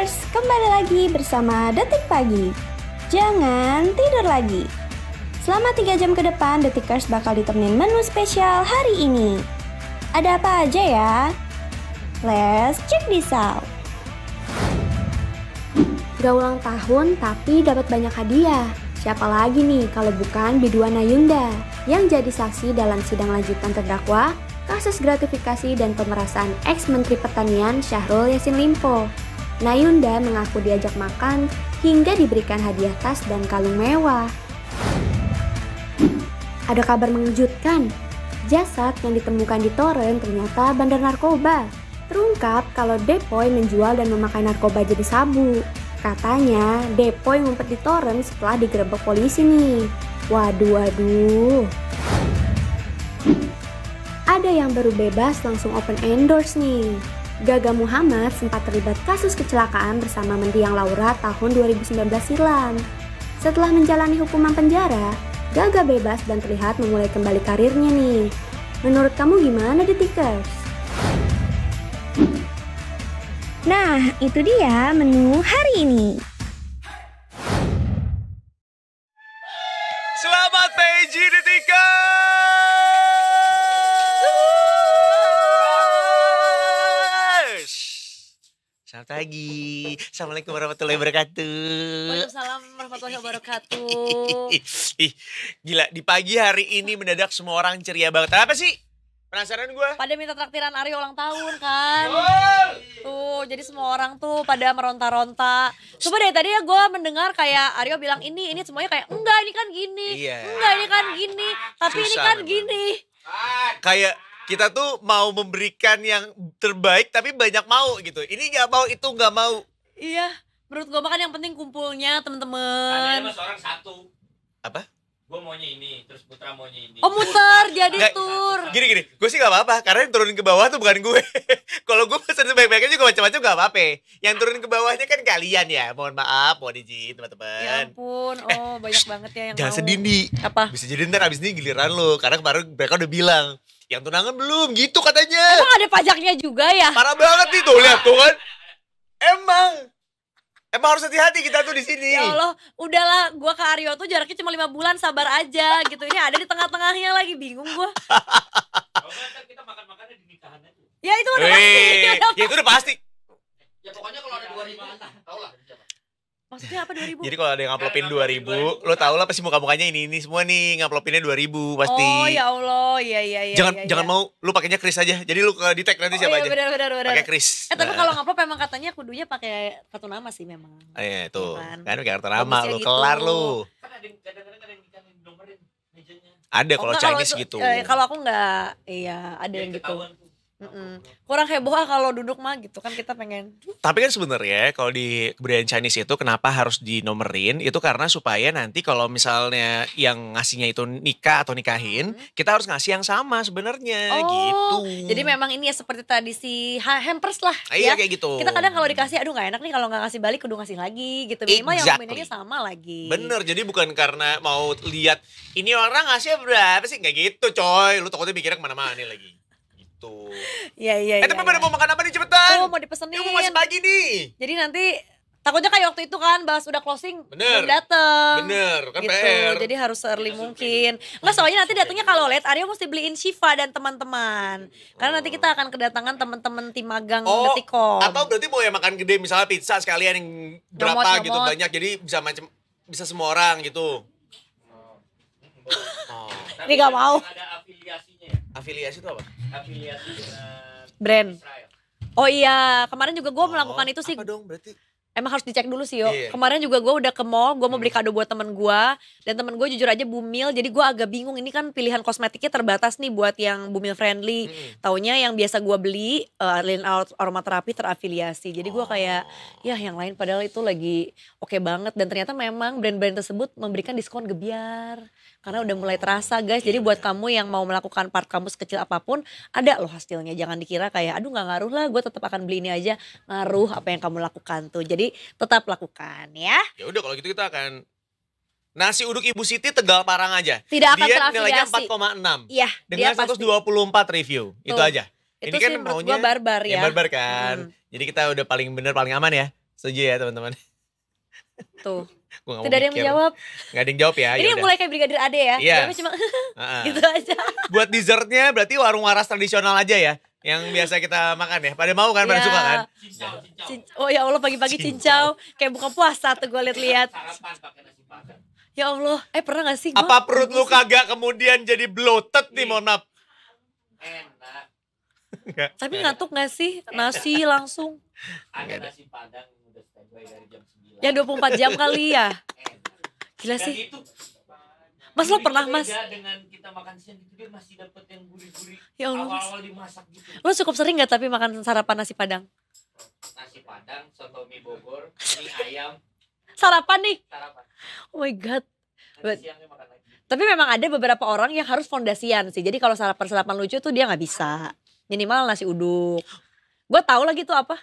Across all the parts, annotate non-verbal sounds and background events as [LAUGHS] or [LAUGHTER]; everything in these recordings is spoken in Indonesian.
Lovers, kembali lagi bersama Detik Pagi. Jangan tidur lagi. Selama 3 jam ke depan, Detikers bakal ditemenin menu spesial hari ini. Ada apa aja ya? Let's check this out. Gak ulang tahun tapi dapat banyak hadiah. Siapa lagi nih kalau bukan Biduana Yunda yang jadi saksi dalam sidang lanjutan terdakwa kasus gratifikasi dan pemerasan ex-Menteri Pertanian Syahrul Yassin Limpo Nayunda mengaku diajak makan hingga diberikan hadiah tas dan kalung mewah. Ada kabar mengejutkan, jasad yang ditemukan di Torrent ternyata bandar narkoba. Terungkap kalau Depoy menjual dan memakai narkoba jadi sabu. Katanya Depoy ngumpet di Toren setelah digerebek polisi nih. Waduh, waduh. Ada yang baru bebas langsung open endorse nih. Gaga Muhammad sempat terlibat kasus kecelakaan bersama mendiang Laura tahun 2019 silam. Setelah menjalani hukuman penjara, Gaga bebas dan terlihat memulai kembali karirnya nih. Menurut kamu gimana detikers? Nah, itu dia menu hari ini. pagi. Assalamualaikum warahmatullahi wabarakatuh. Waalaikumsalam warahmatullahi wabarakatuh. [LAUGHS] Ih, gila di pagi hari ini mendadak semua orang ceria banget. Apa sih? Penasaran gue? Pada minta traktiran Ari ulang tahun kan. Oh. Tuh, jadi semua orang tuh pada meronta-ronta. Coba deh tadi ya gue mendengar kayak Aryo bilang ini, ini semuanya kayak enggak ini kan gini, iya. enggak ini kan gini, tapi Susah ini kan memang. gini. Kayak kita tuh mau memberikan yang terbaik tapi banyak mau gitu ini nggak mau itu nggak mau iya menurut gue makan yang penting kumpulnya temen-temen mas orang satu apa gue maunya ini terus putra maunya ini oh muter jadi gak, tur gini gini gue sih nggak apa-apa karena yang turun ke bawah tuh bukan gue [LAUGHS] kalau gue pesan sebaik-baiknya juga macam-macam gak apa-apa yang turun ke bawahnya kan kalian ya mohon maaf mohon izin teman-teman ya ampun eh, oh eh, banyak banget ya yang jangan mau. sedih nih apa bisa jadi ntar abis ini giliran lo karena kemarin mereka udah bilang yang tunangan belum gitu katanya emang ada pajaknya juga ya parah banget itu lihat tuh kan emang Emang harus hati-hati kita tuh di sini. Ya Allah, udahlah, gua ke Aryo tuh jaraknya cuma lima bulan, sabar aja gitu. Ini ada di tengah-tengahnya lagi, bingung gua. kita makan-makannya di nikahan aja. Ya itu udah pasti. Ya itu udah pasti. Ya pokoknya kalau ada dua ribu, tau lah. Maksudnya apa 2000? Jadi kalau ada yang ngaplopin dua 2000, lo tau lah pasti muka-mukanya ini ini semua nih ngaplopinnya 2000 pasti. Oh ya Allah, iya iya iya. Jangan ya, ya. jangan iya. mau lu pakainya Kris aja. Jadi lu ke di tag nanti oh, siapa iya, aja. Benar, benar, benar. Pakai Kris. Eh tapi nah. kalau ngaplop memang katanya kudunya pakai kartu nama sih memang. Ah, iya, itu. Iya kan, kan pakai kartu nama lu gitu. kelar lu. Kan ada oh, kalau oh, Chinese kalau Chinese gitu. Eh, kalau aku enggak, iya ada yang gitu mm kurang heboh ah kalau duduk mah gitu kan kita pengen tapi kan sebenarnya kalau di kebudayaan Chinese itu kenapa harus dinomerin itu karena supaya nanti kalau misalnya yang ngasihnya itu nikah atau nikahin hmm kita harus ngasih yang sama sebenarnya oh, gitu jadi memang ini ya seperti tadi si hampers lah ah, iya ya. kayak gitu kita kadang kalau dikasih aduh nggak enak nih kalau nggak ngasih balik kudu ngasih lagi gitu minimal exactly. yang nominalnya sama lagi bener jadi bukan karena mau lihat ini orang ngasih berapa sih nggak gitu coy lu takutnya mikirnya kemana-mana lagi gitu. Iya iya. Eh iya, tapi ya, pada ya. mau makan apa nih cepetan? Oh mau dipesenin. Ya, mau masih pagi nih. Jadi nanti takutnya kayak waktu itu kan bahas udah closing belum dateng bener kan gitu. PR jadi harus early mungkin Enggak soalnya nanti datangnya kalau late Arya mesti beliin Shiva dan teman-teman karena nanti kita akan kedatangan teman-teman tim magang oh, Detikom atau berarti mau ya makan gede misalnya pizza sekalian yang berapa nomot, gitu nomot. banyak jadi bisa macam bisa semua orang gitu oh. ini oh. gak mau ada afiliasinya ya? afiliasi itu apa afiliasi ya, brand. Oh iya, kemarin juga gue oh, melakukan itu sih. dong Emang harus dicek dulu sih yo. Iya. Kemarin juga gue udah ke mall, gue mau beli hmm. kado buat temen gue dan temen gue jujur aja bumil, jadi gue agak bingung ini kan pilihan kosmetiknya terbatas nih buat yang bumil friendly. Mm. Taunya yang biasa gue beli uh, Lean Out aromaterapi terafiliasi. Jadi gue kayak ya yang lain padahal itu lagi oke okay banget dan ternyata memang brand-brand tersebut memberikan diskon gebiar karena udah mulai terasa guys. Jadi buat kamu yang mau melakukan part kamu sekecil apapun, ada loh hasilnya. Jangan dikira kayak aduh nggak ngaruh lah, gue tetap akan beli ini aja. Ngaruh apa yang kamu lakukan tuh. Jadi tetap lakukan ya. Ya udah kalau gitu kita akan Nasi uduk Ibu Siti Tegal Parang aja. Tidak akan dia nilainya 4,6. Iya. Dengan dua 124 empat review. Tuh. Itu aja. ini kan sih kan menurut gue barbar ya. ya barbar kan. Hmm. Jadi kita udah paling bener paling aman ya. Setuju ya teman-teman. Tuh gua gak Tidak ada yang menjawab. Gak ada yang jawab ya. Ini yaudah. mulai kayak Brigadir Ade ya. Iya. cuma uh-uh. [LAUGHS] gitu aja. Buat dessertnya berarti warung waras tradisional aja ya. Yang biasa kita makan ya. Pada mau kan, pada iya. suka kan. Cincau, cincau. Oh ya Allah pagi-pagi cincau. cincau. Kayak buka puasa tuh gue liat-liat Ya Allah, eh pernah gak sih? Gua Apa perut lu kagak kemudian jadi bloated nih, mohon maaf. Enak. Tapi ngantuk gak sih nasi langsung? Ada nasi padang yang 24 jam kali ya. Gila sih. Mas lo pernah Mas? Dengan kita makan siang gitu dia masih dapet yang gurih-gurih. Ya Allah. Awal-awal dimasak gitu. Lo cukup sering gak tapi makan sarapan nasi padang? Nasi padang, soto mie Bogor, mie ayam. sarapan nih. Sarapan. Oh my god. But, tapi memang ada beberapa orang yang harus fondasian sih. Jadi kalau sarapan-sarapan lucu tuh dia gak bisa. Minimal nasi uduk. Gue tau lagi tuh apa.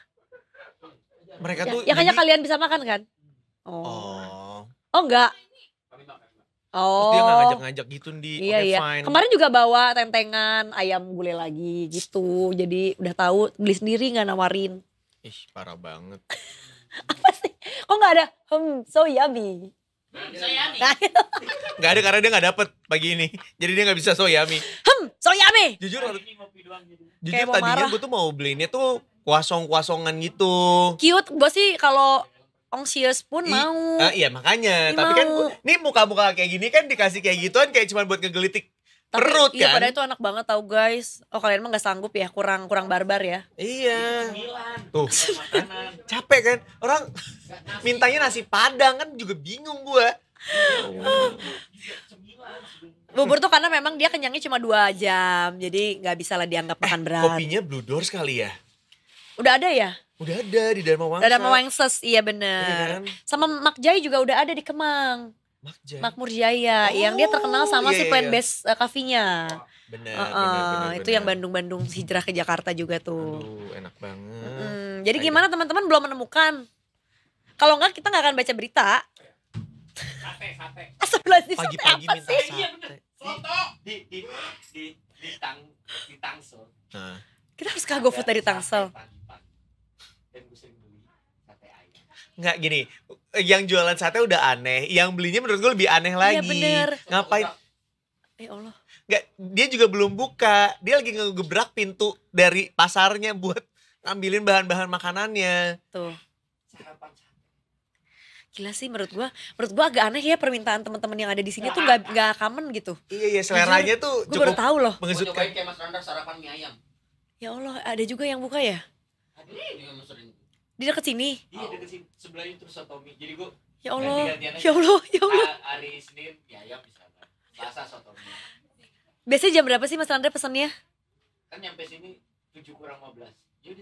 Mereka ya, tuh yang hanya kalian bisa makan kan? Oh. Oh, oh enggak. Oh. Terus dia gak oh. ngajak-ngajak gitu di iya, okay, iya. fine. Kemarin juga bawa tentengan ayam gulai lagi gitu. Jadi udah tahu beli sendiri nggak nawarin. Ih, parah banget. [LAUGHS] Apa sih? Kok nggak ada hmm, so yummy. Hmm, so yummy. [LAUGHS] gak ada karena dia gak dapet pagi ini. Jadi dia gak bisa so yummy. Hmm, so yummy. Jujur, Hari doang, jujur tadinya gue tuh mau beliinnya tuh kuasong-kuasongan gitu. Cute, gue sih kalau ongsius pun I, mau. Uh, iya makanya, I tapi kan mau. kan ini muka-muka kayak gini kan dikasih kayak gituan kayak cuma buat ngegelitik tapi, perut iya, kan. Iya padahal itu anak banget tau guys. Oh kalian mah gak sanggup ya, kurang kurang barbar ya. Iya. Tuh, kan? capek kan. Orang mintanya nasi padang kan juga bingung gue. Bubur tuh karena memang dia kenyangnya cuma dua jam, jadi nggak bisa lah dianggap makan eh, berat. Kopinya Blue Doors kali ya? Udah ada ya? Udah ada di Dharma Wangsa. Dharma Wangses, iya bener. Ya, kan? Sama Mak Jai juga udah ada di Kemang. Mak Jai. Makmur Jaya oh, yang dia terkenal oh, sama iya, si iya, plant iya. Base uh, eh, Cafe-nya. Benar, uh, uh, bener, bener, itu bener. yang Bandung-Bandung hijrah ke Jakarta juga tuh. Aduh, enak banget. Hmm, jadi Ayo. gimana teman-teman belum menemukan? Kalau enggak kita enggak akan baca berita. Sate, sate. [LAUGHS] Pagi-pagi sate pagi pagi minta sih? sate. Iya, Soto. Di di di di, tang, di tangsel. Nah. Kita harus kagok food dari tangsel. Sate, dan gue sering beli sate ayam nggak gini yang jualan sate udah aneh yang belinya menurut gue lebih aneh iya, lagi iya bener ngapain ya Allah nggak dia juga belum buka dia lagi ngegebrak pintu dari pasarnya buat ngambilin bahan-bahan makanannya tuh gila sih menurut gua menurut gua agak aneh ya permintaan teman-teman yang ada di sini tuh gak gak common gitu iya iya seleranya tuh gua cukup baru tahu loh mengejutkan kayak mas Randa sarapan mie ayam ya Allah ada juga yang buka ya di dekat sini? Iya, oh. dekat sini. sebelah itu terus Tommy. Jadi gua Ya Allah. Ya Allah, ya Allah. Hari Senin ya ya bisa. Selasa Sotomi. Biasanya jam berapa sih Mas Andre pesannya? Kan nyampe sini tujuh kurang lima belas ya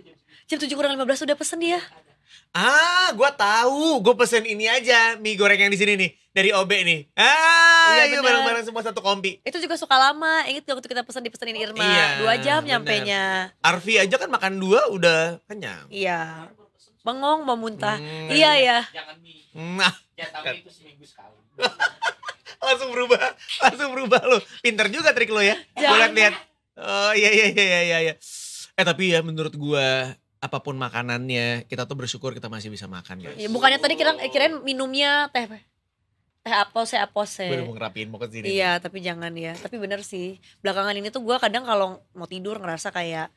jam tujuh kurang 15 udah pesen ya? Ada Ah, gue tahu. Gue pesen ini aja mie goreng yang di sini nih dari OB nih. Ah, iya, itu bareng-bareng semua satu kombi. Itu juga suka lama. Ingat waktu kita pesan di pesenin Irma, iya, dua jam nyampe nya. Arfi aja kan makan dua udah kenyang. Iya. Bengong mau muntah. Hmm. Iya ya. Jangan mie. Nah. Hmm, Jangan ya, itu seminggu sekali. [LAUGHS] langsung berubah, langsung berubah lo. Pinter juga trik lo ya. Boleh lihat. Oh iya iya iya iya iya. Eh tapi ya menurut gua apapun makanannya kita tuh bersyukur kita masih bisa makan guys. Ya, bukannya tadi kira kirain minumnya teh teh apose apose. Gue udah mau ngerapiin mau kesini. Iya tapi jangan ya. Tapi bener sih belakangan ini tuh gue kadang kalau mau tidur ngerasa kayak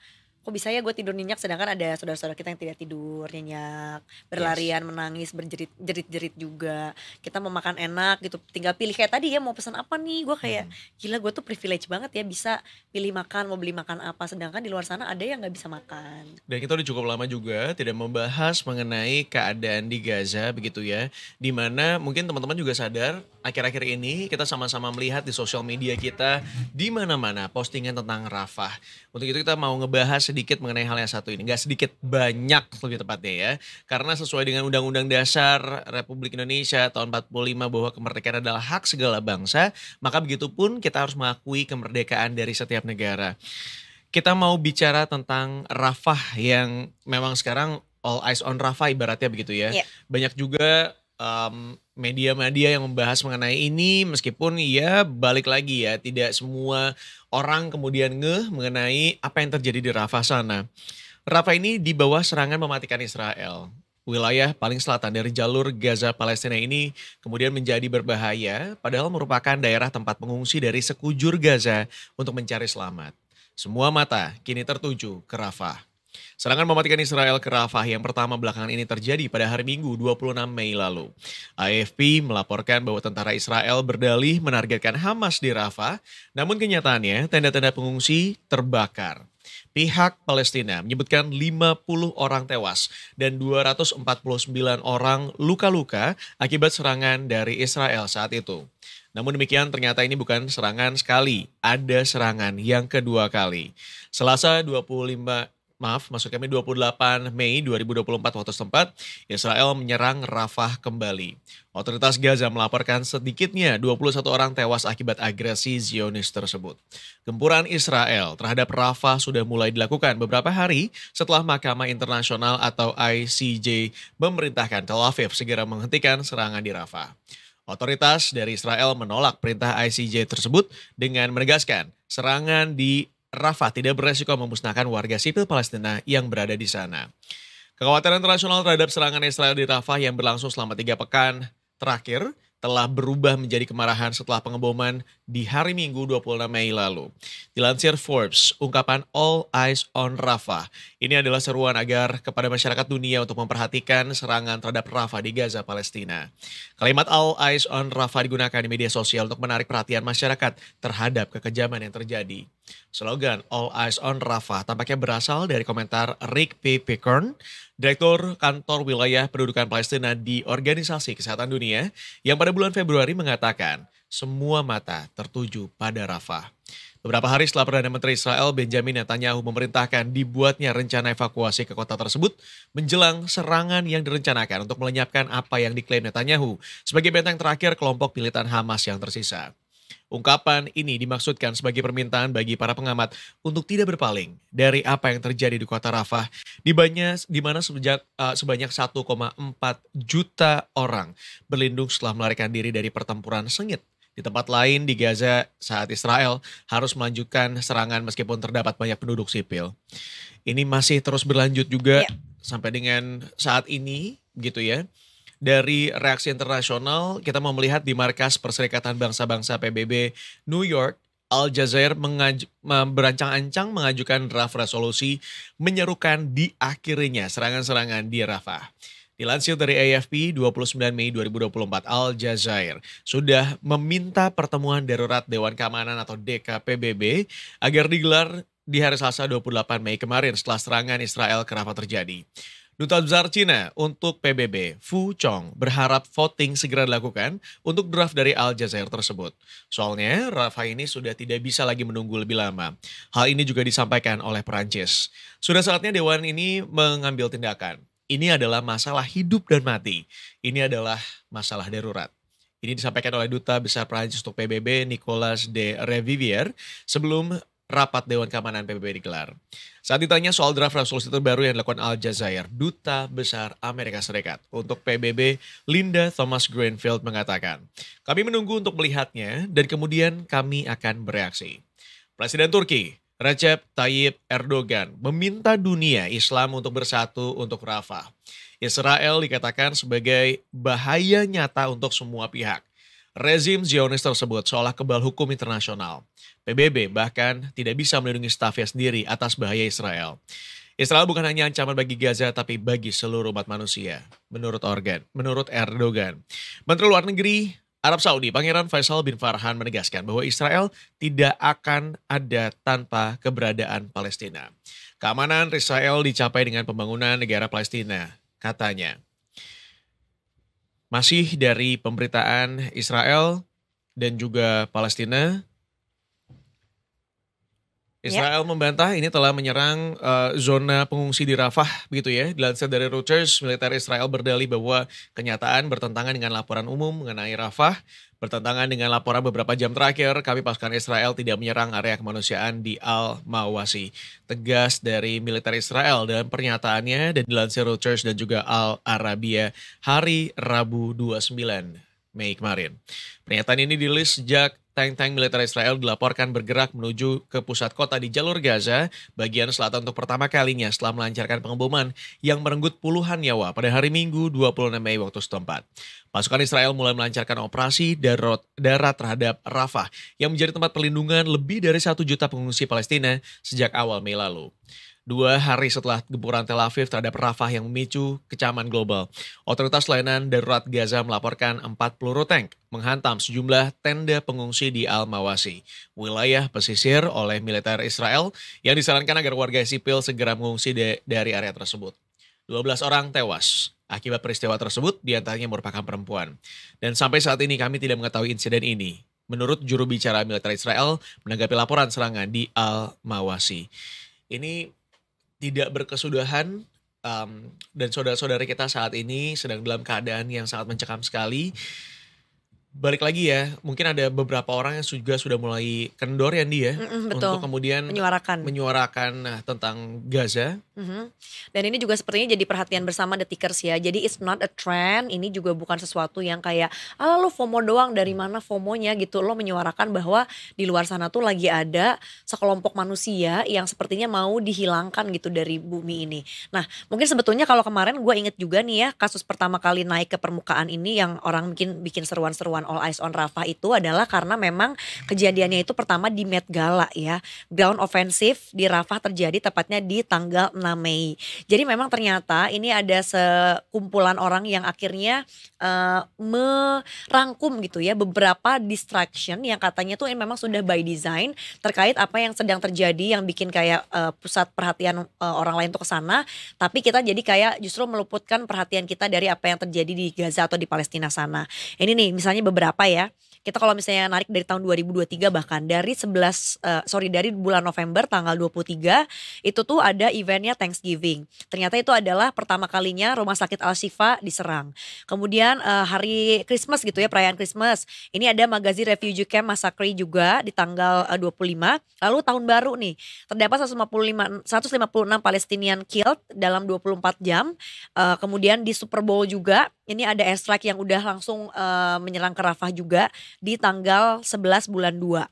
kok bisa ya gue tidur nyenyak sedangkan ada saudara-saudara kita yang tidak tidur nyenyak berlarian yes. menangis berjerit jerit-jerit juga kita mau makan enak gitu tinggal pilih kayak tadi ya mau pesan apa nih gue kayak hmm. gila gue tuh privilege banget ya bisa pilih makan mau beli makan apa sedangkan di luar sana ada yang nggak bisa makan dan kita udah cukup lama juga tidak membahas mengenai keadaan di Gaza begitu ya dimana mungkin teman-teman juga sadar akhir-akhir ini kita sama-sama melihat di sosial media kita di mana-mana postingan tentang Rafah untuk itu kita mau ngebahas sedikit mengenai hal yang satu ini. Gak sedikit, banyak lebih tepatnya ya. Karena sesuai dengan Undang-Undang Dasar Republik Indonesia tahun 45 bahwa kemerdekaan adalah hak segala bangsa, maka begitu pun kita harus mengakui kemerdekaan dari setiap negara. Kita mau bicara tentang Rafah yang memang sekarang all eyes on Rafah ibaratnya begitu ya. Yeah. Banyak juga um, media-media yang membahas mengenai ini meskipun ya balik lagi ya tidak semua orang kemudian ngeh mengenai apa yang terjadi di Rafah sana. Rafah ini di bawah serangan mematikan Israel. Wilayah paling selatan dari jalur Gaza Palestina ini kemudian menjadi berbahaya padahal merupakan daerah tempat pengungsi dari sekujur Gaza untuk mencari selamat. Semua mata kini tertuju ke Rafah. Serangan mematikan Israel ke Rafah yang pertama belakangan ini terjadi pada hari Minggu 26 Mei lalu. AFP melaporkan bahwa tentara Israel berdalih menargetkan Hamas di Rafah, namun kenyataannya tenda-tenda pengungsi terbakar. Pihak Palestina menyebutkan 50 orang tewas dan 249 orang luka-luka akibat serangan dari Israel saat itu. Namun demikian ternyata ini bukan serangan sekali, ada serangan yang kedua kali. Selasa 25 maaf, maksud kami 28 Mei 2024 waktu setempat, Israel menyerang Rafah kembali. Otoritas Gaza melaporkan sedikitnya 21 orang tewas akibat agresi Zionis tersebut. Gempuran Israel terhadap Rafah sudah mulai dilakukan beberapa hari setelah Mahkamah Internasional atau ICJ memerintahkan Tel Aviv segera menghentikan serangan di Rafah. Otoritas dari Israel menolak perintah ICJ tersebut dengan menegaskan serangan di Rafah tidak beresiko memusnahkan warga sipil Palestina yang berada di sana. Kekhawatiran internasional terhadap serangan Israel di Rafah yang berlangsung selama tiga pekan terakhir telah berubah menjadi kemarahan setelah pengeboman di hari Minggu 26 Mei lalu. Dilansir Forbes, ungkapan All Eyes on Rafa. Ini adalah seruan agar kepada masyarakat dunia untuk memperhatikan serangan terhadap Rafa di Gaza, Palestina. Kalimat All Eyes on Rafa digunakan di media sosial untuk menarik perhatian masyarakat terhadap kekejaman yang terjadi. Slogan All Eyes on Rafa tampaknya berasal dari komentar Rick P. Pickern, Direktur Kantor Wilayah Pendudukan Palestina di Organisasi Kesehatan Dunia, yang pada bulan Februari mengatakan, semua mata tertuju pada Rafah. Beberapa hari setelah Perdana Menteri Israel Benjamin Netanyahu memerintahkan dibuatnya rencana evakuasi ke kota tersebut menjelang serangan yang direncanakan untuk melenyapkan apa yang diklaim Netanyahu sebagai benteng terakhir kelompok militan Hamas yang tersisa. Ungkapan ini dimaksudkan sebagai permintaan bagi para pengamat untuk tidak berpaling dari apa yang terjadi di kota Rafah di, mana eh, sebanyak, uh, sebanyak 1,4 juta orang berlindung setelah melarikan diri dari pertempuran sengit di tempat lain di Gaza saat Israel harus melanjutkan serangan meskipun terdapat banyak penduduk sipil. Ini masih terus berlanjut juga yeah. sampai dengan saat ini gitu ya. Dari reaksi internasional kita mau melihat di markas Perserikatan Bangsa-Bangsa PBB New York Al Jazair berancang-ancang mengajukan draft resolusi menyerukan di akhirnya serangan-serangan di Rafah. Dilansir dari AFP, 29 Mei 2024 Aljazair sudah meminta pertemuan darurat Dewan Keamanan atau DKPBB agar digelar di hari Selasa 28 Mei kemarin setelah serangan Israel kenapa terjadi. Duta Besar Cina untuk PBB, Fu Chong, berharap voting segera dilakukan untuk draft dari Al Jazeera tersebut. Soalnya, Rafa ini sudah tidak bisa lagi menunggu lebih lama. Hal ini juga disampaikan oleh Perancis. Sudah saatnya Dewan ini mengambil tindakan ini adalah masalah hidup dan mati. Ini adalah masalah darurat. Ini disampaikan oleh Duta Besar Prancis untuk PBB Nicolas de Revivier sebelum rapat Dewan Keamanan PBB digelar. Saat ditanya soal draft resolusi terbaru yang dilakukan Al Jazair, Duta Besar Amerika Serikat untuk PBB Linda Thomas Greenfield mengatakan, kami menunggu untuk melihatnya dan kemudian kami akan bereaksi. Presiden Turki Recep Tayyip Erdogan meminta dunia Islam untuk bersatu untuk Rafah. Israel dikatakan sebagai bahaya nyata untuk semua pihak. Rezim Zionis tersebut seolah kebal hukum internasional. PBB bahkan tidak bisa melindungi stafnya sendiri atas bahaya Israel. Israel bukan hanya ancaman bagi Gaza tapi bagi seluruh umat manusia, menurut Organ, menurut Erdogan. Menteri Luar Negeri Arab Saudi, Pangeran Faisal bin Farhan menegaskan bahwa Israel tidak akan ada tanpa keberadaan Palestina. Keamanan Israel dicapai dengan pembangunan negara Palestina, katanya. Masih dari pemberitaan Israel dan juga Palestina, Ya. Israel yeah. membantah ini telah menyerang uh, zona pengungsi di Rafah begitu ya. Dilansir dari Reuters, militer Israel berdalih bahwa kenyataan bertentangan dengan laporan umum mengenai Rafah, bertentangan dengan laporan beberapa jam terakhir kami pasukan Israel tidak menyerang area kemanusiaan di Al-Mawasi. Tegas dari militer Israel dan pernyataannya dan dilansir Reuters dan juga Al-Arabia hari Rabu 29 Mei kemarin. Pernyataan ini dirilis sejak tank-tank militer Israel dilaporkan bergerak menuju ke pusat kota di jalur Gaza, bagian selatan untuk pertama kalinya setelah melancarkan pengeboman yang merenggut puluhan nyawa pada hari Minggu 26 Mei waktu setempat. Pasukan Israel mulai melancarkan operasi darat, darat terhadap Rafah yang menjadi tempat perlindungan lebih dari satu juta pengungsi Palestina sejak awal Mei lalu dua hari setelah gempuran Tel Aviv terhadap Rafah yang memicu kecaman global. Otoritas layanan darurat Gaza melaporkan empat peluru tank menghantam sejumlah tenda pengungsi di Al-Mawasi, wilayah pesisir oleh militer Israel yang disarankan agar warga sipil segera mengungsi dari area tersebut. 12 orang tewas akibat peristiwa tersebut, diantaranya merupakan perempuan. Dan sampai saat ini kami tidak mengetahui insiden ini. Menurut juru bicara militer Israel menanggapi laporan serangan di Al-Mawasi. Ini tidak berkesudahan um, dan saudara-saudara kita saat ini sedang dalam keadaan yang sangat mencekam sekali. Balik lagi ya, mungkin ada beberapa orang yang juga sudah mulai kendor ya dia ya, mm -mm, untuk kemudian menyuarakan menyuarakan nah, tentang Gaza Mm-hmm. Dan ini juga sepertinya jadi perhatian bersama the Tickers ya. Jadi it's not a trend. Ini juga bukan sesuatu yang kayak ala ah, lo FOMO doang dari hmm. mana FOMO-nya gitu. Lo menyuarakan bahwa di luar sana tuh lagi ada sekelompok manusia yang sepertinya mau dihilangkan gitu dari bumi ini. Nah mungkin sebetulnya kalau kemarin gue inget juga nih ya kasus pertama kali naik ke permukaan ini yang orang mungkin bikin seruan-seruan all eyes on Rafa itu adalah karena memang kejadiannya itu pertama di Met Gala ya. Ground offensive di Rafa terjadi tepatnya di tanggal 6 Mei. Jadi memang ternyata ini ada sekumpulan orang yang akhirnya uh, merangkum gitu ya beberapa distraction yang katanya tuh ini memang sudah by design terkait apa yang sedang terjadi yang bikin kayak uh, pusat perhatian uh, orang lain tuh ke sana, tapi kita jadi kayak justru meluputkan perhatian kita dari apa yang terjadi di Gaza atau di Palestina sana. Ini nih misalnya beberapa ya. Kita kalau misalnya narik dari tahun 2023 bahkan dari 11 uh, eh, sorry dari bulan November tanggal 23 itu tuh ada eventnya Thanksgiving. Ternyata itu adalah pertama kalinya rumah sakit Al Shifa diserang. Kemudian uh, hari Christmas gitu ya perayaan Christmas. Ini ada Magazi Refugee Camp Massacre juga di tanggal eh, uh, 25. Lalu tahun baru nih terdapat 155 156 Palestinian killed dalam 24 jam. Uh, kemudian di Super Bowl juga ini ada airstrike yang udah langsung uh, eh, menyerang ke Rafah juga di tanggal 11 bulan 2.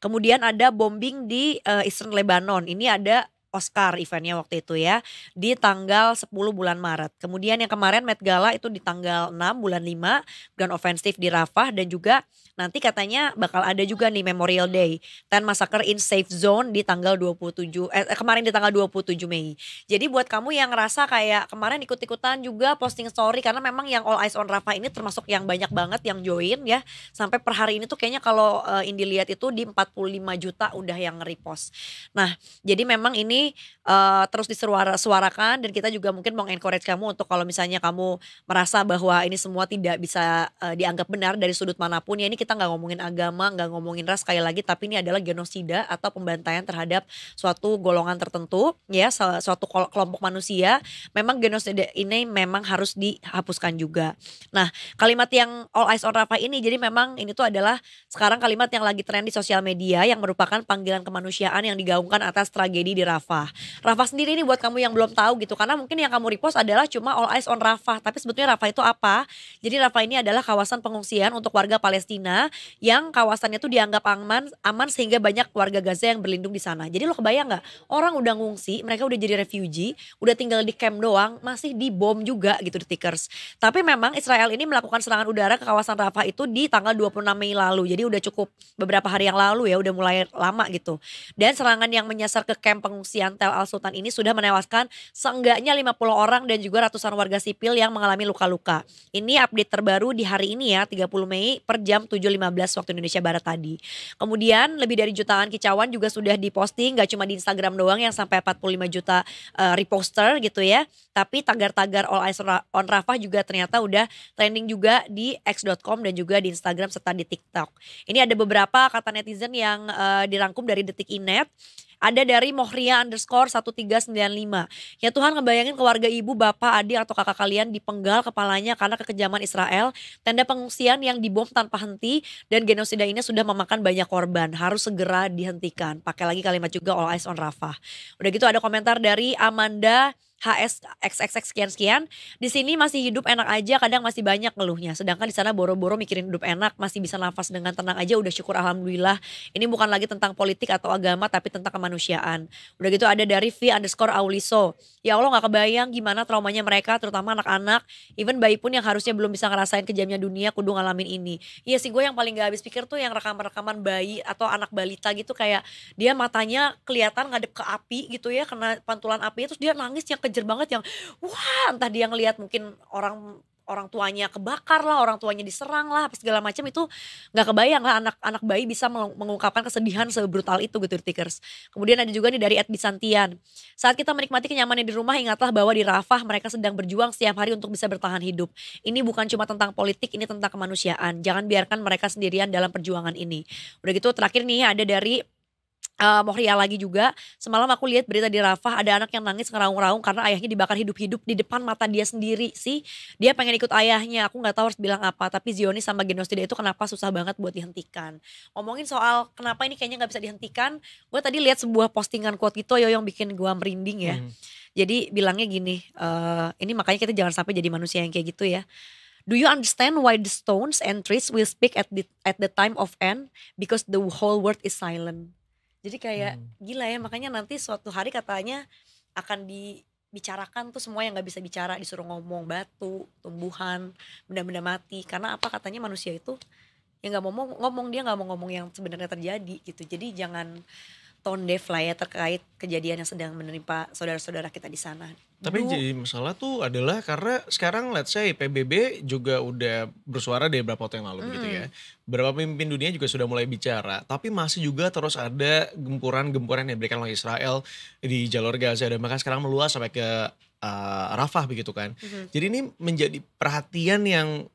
Kemudian ada bombing di uh, Eastern Lebanon. Ini ada Oscar eventnya waktu itu ya di tanggal 10 bulan Maret. Kemudian yang kemarin Met Gala itu di tanggal 6 bulan 5 Grand Offensive di Rafah dan juga nanti katanya bakal ada juga nih Memorial Day Ten Massacre in Safe Zone di tanggal 27 eh, eh kemarin di tanggal 27 Mei. Jadi buat kamu yang ngerasa kayak kemarin ikut-ikutan juga posting story karena memang yang All Eyes on Rafah ini termasuk yang banyak banget yang join ya. Sampai per hari ini tuh kayaknya kalau uh, Indi lihat itu di 45 juta udah yang repost. Nah, jadi memang ini uh, terus disuarakan dan kita juga mungkin mau encourage kamu untuk kalau misalnya kamu merasa bahwa ini semua tidak bisa uh, dianggap benar dari sudut manapun ya ini kita nggak ngomongin agama nggak ngomongin ras kayak lagi tapi ini adalah genosida atau pembantaian terhadap suatu golongan tertentu ya suatu kelompok manusia memang genosida ini memang harus dihapuskan juga nah kalimat yang all eyes on Rafa ini jadi memang ini tuh adalah sekarang kalimat yang lagi tren di sosial media yang merupakan panggilan kemanusiaan yang digaungkan atas tragedi di Rafa Rafa. Rafa sendiri ini buat kamu yang belum tahu gitu karena mungkin yang kamu repost adalah cuma All Eyes on Rafa, tapi sebetulnya Rafa itu apa? Jadi Rafa ini adalah kawasan pengungsian untuk warga Palestina yang kawasannya tuh dianggap aman aman sehingga banyak warga Gaza yang berlindung di sana. Jadi lo kebayang nggak? Orang udah ngungsi, mereka udah jadi refugee, udah tinggal di camp doang, masih di bom juga gitu di Tickers. Tapi memang Israel ini melakukan serangan udara ke kawasan Rafa itu di tanggal 26 Mei lalu. Jadi udah cukup beberapa hari yang lalu ya, udah mulai lama gitu. Dan serangan yang menyasar ke camp pengungsian kepolisian Tel Al Sultan ini sudah menewaskan seenggaknya 50 orang dan juga ratusan warga sipil yang mengalami luka-luka. Ini update terbaru di hari ini ya, 30 Mei per jam 7.15 waktu Indonesia Barat tadi. Kemudian lebih dari jutaan kicauan juga sudah diposting, gak cuma di Instagram doang yang sampai 45 juta uh, reposter gitu ya. Tapi tagar-tagar All Eyes on Rafah juga ternyata udah trending juga di x.com dan juga di Instagram serta di TikTok. Ini ada beberapa kata netizen yang uh, dirangkum dari Detik Inet ada dari Mohria underscore 1395. Ya Tuhan ngebayangin keluarga ibu, bapak, adik atau kakak kalian dipenggal kepalanya karena kekejaman Israel. Tenda pengungsian yang dibom tanpa henti dan genosida ini sudah memakan banyak korban. Harus segera dihentikan. Pakai lagi kalimat juga all eyes on Rafah. Udah gitu ada komentar dari Amanda HS XXX sekian sekian di sini masih hidup enak aja kadang masih banyak ngeluhnya sedangkan di sana boro-boro mikirin hidup enak masih bisa nafas dengan tenang aja udah syukur alhamdulillah ini bukan lagi tentang politik atau agama tapi tentang kemanusiaan udah gitu ada dari V underscore Auliso ya Allah nggak kebayang gimana traumanya mereka terutama anak-anak even bayi pun yang harusnya belum bisa ngerasain kejamnya dunia kudu ngalamin ini iya sih gue yang paling gak habis pikir tuh yang rekaman-rekaman bayi atau anak balita gitu kayak dia matanya kelihatan ngadep ke api gitu ya kena pantulan api terus dia nangis yang kejer banget yang wah entah dia ngelihat mungkin orang orang tuanya kebakar lah, orang tuanya diserang lah, apa segala macam itu nggak kebayang lah anak-anak bayi bisa mengungkapkan kesedihan sebrutal itu gitu Tikers. Kemudian ada juga nih dari Ed Bisantian. Saat kita menikmati kenyamanan di rumah, ingatlah bahwa di Rafah mereka sedang berjuang setiap hari untuk bisa bertahan hidup. Ini bukan cuma tentang politik, ini tentang kemanusiaan. Jangan biarkan mereka sendirian dalam perjuangan ini. Udah gitu terakhir nih ada dari uh, eh, Mohria lagi juga. Semalam aku lihat berita di Rafah ada anak yang nangis ngeraung-raung karena ayahnya dibakar hidup-hidup di depan mata dia sendiri sih. Dia pengen ikut ayahnya. Aku nggak tahu harus bilang apa. Tapi Zionis sama genosida itu kenapa susah banget buat dihentikan. Ngomongin soal kenapa ini kayaknya nggak bisa dihentikan. Gue tadi lihat sebuah postingan kuat gitu yo ya yang bikin gue merinding ya. Hmm. Jadi bilangnya gini, uh, ini makanya kita jangan sampai jadi manusia yang kayak gitu ya. Do you understand why the stones and trees will speak at the at the time of end because the whole world is silent? Jadi kayak hmm. gila ya makanya nanti suatu hari katanya akan dibicarakan tuh semua yang nggak bisa bicara disuruh ngomong batu, tumbuhan, benda-benda mati karena apa katanya manusia itu yang nggak mau ngomong dia nggak mau ngomong yang sebenarnya terjadi gitu. Jadi jangan tone deaf lah ya terkait kejadian yang sedang menerima saudara-saudara kita di sana. Tapi Duh. jadi masalah tuh adalah karena sekarang let's say PBB juga udah bersuara dari beberapa waktu yang lalu mm. gitu ya. Beberapa pemimpin dunia juga sudah mulai bicara, tapi masih juga terus ada gempuran-gempuran yang diberikan oleh Israel di jalur Gaza dan bahkan sekarang meluas sampai ke uh, Rafah begitu kan. -hmm. Jadi ini menjadi perhatian yang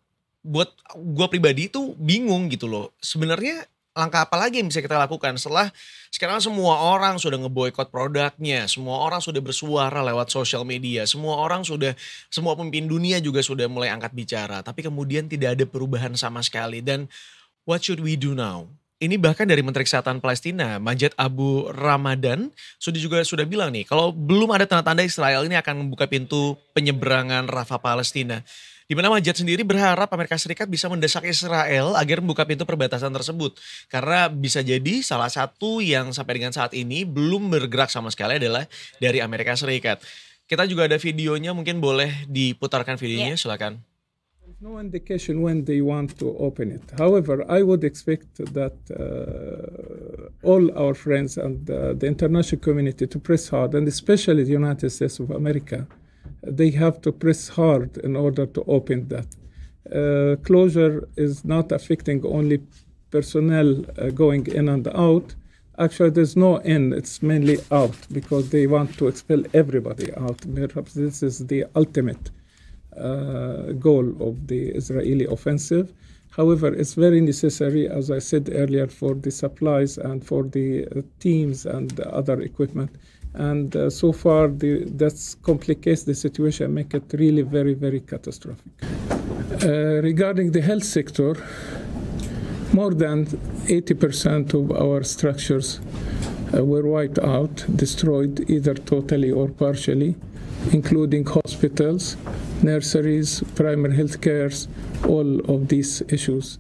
buat gue pribadi itu bingung gitu loh. Sebenarnya langkah apa lagi yang bisa kita lakukan setelah sekarang semua orang sudah ngeboikot produknya, semua orang sudah bersuara lewat sosial media, semua orang sudah semua pemimpin dunia juga sudah mulai angkat bicara, tapi kemudian tidak ada perubahan sama sekali dan what should we do now? Ini bahkan dari Menteri Kesehatan Palestina, Majed Abu Ramadan, sudah juga sudah bilang nih, kalau belum ada tanda-tanda Israel ini akan membuka pintu penyeberangan Rafa Palestina. Di mana Majid sendiri berharap Amerika Serikat bisa mendesak Israel agar membuka pintu perbatasan tersebut. Karena bisa jadi salah satu yang sampai dengan saat ini belum bergerak sama sekali adalah dari Amerika Serikat. Kita juga ada videonya, mungkin boleh diputarkan videonya, yeah. silakan. No indication when they want to open it. However, I would expect that uh, all our friends and uh, the international community to press hard, and especially the United States of America, they have to press hard in order to open that. Uh, closure is not affecting only personnel uh, going in and out. Actually, there's no in, it's mainly out because they want to expel everybody out. Perhaps this is the ultimate uh, goal of the Israeli offensive. However, it's very necessary, as I said earlier, for the supplies and for the uh, teams and other equipment and uh, so far the, that complicates the situation make it really very very catastrophic uh, regarding the health sector more than 80% of our structures uh, were wiped out destroyed either totally or partially including hospitals nurseries primary health cares all of these issues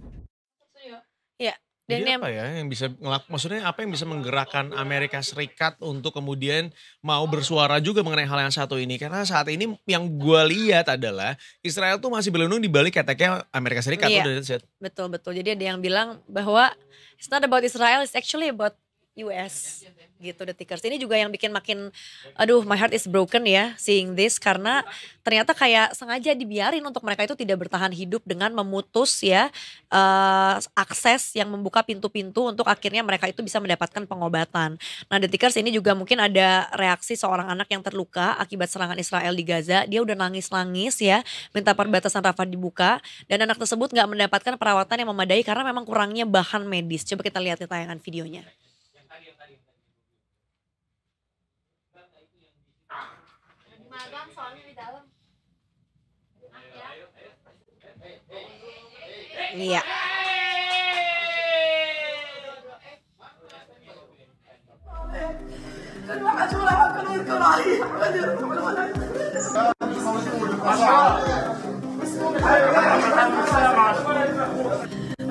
Dan Jadi yang, apa ya yang bisa ngelak, maksudnya apa yang bisa menggerakkan Amerika Serikat untuk kemudian mau bersuara juga mengenai hal yang satu ini karena saat ini yang gue lihat adalah Israel tuh masih berlindung di balik keteknya Amerika Serikat iya, tuh Betul betul. Jadi ada yang bilang bahwa it's not about Israel, it's actually about US gitu the tickers Ini juga yang bikin makin aduh my heart is broken ya seeing this karena ternyata kayak sengaja dibiarin untuk mereka itu tidak bertahan hidup dengan memutus ya uh, akses yang membuka pintu-pintu untuk akhirnya mereka itu bisa mendapatkan pengobatan. Nah the tickers ini juga mungkin ada reaksi seorang anak yang terluka akibat serangan Israel di Gaza. Dia udah nangis-nangis ya minta perbatasan Rafah dibuka dan anak tersebut nggak mendapatkan perawatan yang memadai karena memang kurangnya bahan medis. Coba kita lihat di tayangan videonya. Yeah.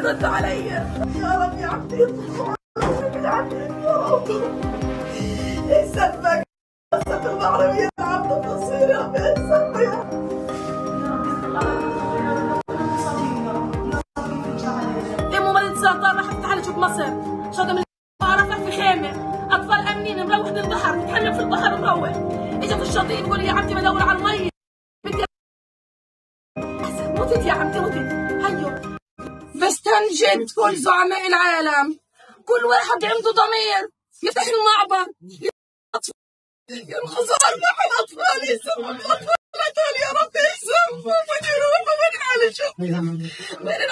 رد علي يا رب يا عبدي يا عبدي يا رب يسلمك قصة المعرفية عبد النصير يا رب السرطان راح تتعالجوا بمصر شو من عرفة في خيمه اطفال امنين مروح للبحر متحمل في البحر مروح اجت الشرطية بيقول لي يا عمتي بدور على المي بدي احسن يا عمتي موتت هيو بستنجد كل زعماء العالم كل واحد عنده ضمير يفتح المعبر ينقذ ارواح الاطفال يسمى الاطفال يا رب يسمى وين ونعالجهم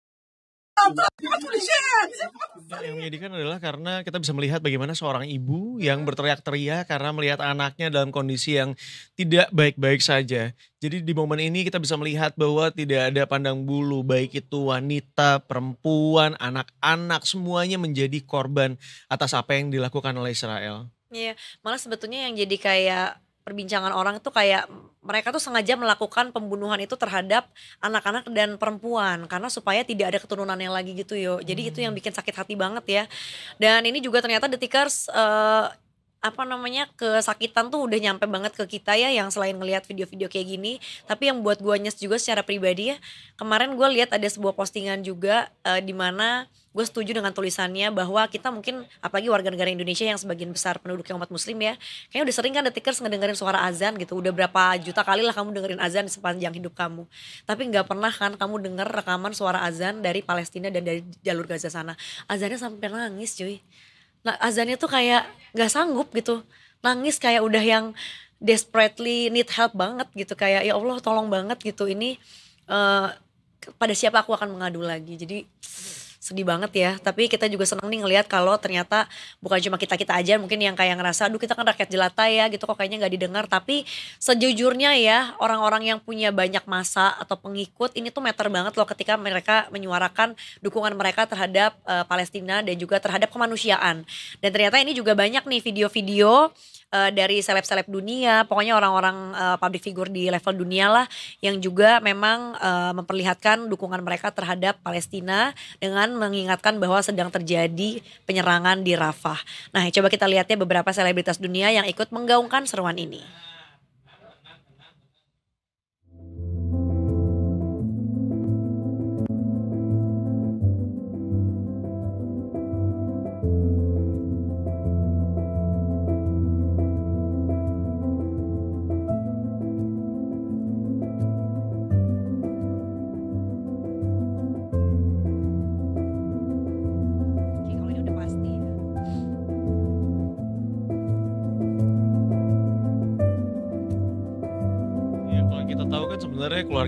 yang menyedihkan adalah karena kita bisa melihat bagaimana seorang ibu yang berteriak-teriak karena melihat anaknya dalam kondisi yang tidak baik-baik saja. Jadi di momen ini kita bisa melihat bahwa tidak ada pandang bulu, baik itu wanita, perempuan, anak-anak, semuanya menjadi korban atas apa yang dilakukan oleh Israel. Iya, malah sebetulnya yang jadi kayak perbincangan orang tuh kayak mereka tuh sengaja melakukan pembunuhan itu terhadap anak-anak dan perempuan karena supaya tidak ada keturunannya lagi gitu yo. Jadi hmm. itu yang hmm. bikin sakit hati banget ya. Dan ini juga ternyata detikers uh, eh, apa namanya kesakitan tuh udah nyampe banget ke kita ya yang selain ngelihat video-video kayak gini tapi yang buat gue nyes juga secara pribadi ya kemarin gue lihat ada sebuah postingan juga uh, di mana gue setuju dengan tulisannya bahwa kita mungkin apalagi warga negara Indonesia yang sebagian besar penduduknya umat muslim ya kayaknya udah sering kan detikers ngedengerin suara azan gitu udah berapa juta kali lah kamu dengerin azan sepanjang hidup kamu tapi nggak pernah kan kamu denger rekaman suara azan dari Palestina dan dari jalur Gaza sana azannya sampai nangis cuy nah azannya tuh kayak gak sanggup gitu nangis kayak udah yang desperately need help banget gitu kayak ya Allah tolong banget gitu ini uh, pada siapa aku akan mengadu lagi jadi sedih banget ya tapi kita juga senang nih ngelihat kalau ternyata bukan cuma kita kita aja mungkin yang kayak ngerasa aduh kita kan rakyat jelata ya gitu kok kayaknya nggak didengar tapi sejujurnya ya orang-orang yang punya banyak masa atau pengikut ini tuh meter banget loh ketika mereka menyuarakan dukungan mereka terhadap uh, Palestina dan juga terhadap kemanusiaan dan ternyata ini juga banyak nih video-video Eh, dari seleb-seleb dunia, pokoknya orang-orang uh, public figure di level dunia lah yang juga memang uh, memperlihatkan dukungan mereka terhadap Palestina dengan mengingatkan bahwa sedang terjadi penyerangan di Rafah. Nah, coba kita lihatnya beberapa selebritas dunia yang ikut menggaungkan seruan ini.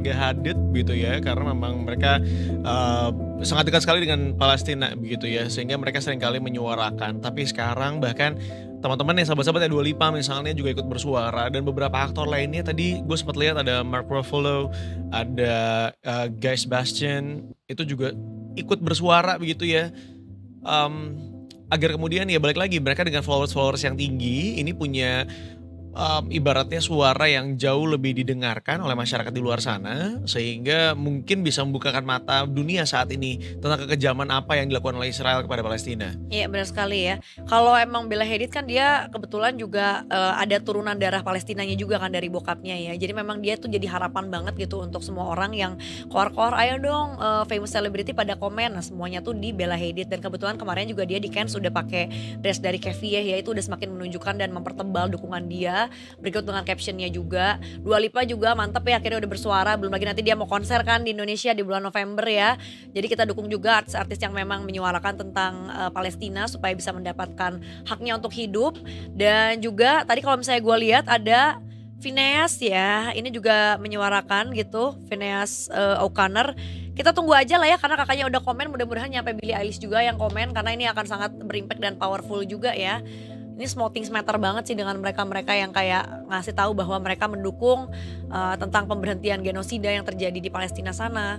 keluarga Hadid gitu ya karena memang mereka uh, sangat dekat sekali dengan Palestina begitu ya sehingga mereka seringkali menyuarakan tapi sekarang bahkan teman-teman yang sahabat-sahabat Dua Lipa misalnya juga ikut bersuara dan beberapa aktor lainnya tadi gue sempat lihat ada Mark Ruffalo, ada uh, Guy Sebastian itu juga ikut bersuara begitu ya um, agar kemudian ya balik lagi mereka dengan followers-followers yang tinggi ini punya um, ibaratnya suara yang jauh lebih didengarkan oleh masyarakat di luar sana sehingga mungkin bisa membukakan mata dunia saat ini tentang kekejaman apa yang dilakukan oleh Israel kepada Palestina. Iya benar sekali ya. Kalau emang Bella Hadid kan dia kebetulan juga uh, ada turunan darah Palestinanya juga kan dari bokapnya ya. Jadi memang dia tuh jadi harapan banget gitu untuk semua orang yang kor-kor ayo dong uh, famous celebrity pada komen nah, semuanya tuh di Bella Hadid dan kebetulan kemarin juga dia di Cannes udah pakai dress dari Kevie ya itu udah semakin menunjukkan dan mempertebal dukungan dia berikut dengan captionnya juga Dua Lipa juga mantep ya akhirnya udah bersuara belum lagi nanti dia mau konser kan di Indonesia di bulan November ya jadi kita dukung juga artis-artis yang memang menyuarakan tentang uh, Palestina supaya bisa mendapatkan haknya untuk hidup dan juga tadi kalau misalnya gue lihat ada Phineas ya, ini juga menyuarakan gitu, Phineas uh, O'Connor. Kita tunggu aja lah ya karena kakaknya udah komen, mudah-mudahan nyampe Billy Eilish juga yang komen karena ini akan sangat berimpact dan powerful juga ya ini small things matter banget sih dengan mereka-mereka yang kayak ngasih tahu bahwa mereka mendukung uh, tentang pemberhentian genosida yang terjadi di Palestina sana.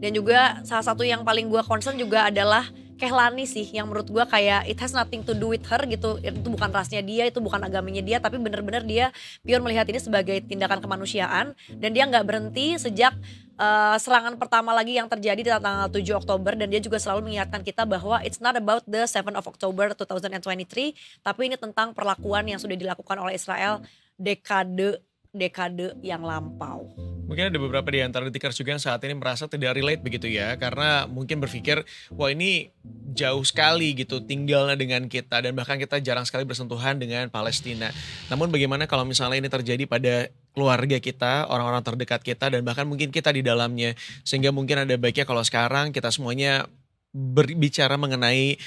Dan juga salah satu yang paling gue concern juga adalah Kehlani sih yang menurut gue kayak it has nothing to do with her gitu itu bukan rasnya dia itu bukan agamanya dia tapi bener-bener dia pure melihat ini sebagai tindakan kemanusiaan dan dia nggak berhenti sejak uh, serangan pertama lagi yang terjadi di tanggal 7 Oktober dan dia juga selalu mengingatkan kita bahwa it's not about the 7 of October 2023 tapi ini tentang perlakuan yang sudah dilakukan oleh Israel hmm. dekade dekade yang lampau. Mungkin ada beberapa di antara detikers juga yang saat ini merasa tidak relate begitu ya, karena mungkin berpikir, wah ini jauh sekali gitu tinggalnya dengan kita, dan bahkan kita jarang sekali bersentuhan dengan Palestina. Namun bagaimana kalau misalnya ini terjadi pada keluarga kita, orang-orang terdekat kita, dan bahkan mungkin kita di dalamnya. Sehingga mungkin ada baiknya kalau sekarang kita semuanya berbicara mengenai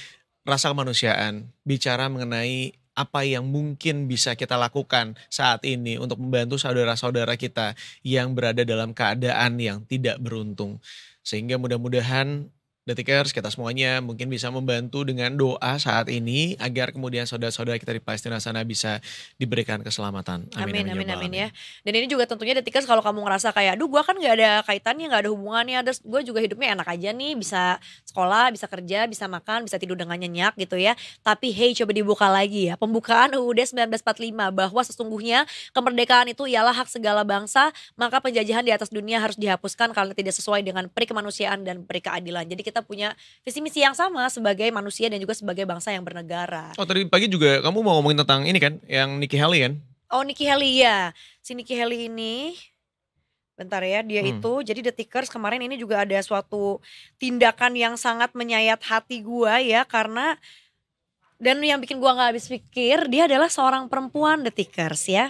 rasa kemanusiaan, bicara mengenai apa yang mungkin bisa kita lakukan saat ini untuk membantu saudara-saudara kita yang berada dalam keadaan yang tidak beruntung. Sehingga mudah-mudahan Detikers, kita semuanya mungkin bisa membantu dengan doa saat ini agar kemudian saudara-saudara kita di Palestina sana bisa diberikan keselamatan. Amin, amin, amin, ya amin, amin ya. Dan ini juga tentunya Detikers kalau kamu ngerasa kayak, aduh gue kan gak ada kaitannya, gak ada hubungannya, terus gue juga hidupnya enak aja nih, bisa sekolah, bisa kerja, bisa makan, bisa tidur dengan nyenyak gitu ya. Tapi hey coba dibuka lagi ya, pembukaan UUD 1945 bahwa sesungguhnya kemerdekaan itu ialah hak segala bangsa, maka penjajahan di atas dunia harus dihapuskan karena tidak sesuai dengan perikemanusiaan dan perikeadilan. Jadi kita kita punya visi misi yang sama sebagai manusia dan juga sebagai bangsa yang bernegara. Oh tadi pagi juga kamu mau ngomongin tentang ini kan, yang Nikki Haley kan? Oh Nikki Haley ya, si Nikki Haley ini Bentar ya, dia hmm. itu jadi detikers kemarin ini juga ada suatu tindakan yang sangat menyayat hati gua ya karena dan yang bikin gua nggak habis pikir dia adalah seorang perempuan detikers ya.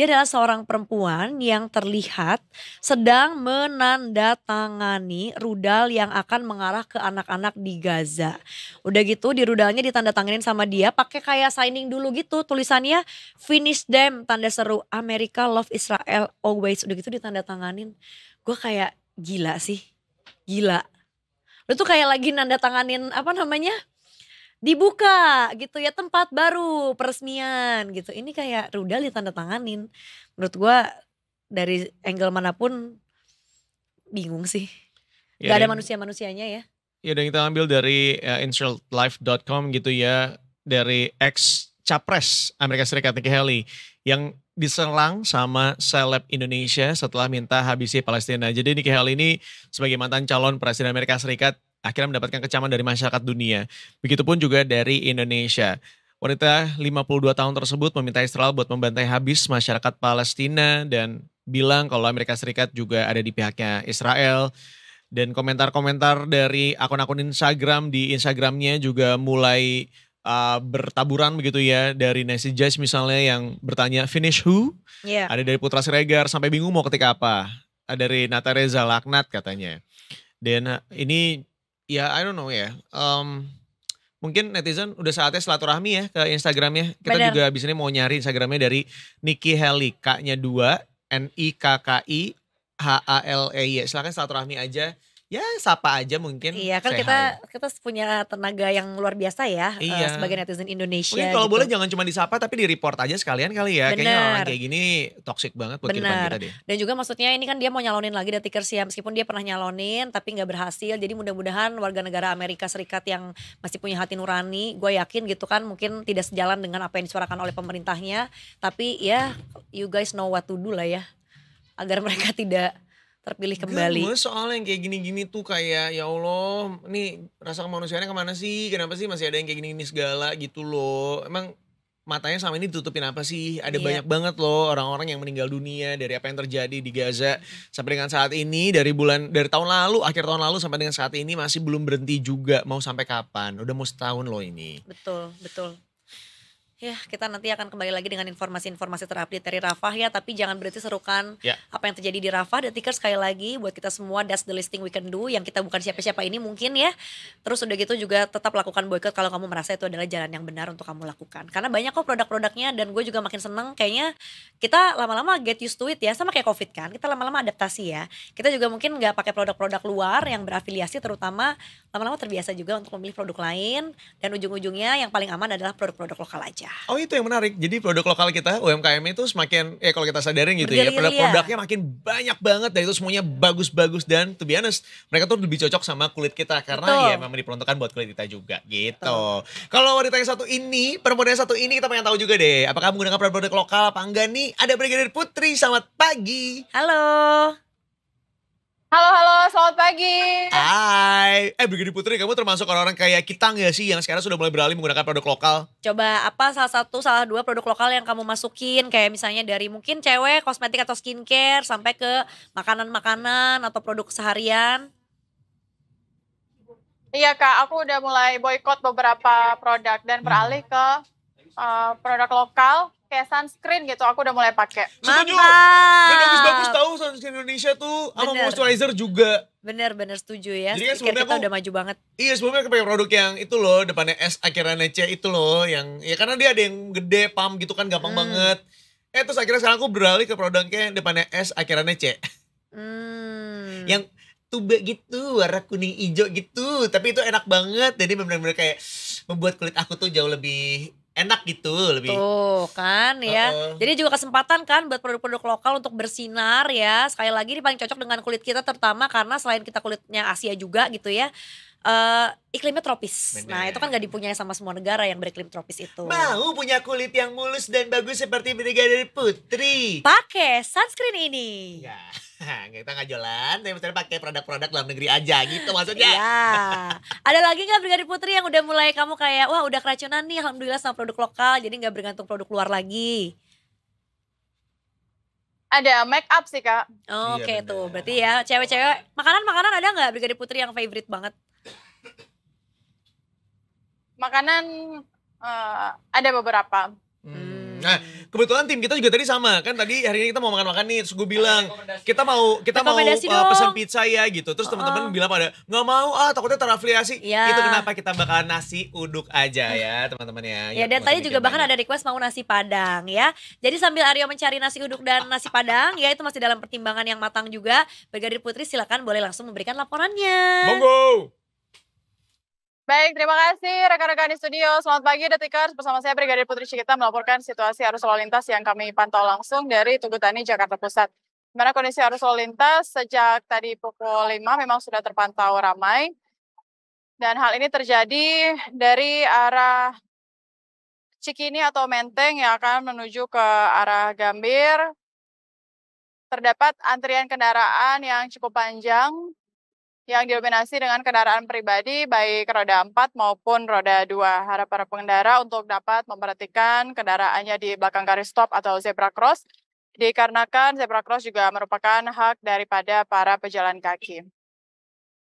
Dia adalah seorang perempuan yang terlihat sedang menandatangani rudal yang akan mengarah ke anak-anak di Gaza. Udah gitu di rudalnya ditandatanganin sama dia pakai kayak signing dulu gitu tulisannya finish them tanda seru America love Israel always. Udah gitu ditandatanganin. Gue kayak gila sih. Gila. Lu tuh kayak lagi nanda apa namanya? dibuka gitu ya tempat baru peresmian gitu. Ini kayak rudal ditanda tanganin Menurut gua dari angle manapun bingung sih. Ya, Gak ada manusia-manusianya ya. Ya dan kita ambil dari uh, eh, insurlife.com gitu ya dari ex capres Amerika Serikat Nikki Haley yang diserang sama seleb Indonesia setelah minta habisi Palestina. Jadi Nikki Haley ini sebagai mantan calon presiden Amerika Serikat akhirnya mendapatkan kecaman dari masyarakat dunia. Begitupun juga dari Indonesia. Wanita 52 tahun tersebut meminta Israel buat membantai habis masyarakat Palestina dan bilang kalau Amerika Serikat juga ada di pihaknya Israel. Dan komentar-komentar dari akun-akun Instagram di Instagramnya juga mulai uh, bertaburan begitu ya dari Nancy Judge misalnya yang bertanya finish who? Yeah. Ada dari Putra Siregar sampai bingung mau ketika apa. Ada dari Nata Reza laknat katanya. Dan uh, ini ya I don't know ya. Um, mungkin netizen udah saatnya silaturahmi ya ke Instagramnya. Kita Bener. juga abis ini mau nyari Instagramnya dari Niki Heli, K-nya 2, N-I-K-K-I, H-A-L-E-Y. Silahkan silaturahmi aja ya sapa aja mungkin. Iya kan kita hai. kita punya tenaga yang luar biasa ya eh, iya. uh, sebagai netizen Indonesia. Mungkin kalau gitu. boleh jangan cuma disapa tapi di report aja sekalian kali ya. Bener. Kayaknya orang kayak gini toxic banget buat Bener. kita deh. Dan juga maksudnya ini kan dia mau nyalonin lagi dari tikers ya meskipun dia pernah nyalonin tapi nggak berhasil. Jadi mudah-mudahan warga negara Amerika Serikat yang masih punya hati nurani, gue yakin gitu kan mungkin tidak sejalan dengan apa yang disuarakan oleh pemerintahnya. Tapi ya you guys know what to do lah ya agar [LAUGHS] mereka tidak terpilih kembali. Gue soal yang kayak gini-gini tuh kayak ya Allah, ini rasa kemanusiaannya kemana sih? Kenapa sih masih ada yang kayak gini-gini segala gitu loh? Emang matanya sama ini ditutupin apa sih? Ada yeah. banyak banget loh orang-orang yang meninggal dunia dari apa yang terjadi di Gaza sampai dengan saat ini dari bulan dari tahun lalu akhir tahun lalu sampai dengan saat ini masih belum berhenti juga mau sampai kapan? Udah mau setahun loh ini. Betul, betul. Ya, kita nanti akan kembali lagi dengan informasi-informasi terupdate dari Rafah ya, tapi jangan berhenti serukan ya. apa yang terjadi di Rafah. Dan sekali lagi buat kita semua, that's the listing we can do, yang kita bukan siapa-siapa ini mungkin ya. Terus udah gitu juga tetap lakukan boycott kalau kamu merasa itu adalah jalan yang benar untuk kamu lakukan. Karena banyak kok produk-produknya dan gue juga makin seneng kayaknya kita lama-lama get used to it ya, sama kayak COVID kan, kita lama-lama adaptasi ya. Kita juga mungkin nggak pakai produk-produk luar yang berafiliasi terutama lama-lama terbiasa juga untuk memilih produk lain dan ujung-ujungnya yang paling aman adalah produk-produk lokal aja. Iya. Oh itu yang menarik. Jadi produk lokal kita UMKM itu semakin ya kalau kita sadarin gitu Berdiri, ya produk-produknya makin banyak banget dan itu semuanya bagus-bagus dan to be honest mereka tuh lebih cocok sama kulit kita karena ya Betul. ya memang diperuntukkan buat kulit kita juga gitu. Kalau wanita yang satu ini perempuan yang satu ini kita pengen tahu juga deh apakah menggunakan produk-produk lokal apa enggak nih? Ada Brigadir Putri, selamat pagi. Halo. Halo, halo, selamat pagi. Hai. Eh, Brigadi Putri, kamu termasuk orang-orang kayak kita nggak ya sih yang sekarang sudah mulai beralih menggunakan produk lokal? Coba, apa salah satu, salah dua produk lokal yang kamu masukin? Kayak misalnya dari mungkin cewek, kosmetik atau skincare, sampai ke makanan-makanan atau produk seharian? Iya Kak, aku udah mulai boykot beberapa produk dan beralih hmm. ke uh, produk lokal kayak sunscreen gitu aku udah mulai pakai. Setuju. Dan bagus-bagus tahu sunscreen Indonesia tuh sama moisturizer juga. Bener-bener setuju ya. Jadi kan sebelumnya kita aku, udah maju banget. Iya sebelumnya aku pakai produk yang itu loh depannya S akhirnya C itu loh yang ya karena dia ada yang gede pam gitu kan gampang hmm. banget. Eh terus akhirnya sekarang aku beralih ke produknya yang depannya S akhirnya C. Hmm. Yang tube gitu warna kuning hijau gitu tapi itu enak banget jadi benar-benar kayak membuat kulit aku tuh jauh lebih enak gitu lebih. Tuh kan ya. Uh -uh. Jadi juga kesempatan kan buat produk-produk lokal untuk bersinar ya. Sekali lagi ini paling cocok dengan kulit kita terutama karena selain kita kulitnya Asia juga gitu ya uh, iklimnya tropis. Bener. Nah itu kan gak dipunyai sama semua negara yang beriklim tropis itu. Mau punya kulit yang mulus dan bagus seperti Brigadir Putri. Pakai sunscreen ini. Ya [LAUGHS] Nah, kita nggak jualan, tapi misalnya pakai produk-produk dalam negeri aja gitu maksudnya. Iya. Ada lagi nggak Brigadir Putri yang udah mulai kamu kayak wah udah keracunan nih, alhamdulillah sama produk lokal, jadi nggak bergantung produk luar lagi. Ada make up sih kak. Oke okay, iya, tuh, berarti ya cewek-cewek makanan makanan ada nggak Brigadir Putri yang favorite banget? makanan uh, ada beberapa. Hmm. Nah, kebetulan tim kita juga tadi sama kan tadi hari ini kita mau makan-makan nih terus gue bilang kita mau kita mau uh, eh, pesan pizza ya gitu terus teman-teman bilang pada nggak mau ah takutnya terafiliasi ya. itu kenapa kita bakal nasi uduk aja ya teman-teman ya ya dan tadi juga bahkan ada request mau nasi padang ya jadi sambil Aryo mencari nasi uduk dan nasi padang ya itu masih dalam pertimbangan yang matang juga Brigadir Putri silakan boleh langsung memberikan laporannya monggo Baik, terima kasih rekan-rekan di studio. Selamat pagi Detikers. Bersama saya Brigadir Putri Cikita melaporkan situasi arus lalu lintas yang kami pantau langsung dari Tugu Tani, Jakarta Pusat. Di kondisi arus lalu lintas sejak tadi pukul 5 memang sudah terpantau ramai. Dan hal ini terjadi dari arah Cikini atau Menteng yang akan menuju ke arah Gambir. Terdapat antrian kendaraan yang cukup panjang yang didominasi dengan kendaraan pribadi baik roda 4 maupun roda 2. Harap para pengendara untuk dapat memperhatikan kendaraannya di belakang garis stop atau zebra cross dikarenakan zebra cross juga merupakan hak daripada para pejalan kaki.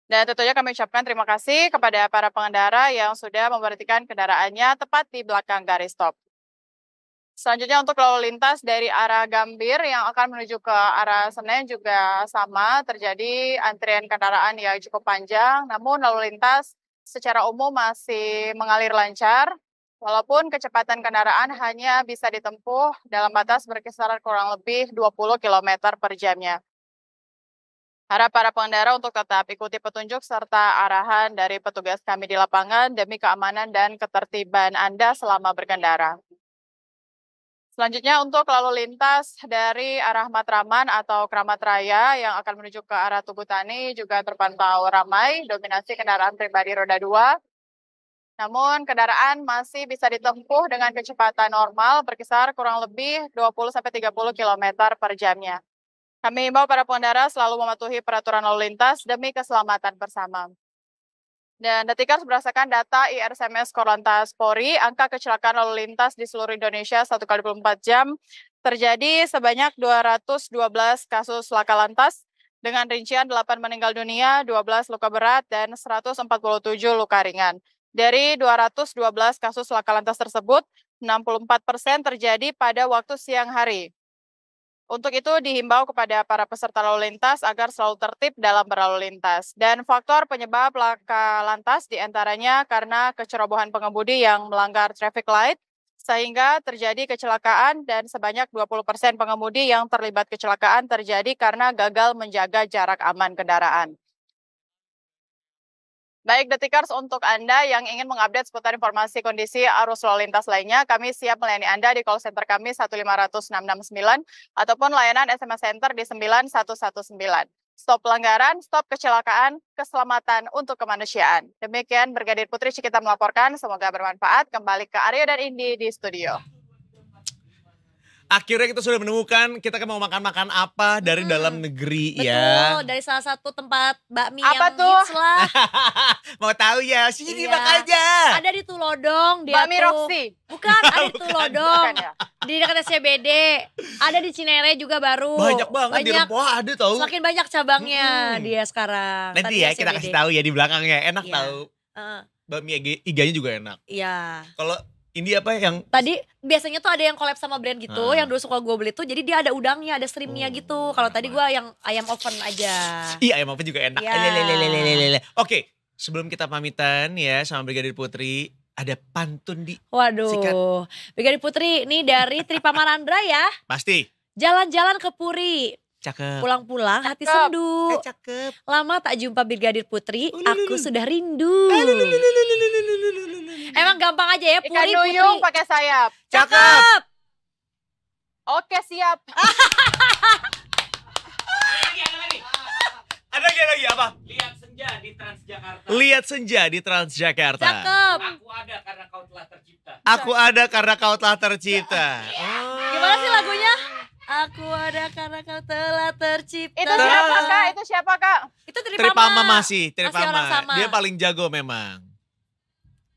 Dan tentunya kami ucapkan terima kasih kepada para pengendara yang sudah memperhatikan kendaraannya tepat di belakang garis stop. Selanjutnya untuk lalu lintas dari arah Gambir yang akan menuju ke arah Senen juga sama terjadi antrian kendaraan yang cukup panjang, namun lalu lintas secara umum masih mengalir lancar, walaupun kecepatan kendaraan hanya bisa ditempuh dalam batas berkisaran kurang lebih 20 km per jamnya. Harap para pengendara untuk tetap ikuti petunjuk serta arahan dari petugas kami di lapangan demi keamanan dan ketertiban Anda selama berkendara. Selanjutnya untuk lalu lintas dari arah Matraman atau Kramat Raya yang akan menuju ke arah Tugu Tani juga terpantau ramai, dominasi kendaraan pribadi roda 2. Namun kendaraan masih bisa ditempuh dengan kecepatan normal berkisar kurang lebih 20-30 km per jamnya. Kami himbau para pengendara selalu mematuhi peraturan lalu lintas demi keselamatan bersama. Dan ketika berdasarkan data IRSMS Korlantas Polri, angka kecelakaan lalu lintas di seluruh Indonesia 1 kali 24 jam terjadi sebanyak 212 kasus laka lantas dengan rincian 8 meninggal dunia, 12 luka berat, dan 147 luka ringan. Dari 212 kasus laka lantas tersebut, 64 persen terjadi pada waktu siang hari. Untuk itu dihimbau kepada para peserta lalu lintas agar selalu tertib dalam berlalu lintas. Dan faktor penyebab laka lantas diantaranya karena kecerobohan pengemudi yang melanggar traffic light, sehingga terjadi kecelakaan dan sebanyak 20% persen pengemudi yang terlibat kecelakaan terjadi karena gagal menjaga jarak aman kendaraan. Baik, Detikers, untuk Anda yang ingin mengupdate seputar informasi kondisi arus lalu lintas lainnya, kami siap melayani Anda di call center kami 15669 ataupun layanan SMS Center di 9119. Stop pelanggaran, stop kecelakaan, keselamatan untuk kemanusiaan. Demikian Brigadir Putri kita melaporkan, semoga bermanfaat. Kembali ke Aryo dan Indi di studio akhirnya kita sudah menemukan kita kan mau makan-makan apa dari hmm. dalam negeri Betul, ya. Betul, dari salah satu tempat bakmi apa yang tuh? hits lah. [LAUGHS] mau tahu ya, sini iya. aja. Ada di Tulodong, dia Bakmi tuh. Roxy. Bukan, ada di [LAUGHS] Tulodong. Bukan, ya. Di dekat CBD. Ada di Cinere juga baru. Banyak banget banyak, di Rempoha ada tahu. Semakin banyak cabangnya hmm. dia sekarang. Nanti ya kita kasih tahu ya di belakangnya, enak iya. tahu. Uh. Bakmi iganya juga enak. Iya. Kalau ini apa yang Tadi biasanya tuh ada yang collab sama brand gitu, hmm. yang dulu suka gue beli tuh. Jadi dia ada udangnya, ada serimnya oh. gitu. Kalau tadi gue yang ayam oven aja. Iya, ayam oven juga enak. Yeah. Iya. Oke, sebelum kita pamitan ya sama Brigadir Putri, ada pantun di Waduh. Sikat. Brigadir Putri ini dari Pamarandra ya. Pasti. Jalan-jalan ke Puri, Cakep. Pulang-pulang hati sendu. Eh, cakep. Lama tak jumpa Brigadir Putri, oh, aku sudah rindu. Emang gampang aja ya Ikan Puri Putri. pakai sayap. Cakep. cakep. Oke, siap. Ada lagi lagi apa? Lihat senja di Transjakarta. Lihat senja di Transjakarta. Cakep. Aku ada karena kau telah tercipta. Aku ada karena kau telah tercipta. Oh. Gimana sih lagunya? Aku ada karena kau telah tercipta. Itu siapa kak? Itu siapa kak? Itu Tripama. Tripama masih, Tripama. Masih sama. Dia paling jago memang.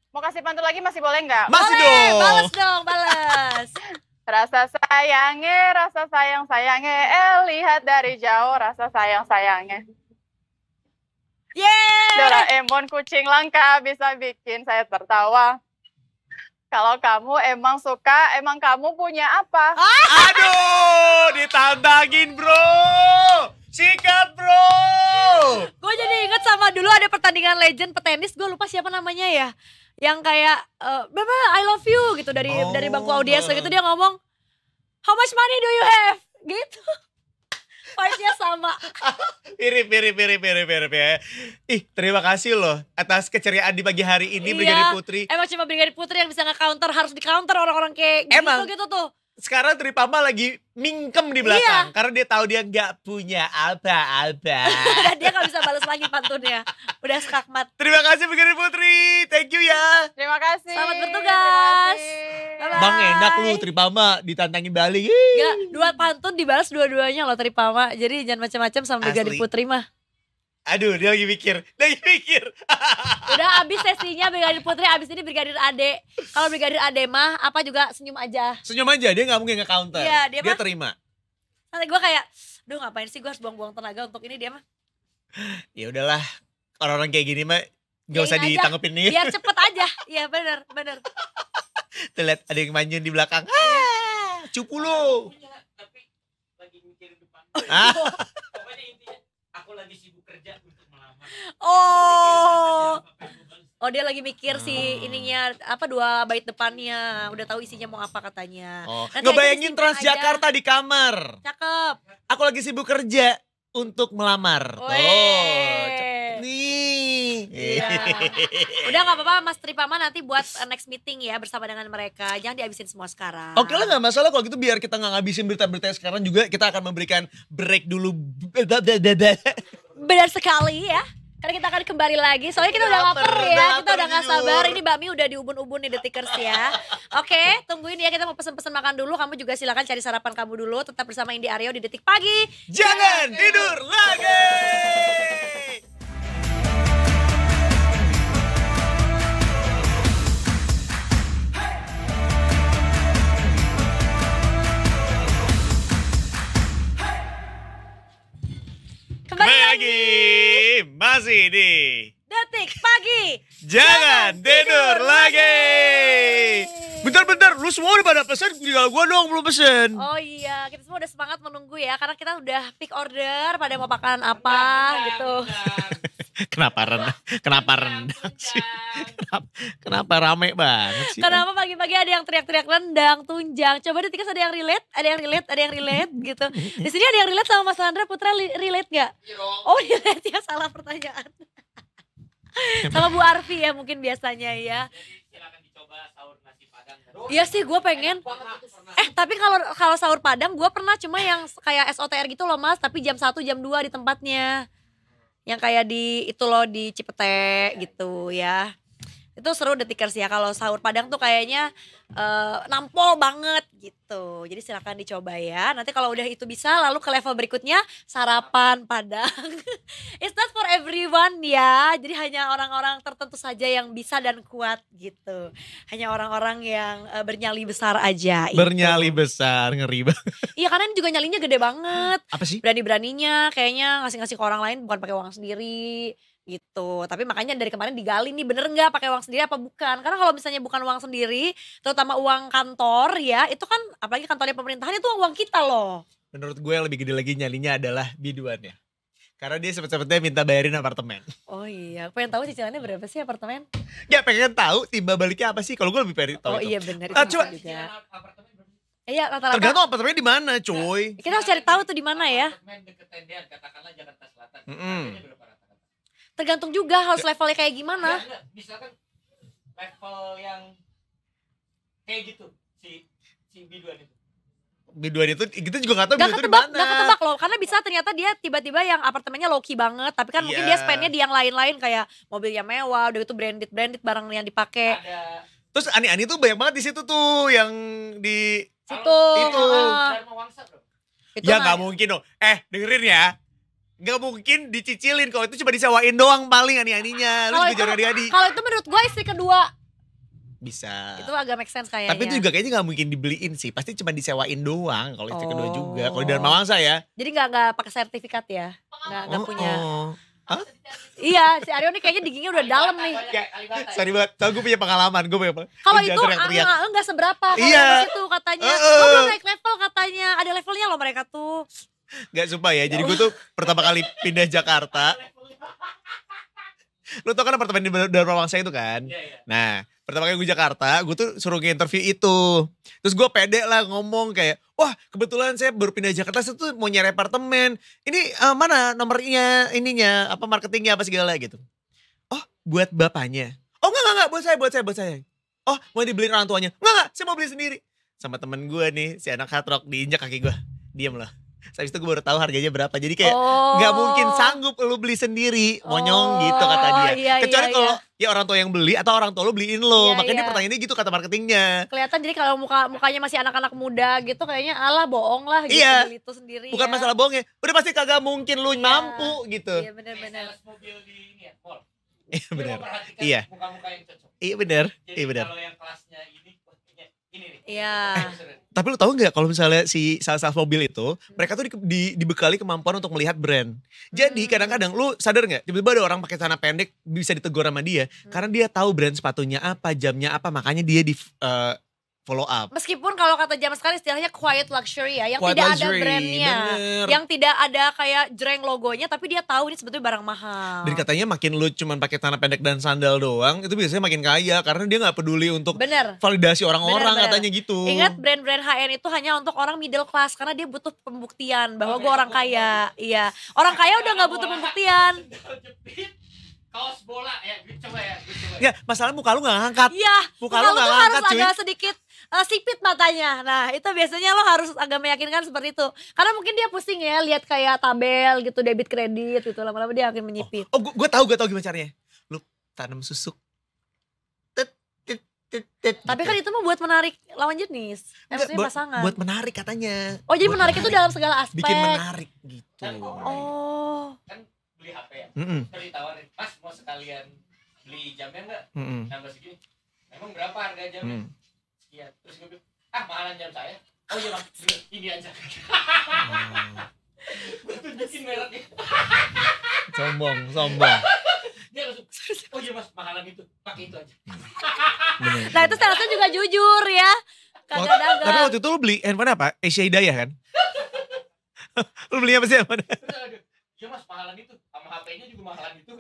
Mau kasih pantun lagi masih boleh nggak? Masih boleh, dong. Balas dong, balas. [LAUGHS] Rasa sayangnya, rasa sayang sayangnya, eh lihat dari jauh rasa sayang sayangnya. Yeah. Doraemon kucing langka bisa bikin saya tertawa kalau kamu emang suka, emang kamu punya apa? Aduh, ditantangin bro. Sikat bro. Gue jadi inget sama dulu ada pertandingan legend petenis, gue lupa siapa namanya ya. Yang kayak, uh, Bebe, I love you gitu dari oh. dari bangku oh, audiens gitu dia ngomong, How much money do you have? Gitu vibe sama. [LAUGHS] mirip, mirip, mirip, mirip, mirip ya. Ih, terima kasih loh atas keceriaan di pagi hari ini iya, Brigadir Putri. Emang cuma Brigadir Putri yang bisa nge-counter, harus di-counter orang-orang kayak gitu, gitu tuh sekarang Tripama lagi mingkem di belakang iya. karena dia tahu dia nggak punya Alba Alba. [LAUGHS] dia nggak bisa balas lagi pantunnya. Udah skakmat. Terima kasih Begini Putri. Thank you ya. Terima kasih. Selamat bertugas. Bye Bang enak lu Tripama ditantangin Bali. Gila, dua pantun dibalas dua-duanya loh Tripama. Jadi jangan macam-macam sama Begini Putri mah. Aduh, dia lagi mikir, dia lagi mikir. [LAUGHS] Udah habis sesinya Brigadir Putri, habis ini Brigadir Ade. Kalau Brigadir Ade mah apa juga senyum aja. Senyum aja, dia nggak mungkin nge-counter. Iya, dia, dia mah, terima. Nanti gue kayak, duh ngapain sih gue harus buang-buang tenaga untuk ini dia mah. Ya udahlah, orang-orang kayak gini mah gak usah ditanggepin nih. Biar cepet [LAUGHS] aja, iya bener, bener. Tuh liat ada yang manjun di belakang. Ah, cupu lu. Tapi lagi mikir depan. Ah. Pokoknya intinya aku lagi sibuk kerja untuk melamar. Oh. Oh dia lagi mikir hmm. si ininya apa dua bait depannya udah tahu isinya mau apa katanya. Oh. Nanti Ngebayangin Transjakarta di kamar. Cakep. Aku lagi sibuk kerja untuk melamar. Oh. Nih Iya. [LAUGHS] Udah nggak apa-apa Mas Tripama nanti buat eh, next meeting ya bersama dengan mereka. Jangan dihabisin semua sekarang. Oke lah nggak masalah kalau gitu biar kita nggak ngabisin berita-berita sekarang juga kita akan memberikan break dulu. Benar sekali ya. Karena kita akan kembali lagi. Soalnya kita udah lapar, ya. kita udah gak sabar. Ini Bami udah diubun-ubun nih detikers ya. Oke, tungguin ya kita mau pesen-pesen makan dulu. Kamu juga silakan cari sarapan kamu dulu. Tetap bersama Indi Aryo di Detik Pagi. Jangan tidur lagi. Kembali, lagi. lagi masih di Detik Pagi. Jangan, tidur, lagi. Bentar-bentar, lu semua udah pada pesen, tinggal gue doang belum pesen. Oh iya, kita semua udah semangat menunggu ya karena kita udah pick order pada mau makan apa bentar, gitu kenapa rendah? [LAUGHS] Kenapa rendang sih? Kenapa, kenapa rame banget sih? Kenapa pagi-pagi ada yang teriak-teriak rendang, tunjang? Coba deh tiga ada yang relate, ada yang relate, ada yang relate gitu. Di sini ada yang relate sama Mas Andra Putra relate gak? Iya oh relate ya salah pertanyaan. [LAUGHS] sama Bu Arfi ya mungkin biasanya ya. Iya sih gue pengen. Eh tapi kalau kalau sahur padang gue pernah cuma yang kayak SOTR gitu loh mas. Tapi jam satu jam dua di tempatnya yang kayak di itu loh di Cipete iya, iya. gitu ya itu seru detikers ya kalau sahur Padang tuh kayaknya uh, nampol banget gitu. Jadi silahkan dicoba ya. Nanti kalau udah itu bisa lalu ke level berikutnya sarapan Padang. [LAUGHS] It's not for everyone ya. Jadi hanya orang-orang tertentu saja yang bisa dan kuat gitu. Hanya orang-orang yang uh, bernyali besar aja. Gitu. Bernyali besar ngeri banget. [LAUGHS] Iya karena ini juga nyalinya gede banget. Apa sih? Berani-beraninya kayaknya ngasih-ngasih ke orang lain bukan pakai uang sendiri gitu tapi makanya dari kemarin digali nih bener nggak pakai uang sendiri apa bukan karena kalau misalnya bukan uang sendiri terutama uang kantor ya itu kan apalagi kantornya pemerintahan itu uang, kita loh menurut gue yang lebih gede lagi nyalinya adalah biduannya karena dia sempet-sempetnya minta bayarin apartemen. Oh iya, pengen tahu cicilannya berapa sih apartemen? Ya pengen tahu tiba baliknya apa sih? Kalau gue lebih pengen tahu. Oh itu. iya benar. Ah, coba. Iya, rata-rata. Tergantung apartemen di mana, cuy. Kita harus cari tahu tuh di mana ya. Apartemen deket tendian, katakanlah Jakarta Selatan. Mm -hmm tergantung juga harus levelnya kayak gimana ya, misalkan level yang kayak gitu si si biduan itu biduan itu kita juga gak tahu gak ketebak, gak ketebak loh karena bisa ternyata dia tiba-tiba yang apartemennya low-key banget tapi kan yeah. mungkin dia iya. spendnya di yang lain-lain kayak mobil yang mewah udah itu branded branded barang yang dipakai Ada... terus ani-ani tuh banyak banget di situ tuh yang di situ itu, itu. Uh, ah. itu ya nggak mungkin dong eh dengerin ya Gak mungkin dicicilin kalau itu cuma disewain doang paling ani-aninya. Lu kalo juga jadi Kalau itu menurut gue istri kedua bisa itu agak make sense kayaknya tapi itu juga kayaknya nggak mungkin dibeliin sih pasti cuma disewain doang kalau istri oh. kedua juga kalau dari Mawang ya. jadi nggak nggak pakai sertifikat ya nggak gak oh, punya oh. Hah? iya, si Aryo nih kayaknya digingnya udah dalam nih. sorry banget, tau gue punya pengalaman, gue punya Kalau itu ah, enggak, enggak seberapa, kalau iya. itu katanya, uh, uh. belum naik level katanya, ada levelnya loh mereka tuh. Gak sumpah ya, jadi gue tuh pertama kali pindah Jakarta. Lu tau kan apartemen di Darma Wangsa itu kan? Iya, iya. Nah, pertama kali gue Jakarta, gue tuh suruh nginterview interview itu. Terus gue pede lah ngomong kayak, wah kebetulan saya baru pindah Jakarta, saya tuh mau nyari apartemen. Ini uh, mana nomornya, ininya, apa marketingnya, apa segala gitu. Oh, buat bapaknya. Oh enggak, enggak, enggak, buat saya, buat saya, buat saya. Oh, mau dibeliin orang tuanya. Enggak, enggak, saya mau beli sendiri. Sama temen gue nih, si anak hard diinjak kaki gue. diam lah saya [LAUGHS] itu gue baru tahu harganya berapa. Jadi kayak oh. nggak oh. mungkin sanggup lu beli sendiri, monyong oh. gitu kata dia. Iya, iya Kecuali iya, kalau iya. ya orang tua yang beli atau orang tua lu beliin lo. Iya, Makanya iya. dia pertanyaannya gitu kata marketingnya. Kelihatan jadi kalau muka mukanya masih anak-anak muda gitu kayaknya alah bohong lah gitu iya. beli itu sendiri. Bukan ya. masalah bohong ya. Udah pasti kagak mungkin lu iya. mampu gitu. Iya benar-benar. Mobil ini ya, Iya benar. Iya. Iya benar. Iya benar. Kalau yang kelasnya Iya. Eh, tapi lu tahu nggak kalau misalnya si sales-sales mobil itu, mereka tuh di, di, dibekali kemampuan untuk melihat brand. Jadi hmm. kadang-kadang lu sadar nggak, tiba-tiba ada orang pakai celana pendek bisa ditegur sama dia hmm. karena dia tahu brand sepatunya apa, jamnya apa, makanya dia di uh, follow up. Meskipun kalau kata zaman sekarang istilahnya quiet luxury ya, yang quiet tidak luxury, ada brandnya, bener. yang tidak ada kayak jreng logonya, tapi dia tahu ini sebetulnya barang mahal. Dan katanya makin lu cuman pakai tanah pendek dan sandal doang, itu biasanya makin kaya karena dia nggak peduli untuk bener. validasi orang-orang katanya gitu. Ingat brand-brand HN itu hanya untuk orang middle class karena dia butuh pembuktian bahwa gue orang kaya. Iya, orang kaya udah nggak butuh pembuktian kaos bola ya coba ya coba ya. ya masalah muka lu gak ngangkat iya muka, muka lu, tuh harus cuy. agak sedikit uh, sipit matanya. Nah itu biasanya lo harus agak meyakinkan seperti itu. Karena mungkin dia pusing ya lihat kayak tabel gitu debit kredit gitu lama-lama dia akan menyipit. Oh, oh gue tau gue tau gimana caranya. Lu tanam susuk. Tapi gitu. kan itu mah buat menarik lawan jenis. Eh, maksudnya Enggak, buat, pasangan. Buat menarik katanya. Oh jadi menarik, menarik itu dalam segala aspek. Bikin menarik gitu. Kan oh. Kan beli HP ya. Mm -mm. ditawarin, mas mau sekalian beli jamnya enggak? Mm -mm. Nambah segini. Emang berapa harga jamnya? Mm Iya, terus gue bilang ah mahalan jam saya oh iya bang ini aja betul [LAUGHS] gue tunjukin mereknya [LAUGHS] sombong sombong oh iya mas mahalan itu pakai itu aja nah itu salesnya juga jujur ya kagak dagang tapi waktu itu lu beli handphone apa Asia Hidayah kan [LAUGHS] lu belinya apa sih handphone iya mas mahalan itu sama HP-nya juga mahalan itu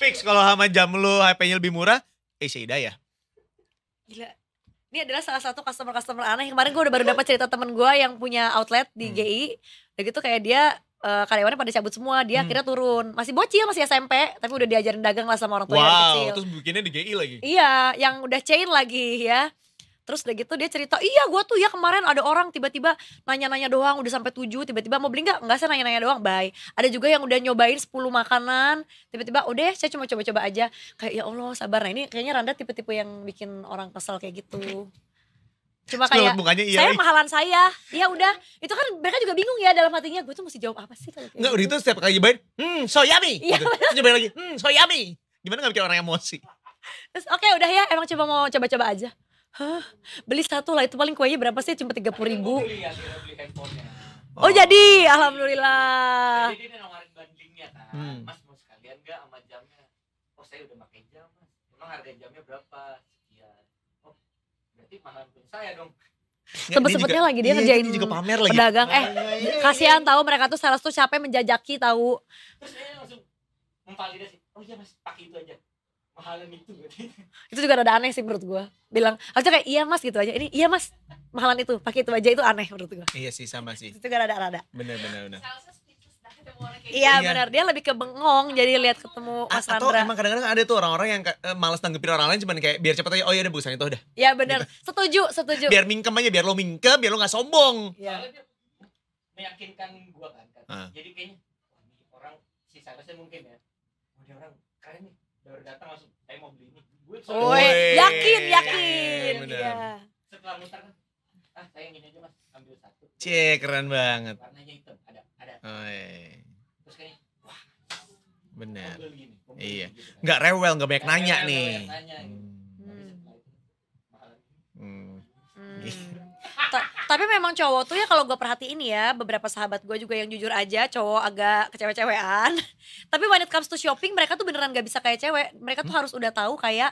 fix kalau sama jam lu HP-nya lebih murah Asia ya. Gila. Ini adalah salah satu customer-customer aneh. Kemarin gue udah baru dapat cerita temen gue yang punya outlet di hmm. GI. dan gitu kayak dia uh, karyawannya pada cabut semua, dia hmm. akhirnya turun. Masih bocil, masih SMP, tapi udah diajarin dagang lah sama orang tua wow, kecil. Wow, terus bikinnya di GI lagi. Iya, yang udah chain lagi ya. Terus udah gitu dia cerita, iya gue tuh ya kemarin ada orang tiba-tiba nanya-nanya doang udah sampai tujuh, tiba-tiba mau beli nggak? Nggak saya nanya-nanya doang, bye. Ada juga yang udah nyobain 10 makanan, tiba-tiba udah ya saya cuma coba-coba aja. Kayak ya Allah sabar, nah ini kayaknya Randa tipe-tipe yang bikin orang kesel kayak gitu. Cuma kayak mukanya, iya, saya mahalan saya. Ya udah, itu kan mereka juga bingung ya dalam hatinya gue tuh mesti jawab apa sih kalau Nggak, itu gitu setiap kali nyobain, hmm so yummy. Iya, gitu. nyobain lagi, hmm so yummy. Gimana gak bikin orang emosi? Terus oke okay, udah ya, emang coba mau coba-coba aja. Hah? Beli satu lah, itu paling kuenya berapa sih? Cuma tiga puluh ribu. oh. oh jadi, alhamdulillah. Jadi dia nawarin bandingnya kan, hmm. mas mau sekalian gak sama jamnya? Oh saya udah pakai jam mas, emang harga jamnya berapa? Ya, Oh berarti mahal pun saya dong. Sebetulnya lagi dia iya, kerjain dia juga pamer lagi. pedagang. Eh, iya, iya, iya. kasihan tahu mereka tuh sales tuh capek menjajaki tahu. Terus saya langsung memvalidasi. Oh iya mas, pakai itu aja mahalan itu [LAUGHS] itu juga ada aneh sih menurut gue bilang aja kayak iya mas gitu aja ini iya mas mahalan itu pakai itu aja itu aneh menurut gue iya sih sama sih itu juga ada rada bener bener bener Iya, iya. benar dia lebih ke bengong jadi lihat ketemu Mas Atau Randra. emang kadang-kadang ada tuh orang-orang yang eh, malas tanggapi orang lain cuman kayak biar cepet aja oh iya udah bagusan itu udah. Iya benar. Gitu. Setuju, setuju. Biar mingkem aja biar lo mingkem biar lo nggak sombong. Iya. Meyakinkan gua kan, kan. Ah. Jadi kayaknya orang si mungkin ya. Oh, orang keren nih baru datang langsung saya eh, mau beli ini gue yakin iya, iya, yakin ya, setelah muter kan, ah saya ingin aja mas ambil satu cek keren banget warnanya hitam ada ada oh, terus kayaknya wah benar iya gitu kan. nggak rewel nggak banyak nanya, nih nanya, gitu. hmm. hmm. Hmm. Hmm tapi memang cowok tuh ya kalau gue perhatiin ya beberapa sahabat gue juga yang jujur aja cowok agak kecewe-cewean [LAUGHS] tapi when it comes to shopping mereka tuh beneran gak bisa kayak cewek mereka tuh hmm? harus udah tahu kayak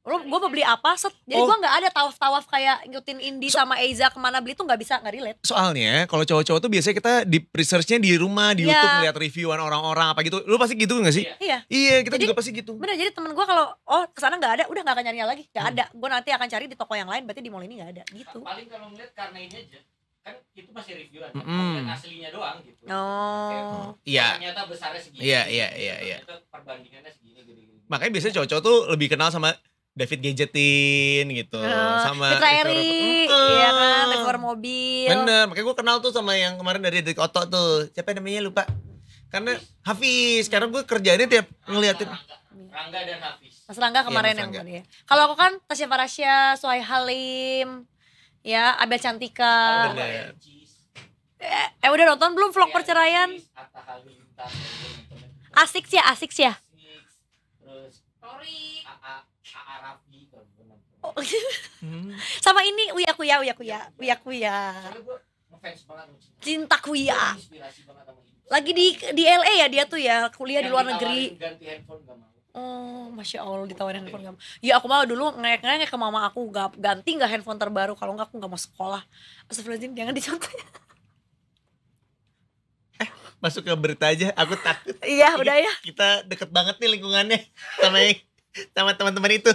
lu gue mau beli apa set jadi oh. gue nggak ada tawaf-tawaf kayak ngikutin Indi so, sama Eiza kemana beli tuh nggak bisa nggak relate soalnya kalau cowok-cowok tuh biasanya kita di researchnya di rumah di yeah. YouTube ngeliat reviewan orang-orang apa gitu lu pasti gitu gak sih iya yeah. iya kita jadi, juga pasti gitu bener jadi temen gue kalau oh kesana nggak ada udah nggak akan nyarinya lagi nggak hmm. ada gue nanti akan cari di toko yang lain berarti di mall ini nggak ada gitu paling kalau ngeliat karena ini aja kan itu masih reviewan mm kan aslinya doang gitu oh, oh iya ternyata besarnya segini iya iya iya iya perbandingannya segini gini, gini. makanya biasanya cowok-cowok tuh lebih kenal sama David gadgetin gitu uh, sama Fitra Eri iya kan rekor mobil bener makanya gue kenal tuh sama yang kemarin dari Dik Oto tuh siapa namanya lupa karena Hafiz sekarang gue kerjaannya tiap ngeliatin Rangga, Rangga dan Hafiz Mas Rangga iya, kemarin iya, yang tadi ya kalau aku kan Tasya Farasya Suhai Halim ya Abel Cantika bener. eh, eh udah nonton belum vlog iya, perceraian asik sih asik sih ya Oh. Hmm. sama ini uya kuya uya kuya iya, uya iya. kuya cinta kuya lagi di di LA ya dia tuh ya kuliah di luar negeri Oh, masya Allah ditawarin handphone kamu. Ya aku mau dulu ngayak-ngayak ke mama aku gak ganti nggak handphone terbaru kalau nggak aku nggak mau sekolah. Astagfirullahaladzim jangan dicontoh. [LAUGHS] Eh, masuk ke berita aja, aku takut. Iya, udah ya. Kita deket banget nih lingkungannya sama yang sama teman-teman itu.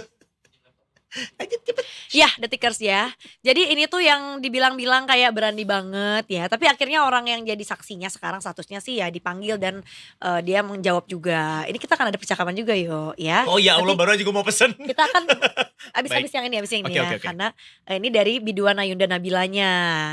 Lanjut cepet. Ya, detikers ya. Jadi ini tuh yang dibilang-bilang kayak berani banget ya. Tapi akhirnya orang yang jadi saksinya sekarang statusnya sih ya dipanggil dan uh, dia menjawab juga. Ini kita akan ada percakapan juga yo ya. Oh ya Allah Nanti, baru juga mau pesen. Kita akan [LAUGHS] abis abis yang ini abis yang ini okay, ya. Okay, okay. Karena eh, ini dari biduan Ayunda Nabilanya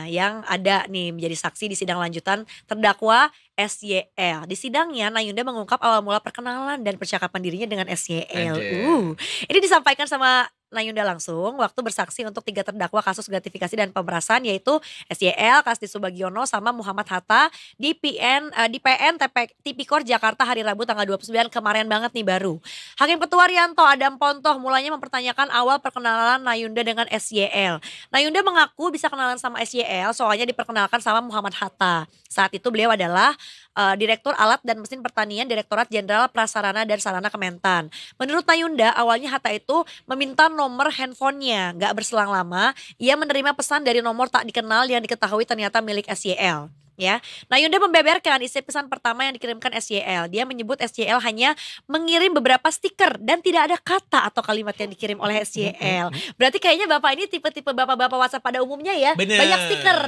yang ada nih menjadi saksi di sidang lanjutan terdakwa SYL. Di sidangnya Nayunda mengungkap awal mula perkenalan dan percakapan dirinya dengan SYL. Uh, ini disampaikan sama Nayunda langsung waktu bersaksi untuk tiga terdakwa kasus gratifikasi dan pemerasan yaitu SYL, Kasdi Subagiono sama Muhammad Hatta di PN uh, eh, di PN TP, Tipikor Jakarta hari Rabu tanggal 29 kemarin banget nih baru. Hakim Ketua Rianto Adam Pontoh mulanya mempertanyakan awal perkenalan Nayunda dengan SYL. Nayunda mengaku bisa kenalan sama SYL soalnya diperkenalkan sama Muhammad Hatta. Saat itu beliau adalah uh, Direktur Alat dan Mesin Pertanian Direktorat Jenderal Prasarana dan Sarana Kementan. Menurut Nayunda, awalnya Hatta itu meminta nomor handphonenya. Gak berselang lama, ia menerima pesan dari nomor tak dikenal yang diketahui ternyata milik SYL ya. Nah Yunda membeberkan isi pesan pertama yang dikirimkan SYL. Dia menyebut SYL hanya mengirim beberapa stiker dan tidak ada kata atau kalimat yang dikirim oleh SYL. Berarti kayaknya bapak ini tipe-tipe bapak-bapak WhatsApp pada umumnya ya. Bener. Banyak stiker,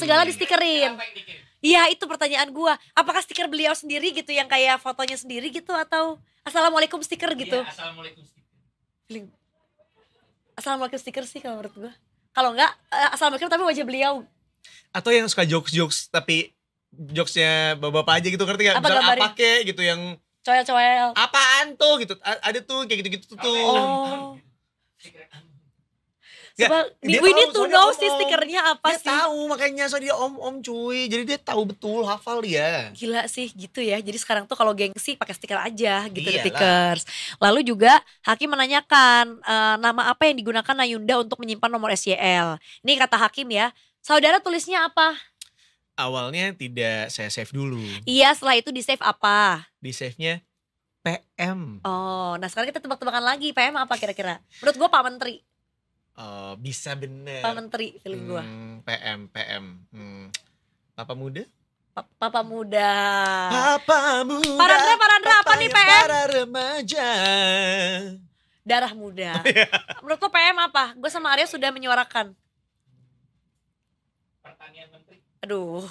segala segala stikerin. Iya itu pertanyaan gue. Apakah stiker beliau sendiri gitu yang kayak fotonya sendiri gitu atau assalamualaikum stiker iya, gitu? Ya, assalamualaikum stiker. Assalamualaikum stiker sih kalau menurut gue. Kalau enggak, eh, assalamualaikum tapi wajah beliau atau yang suka jokes-jokes tapi jokesnya bapak-bapak aja gitu ngerti gak? Apa Misalnya apa kek gitu yang coel-coel. Apaan tuh gitu? ada tuh kayak gitu-gitu tuh. Oh. Sebab dia we need to know sih stikernya apa dia sih. Dia tahu makanya soalnya dia om-om cuy. Jadi dia tahu betul hafal dia. Gila sih gitu ya. Jadi sekarang tuh kalau gengsi pakai stiker aja gitu Iyalah. stickers. Lalu juga Hakim menanyakan uh, nama apa yang digunakan Nayunda untuk menyimpan nomor SYL. Ini kata Hakim ya Saudara tulisnya apa? Awalnya tidak saya save dulu. Iya, setelah itu di save apa? Di save-nya PM. Oh, nah sekarang kita tebak-tebakan lagi PM apa kira-kira? Menurut gue Pak Menteri. Oh, bisa bener. Pak Menteri film hmm, gue. PM, PM. Hmm. Papa Muda? Pa Papa Muda. Papa Muda. Parandra, Parandra apa nih PM? Para remaja. Darah muda. [LAUGHS] Iya. Menurut lo PM apa? Gue sama Arya sudah menyuarakan aduh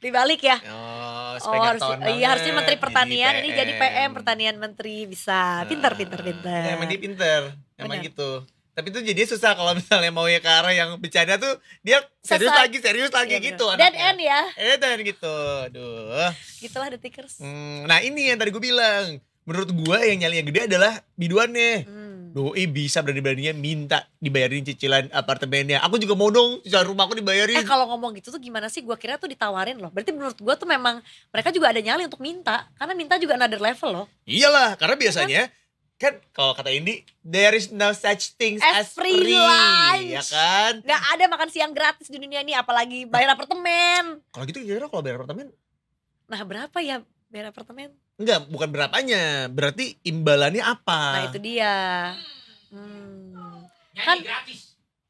dibalik ya. Oh, oh harus, iya harusnya ya, Menteri Pertanian ini jadi PM Pertanian Menteri bisa nah, pinter pinter pinter. Ya, emang dia pinter, emang Bener. gitu. Tapi itu jadi susah kalau misalnya mau ya ke arah yang bercanda tuh dia serius Sesat. lagi serius lagi ya, gitu. dan end ya. Eh, dead end gitu, aduh. Gitulah detikers. Hmm, nah ini yang tadi gue bilang, menurut gue yang yang gede adalah biduannya. Hmm Hmm. doi bisa berani-beraninya minta dibayarin cicilan apartemennya. Aku juga mau dong cicilan rumah aku dibayarin. Eh kalau ngomong gitu tuh gimana sih? Gua kira tuh ditawarin loh. Berarti menurut gua tuh memang mereka juga ada nyali untuk minta. Karena minta juga another level loh. Iyalah, karena iya kan? biasanya kan, kan kalau kata Indi, there is no such things as, free, free ya lunch. ya kan? Gak ada makan siang gratis di dunia ini, apalagi bayar apartemen. Kalau gitu kira-kira kalau bayar apartemen? Nah berapa ya bayar apartemen? Enggak, bukan berapanya. Berarti imbalannya apa? Nah, itu dia. Hmm. Kan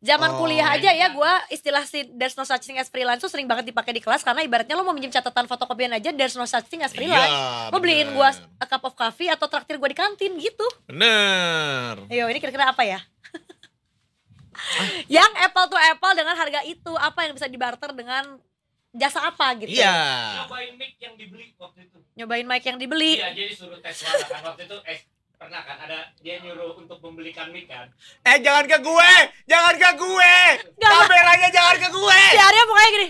Zaman oh. kuliah aja ya gue istilah si there's no such thing as freelance tuh sering banget dipakai di kelas karena ibaratnya lo mau minjem catatan fotokopian aja there's no such thing as iya, freelance. Iya, lo beliin gue a cup of coffee atau traktir gue di kantin gitu. Bener. Yo ini kira-kira apa ya? Ah. [LAUGHS] yang apple to apple dengan harga itu apa yang bisa dibarter dengan jasa apa gitu. Iya. Nyobain mic yang dibeli waktu itu. Nyobain mic yang dibeli. Iya, jadi suruh tes suara kan waktu itu eh pernah kan ada dia nyuruh untuk membelikan mic kan eh jangan ke gue jangan ke gue Gak kameranya jangan ke gue siarnya pokoknya gini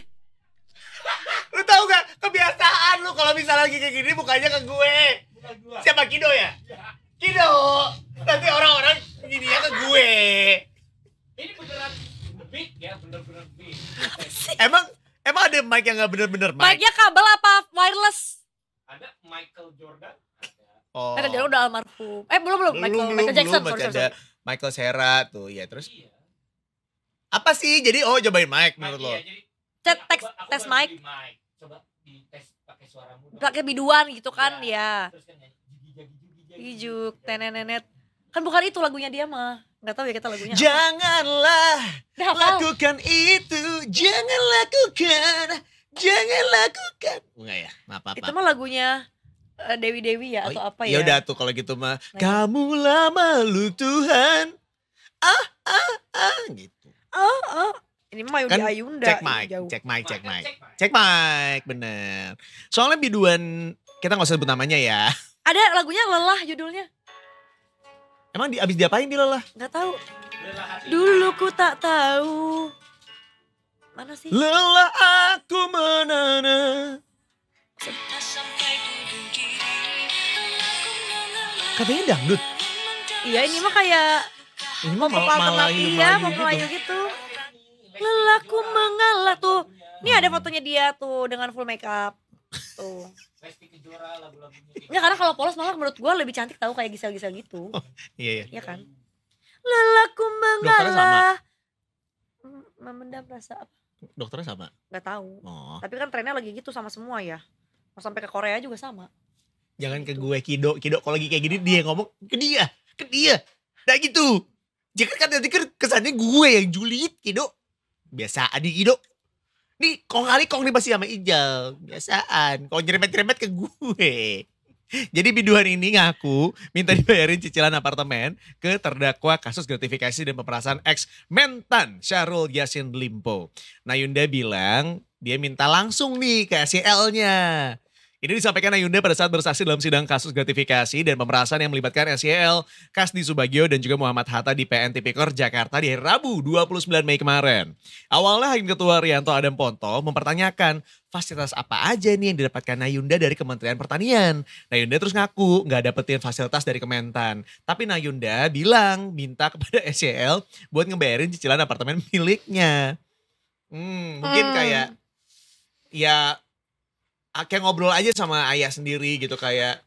lu tau gak kebiasaan lu kalau misalnya lagi kayak gini bukannya ke gue siapa Kido ya, ya. Kido nanti orang-orang gini ya ke gue ini beneran big ya bener-bener big emang Emang ada mic yang nggak bener-bener mic? Mic-nya kabel apa wireless? Ada Michael Jordan. Oh. Michael Jordan udah almarhum. Eh belum belum Michael, belum, Michael Jackson. Belum, sorry, ada sorry. Michael Cera tuh ya terus. Iya. Apa sih? Jadi oh cobain mic menurut iya, lo. Jadi, Cet, teks, tes mic. mic. Coba tes pakai suaramu. Pakai biduan gitu kan ya. ya. Terus kan nyanyi tenenenet Kan bukan itu lagunya dia mah. nggak tahu ya kita lagunya. Janganlah apa? lakukan itu. Jangan lakukan. Jangan lakukan. Enggak ya, maaf apa. Itu mah lagunya eh, Dewi Dewi ya oh, atau apa iya ya? yaudah tuh kalau gitu mah. kamu lama lu Tuhan. Ah ah ah gitu. Ah ah. Ini mah yaudah kan, Ayunda. Cek mic, cek mic, cek mic. Cek mic, bener. Soalnya biduan, kita nggak usah sebut namanya ya. Ada lagunya lelah judulnya. Emang di, abis diapain di lelah? Gak tau. Dulu ku tak tahu. Mana sih? Lelah aku menana. Katanya dangdut. Iya ini mah kayak ini mah mau alternatif ya, mau melayu gitu. gitu. Lelahku mengalah tuh. Ini ada fotonya dia tuh dengan full makeup tuh lagu ya karena kalau polos malah menurut gue lebih cantik tahu kayak gisel-gisel gitu oh, iya, iya iya kan iya. lelaku mengalah memendam rasa apa dokternya sama nggak tahu oh. tapi kan trennya lagi gitu sama semua ya mau sampai ke Korea juga sama jangan gitu. ke gue kido kido kalau lagi kayak gini dia ngomong ke dia ke dia nah gitu Jika kan nanti kan kesannya gue yang julid kido biasa adik kido Nih, kong kali kong nih masih sama Ijal. Biasaan. Kong nyerempet-nyerempet ke gue. Jadi biduan ini ngaku minta dibayarin cicilan apartemen ke terdakwa kasus gratifikasi dan pemerasan ex mentan Syahrul Yassin Limpo. Nah Yunda bilang dia minta langsung nih ke SEL-nya. Ini disampaikan Ayunda pada saat bersaksi dalam sidang kasus gratifikasi dan pemerasan yang melibatkan SEL, Kasdi Subagio, dan juga Muhammad Hatta di PN Tipikor Jakarta di hari Rabu 29 Mei kemarin. Awalnya Hakim Ketua Rianto Adam Ponto mempertanyakan fasilitas apa aja nih yang didapatkan Nayunda dari Kementerian Pertanian. Nayunda terus ngaku nggak dapetin fasilitas dari Kementan. Tapi Nayunda bilang minta kepada SEL [LAUGHS] buat ngebayarin cicilan apartemen miliknya. Hmm, mungkin hmm. kayak ya kayak ngobrol aja sama ayah sendiri gitu kayak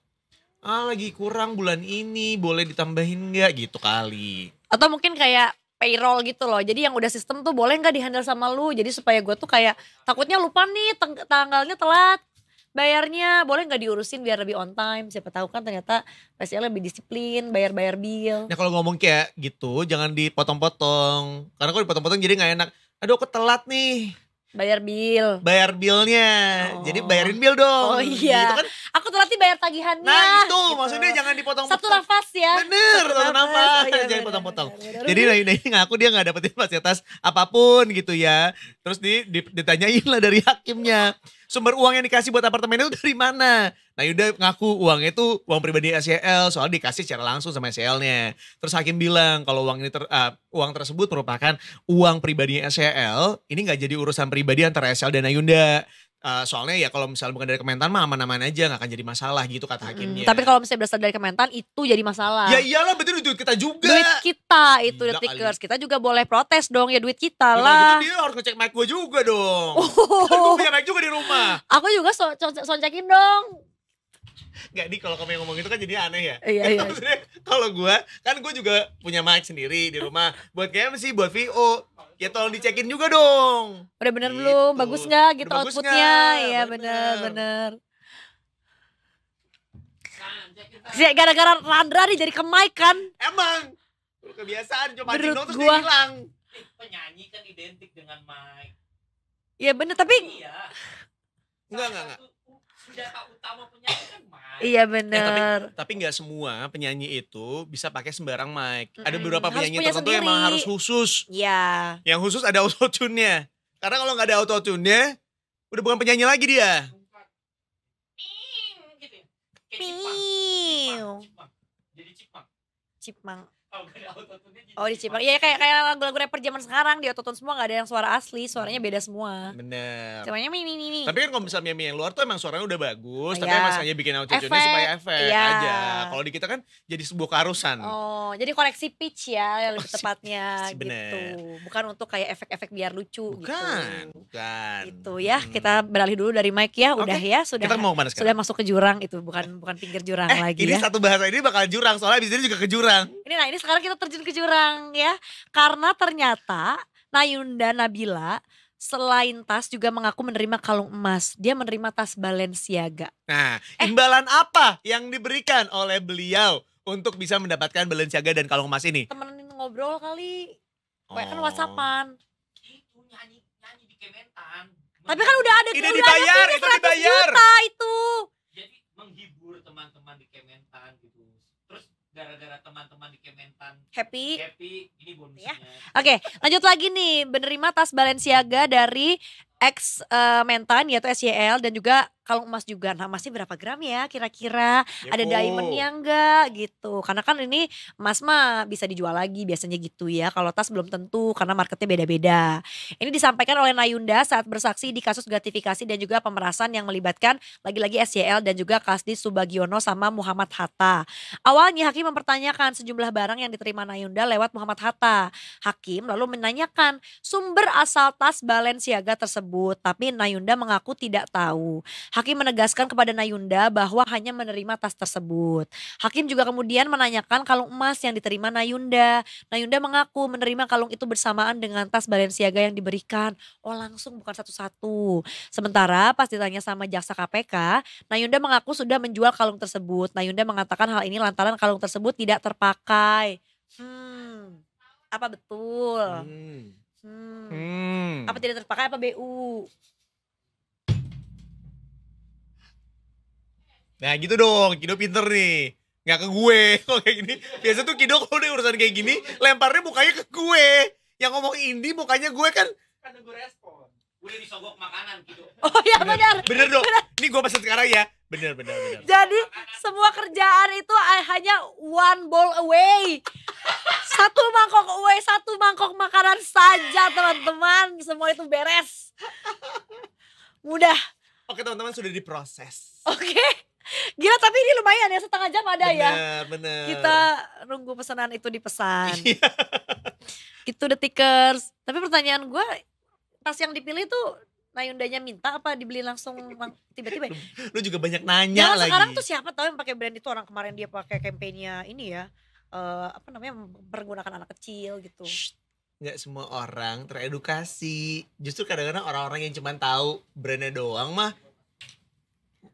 ah lagi kurang bulan ini boleh ditambahin nggak gitu kali atau mungkin kayak payroll gitu loh jadi yang udah sistem tuh boleh nggak dihandle sama lu jadi supaya gue tuh kayak takutnya lupa nih tanggalnya telat bayarnya boleh nggak diurusin biar lebih on time siapa tahu kan ternyata pasti lebih disiplin bayar bayar bill nah kalau ngomong kayak gitu jangan dipotong-potong karena kalau dipotong-potong jadi nggak enak aduh aku telat nih Bayar bill. Bayar billnya. Oh. Jadi bayarin bill dong. Oh iya. Gitu kan. Aku telat nih bayar tagihannya. Nah itu gitu. maksudnya jangan dipotong. Satu nafas ya. Bener, satu, nafas. Oh, iya, jangan potong-potong. Jadi nah ini ngaku nah, dia gak dapetin fasilitas apapun gitu ya. Terus di, di, ditanyain lah dari hakimnya sumber uang yang dikasih buat apartemen itu dari mana? Nah Yuda ngaku uangnya itu uang pribadi SEL soal dikasih secara langsung sama sel nya Terus hakim bilang kalau uang ini ter, uh, uang tersebut merupakan uang pribadi SEL ini nggak jadi urusan pribadi antara SEL dan Ayunda. Uh, soalnya ya kalau misalnya bukan dari Kementan mah aman-aman aja nggak akan jadi masalah gitu kata hakimnya. Hmm, tapi kalau misalnya berasal dari Kementan itu jadi masalah. Ya iyalah betul duit kita juga. Duit kita itu Gila, detikers. Kita juga boleh protes dong ya duit kita ya, lah. Gitu dia harus ngecek mic gue juga dong. Oh. Kan gue punya mic juga di rumah. Aku juga so so dong. Gak di kalau kamu yang ngomong itu kan jadi aneh ya. Iya, kan iya. kalau gue kan gue juga punya mic sendiri di rumah buat sih buat VO Ya tolong dicekin juga dong. Udah bener gitu. belum? Bagus nggak gitu Udah outputnya? Iya bener bener. Gara-gara Randra nih jadi kemai kan? Emang. kebiasaan cuma dino terus dia hilang. penyanyi kan identik dengan mic. Iya bener tapi. Iya. Enggak enggak enggak. Senjata utama penyanyi kan Kan? Iya benar. Eh, tapi nggak semua penyanyi itu bisa pakai sembarang mic. Mm-hmm. Ada beberapa harus penyanyi tertentu yang memang harus khusus. Iya. Yang khusus ada auto tune-nya. Karena kalau nggak ada auto tune-nya, udah bukan penyanyi lagi dia. Ping. Gitu ya. Jadi cipang. Oh, oh di Cipang, iya kayak kayak lagu-lagu rapper zaman sekarang di autotune semua gak ada yang suara asli, suaranya hmm. beda semua. Bener. Suaranya mini mini. Tapi kan kalau misalnya Mimi yang luar tuh emang suaranya udah bagus, oh, tapi emang sengaja bikin autotune supaya efek iya. aja. Kalau di kita kan jadi sebuah keharusan. Oh, jadi koreksi pitch ya lebih oh, tepatnya bener. gitu. Bukan untuk kayak efek-efek biar lucu gitu. bukan, gitu. Bukan. Itu ya, hmm. kita beralih dulu dari mic ya, udah okay. ya, sudah. Kita mau mana sekarang? Sudah masuk ke jurang itu, bukan bukan pinggir jurang eh, lagi ini ya. Ini satu bahasa ini bakal jurang, soalnya abis ini juga ke jurang. Ini nah ini sekarang kita terjun ke jurang ya. Karena ternyata Nayunda Nabila selain tas juga mengaku menerima kalung emas. Dia menerima tas Balenciaga. Nah, eh. imbalan apa yang diberikan oleh beliau untuk bisa mendapatkan Balenciaga dan kalung emas ini? Temenin ngobrol kali. Kan oh. Kayak kan whatsappan. nyanyi, nyanyi di Kementan. Tapi kan udah ada ini udah dibayar, ada itu dibayar. Juta itu. Jadi menghibur teman-teman di Kementan gitu gara-gara teman-teman di Kementan happy happy ini bonusnya ya. oke okay, lanjut lagi nih menerima tas Balenciaga dari ex uh, Mentan yaitu SYL dan juga kalau emas juga nah emasnya berapa gram ya kira-kira ya, ada diamondnya enggak gitu karena kan ini emas mah bisa dijual lagi biasanya gitu ya kalau tas belum tentu karena marketnya beda-beda ini disampaikan oleh Nayunda saat bersaksi di kasus gratifikasi dan juga pemerasan yang melibatkan lagi-lagi SCL dan juga Kasdi Subagiono sama Muhammad Hatta awalnya Hakim mempertanyakan sejumlah barang yang diterima Nayunda lewat Muhammad Hatta Hakim lalu menanyakan sumber asal tas Balenciaga tersebut tapi Nayunda mengaku tidak tahu Hakim menegaskan kepada Nayunda bahwa hanya menerima tas tersebut. Hakim juga kemudian menanyakan kalung emas yang diterima Nayunda. Nayunda mengaku menerima kalung itu bersamaan dengan tas Balenciaga yang diberikan. Oh langsung bukan satu-satu. Sementara pas ditanya sama jaksa KPK, Nayunda mengaku sudah menjual kalung tersebut. Nayunda mengatakan hal ini lantaran kalung tersebut tidak terpakai. Hmm. Apa betul? Hmm. Hmm. hmm. Apa tidak terpakai apa BU? Nah gitu dong, Kido pinter nih. Gak ke gue, [LAUGHS] kok kayak gini. Biasa tuh Kido kalau udah urusan kayak gini, lemparnya mukanya ke gue. Yang ngomong Indi mukanya gue kan... Kan gue respon. Udah disogok makanan gitu. [LAUGHS] Oh iya benar. Benar dong. Bener. Ini gue pesan sekarang ya. Bener, bener, benar. Jadi semua kerjaan itu eh, hanya one bowl away. Satu mangkok away, satu mangkok makanan saja teman-teman. Semua itu beres. Mudah. Oke teman-teman sudah diproses. Oke. Okay. Gila tapi ini lumayan ya setengah jam ada bener, ya. Bener. Kita nunggu pesanan itu dipesan. itu iya. gitu tickers. Tapi pertanyaan gue tas yang dipilih tuh Nayundanya minta apa dibeli langsung tiba-tiba? Ya? [LAUGHS] Lu, juga banyak nanya Jangan lagi. sekarang tuh siapa tahu yang pakai brand itu orang kemarin dia pakai kampanye ini ya. Uh, apa namanya menggunakan anak kecil gitu. Shh nggak semua orang teredukasi. Justru kadang-kadang orang-orang yang cuma tahu brandnya doang mah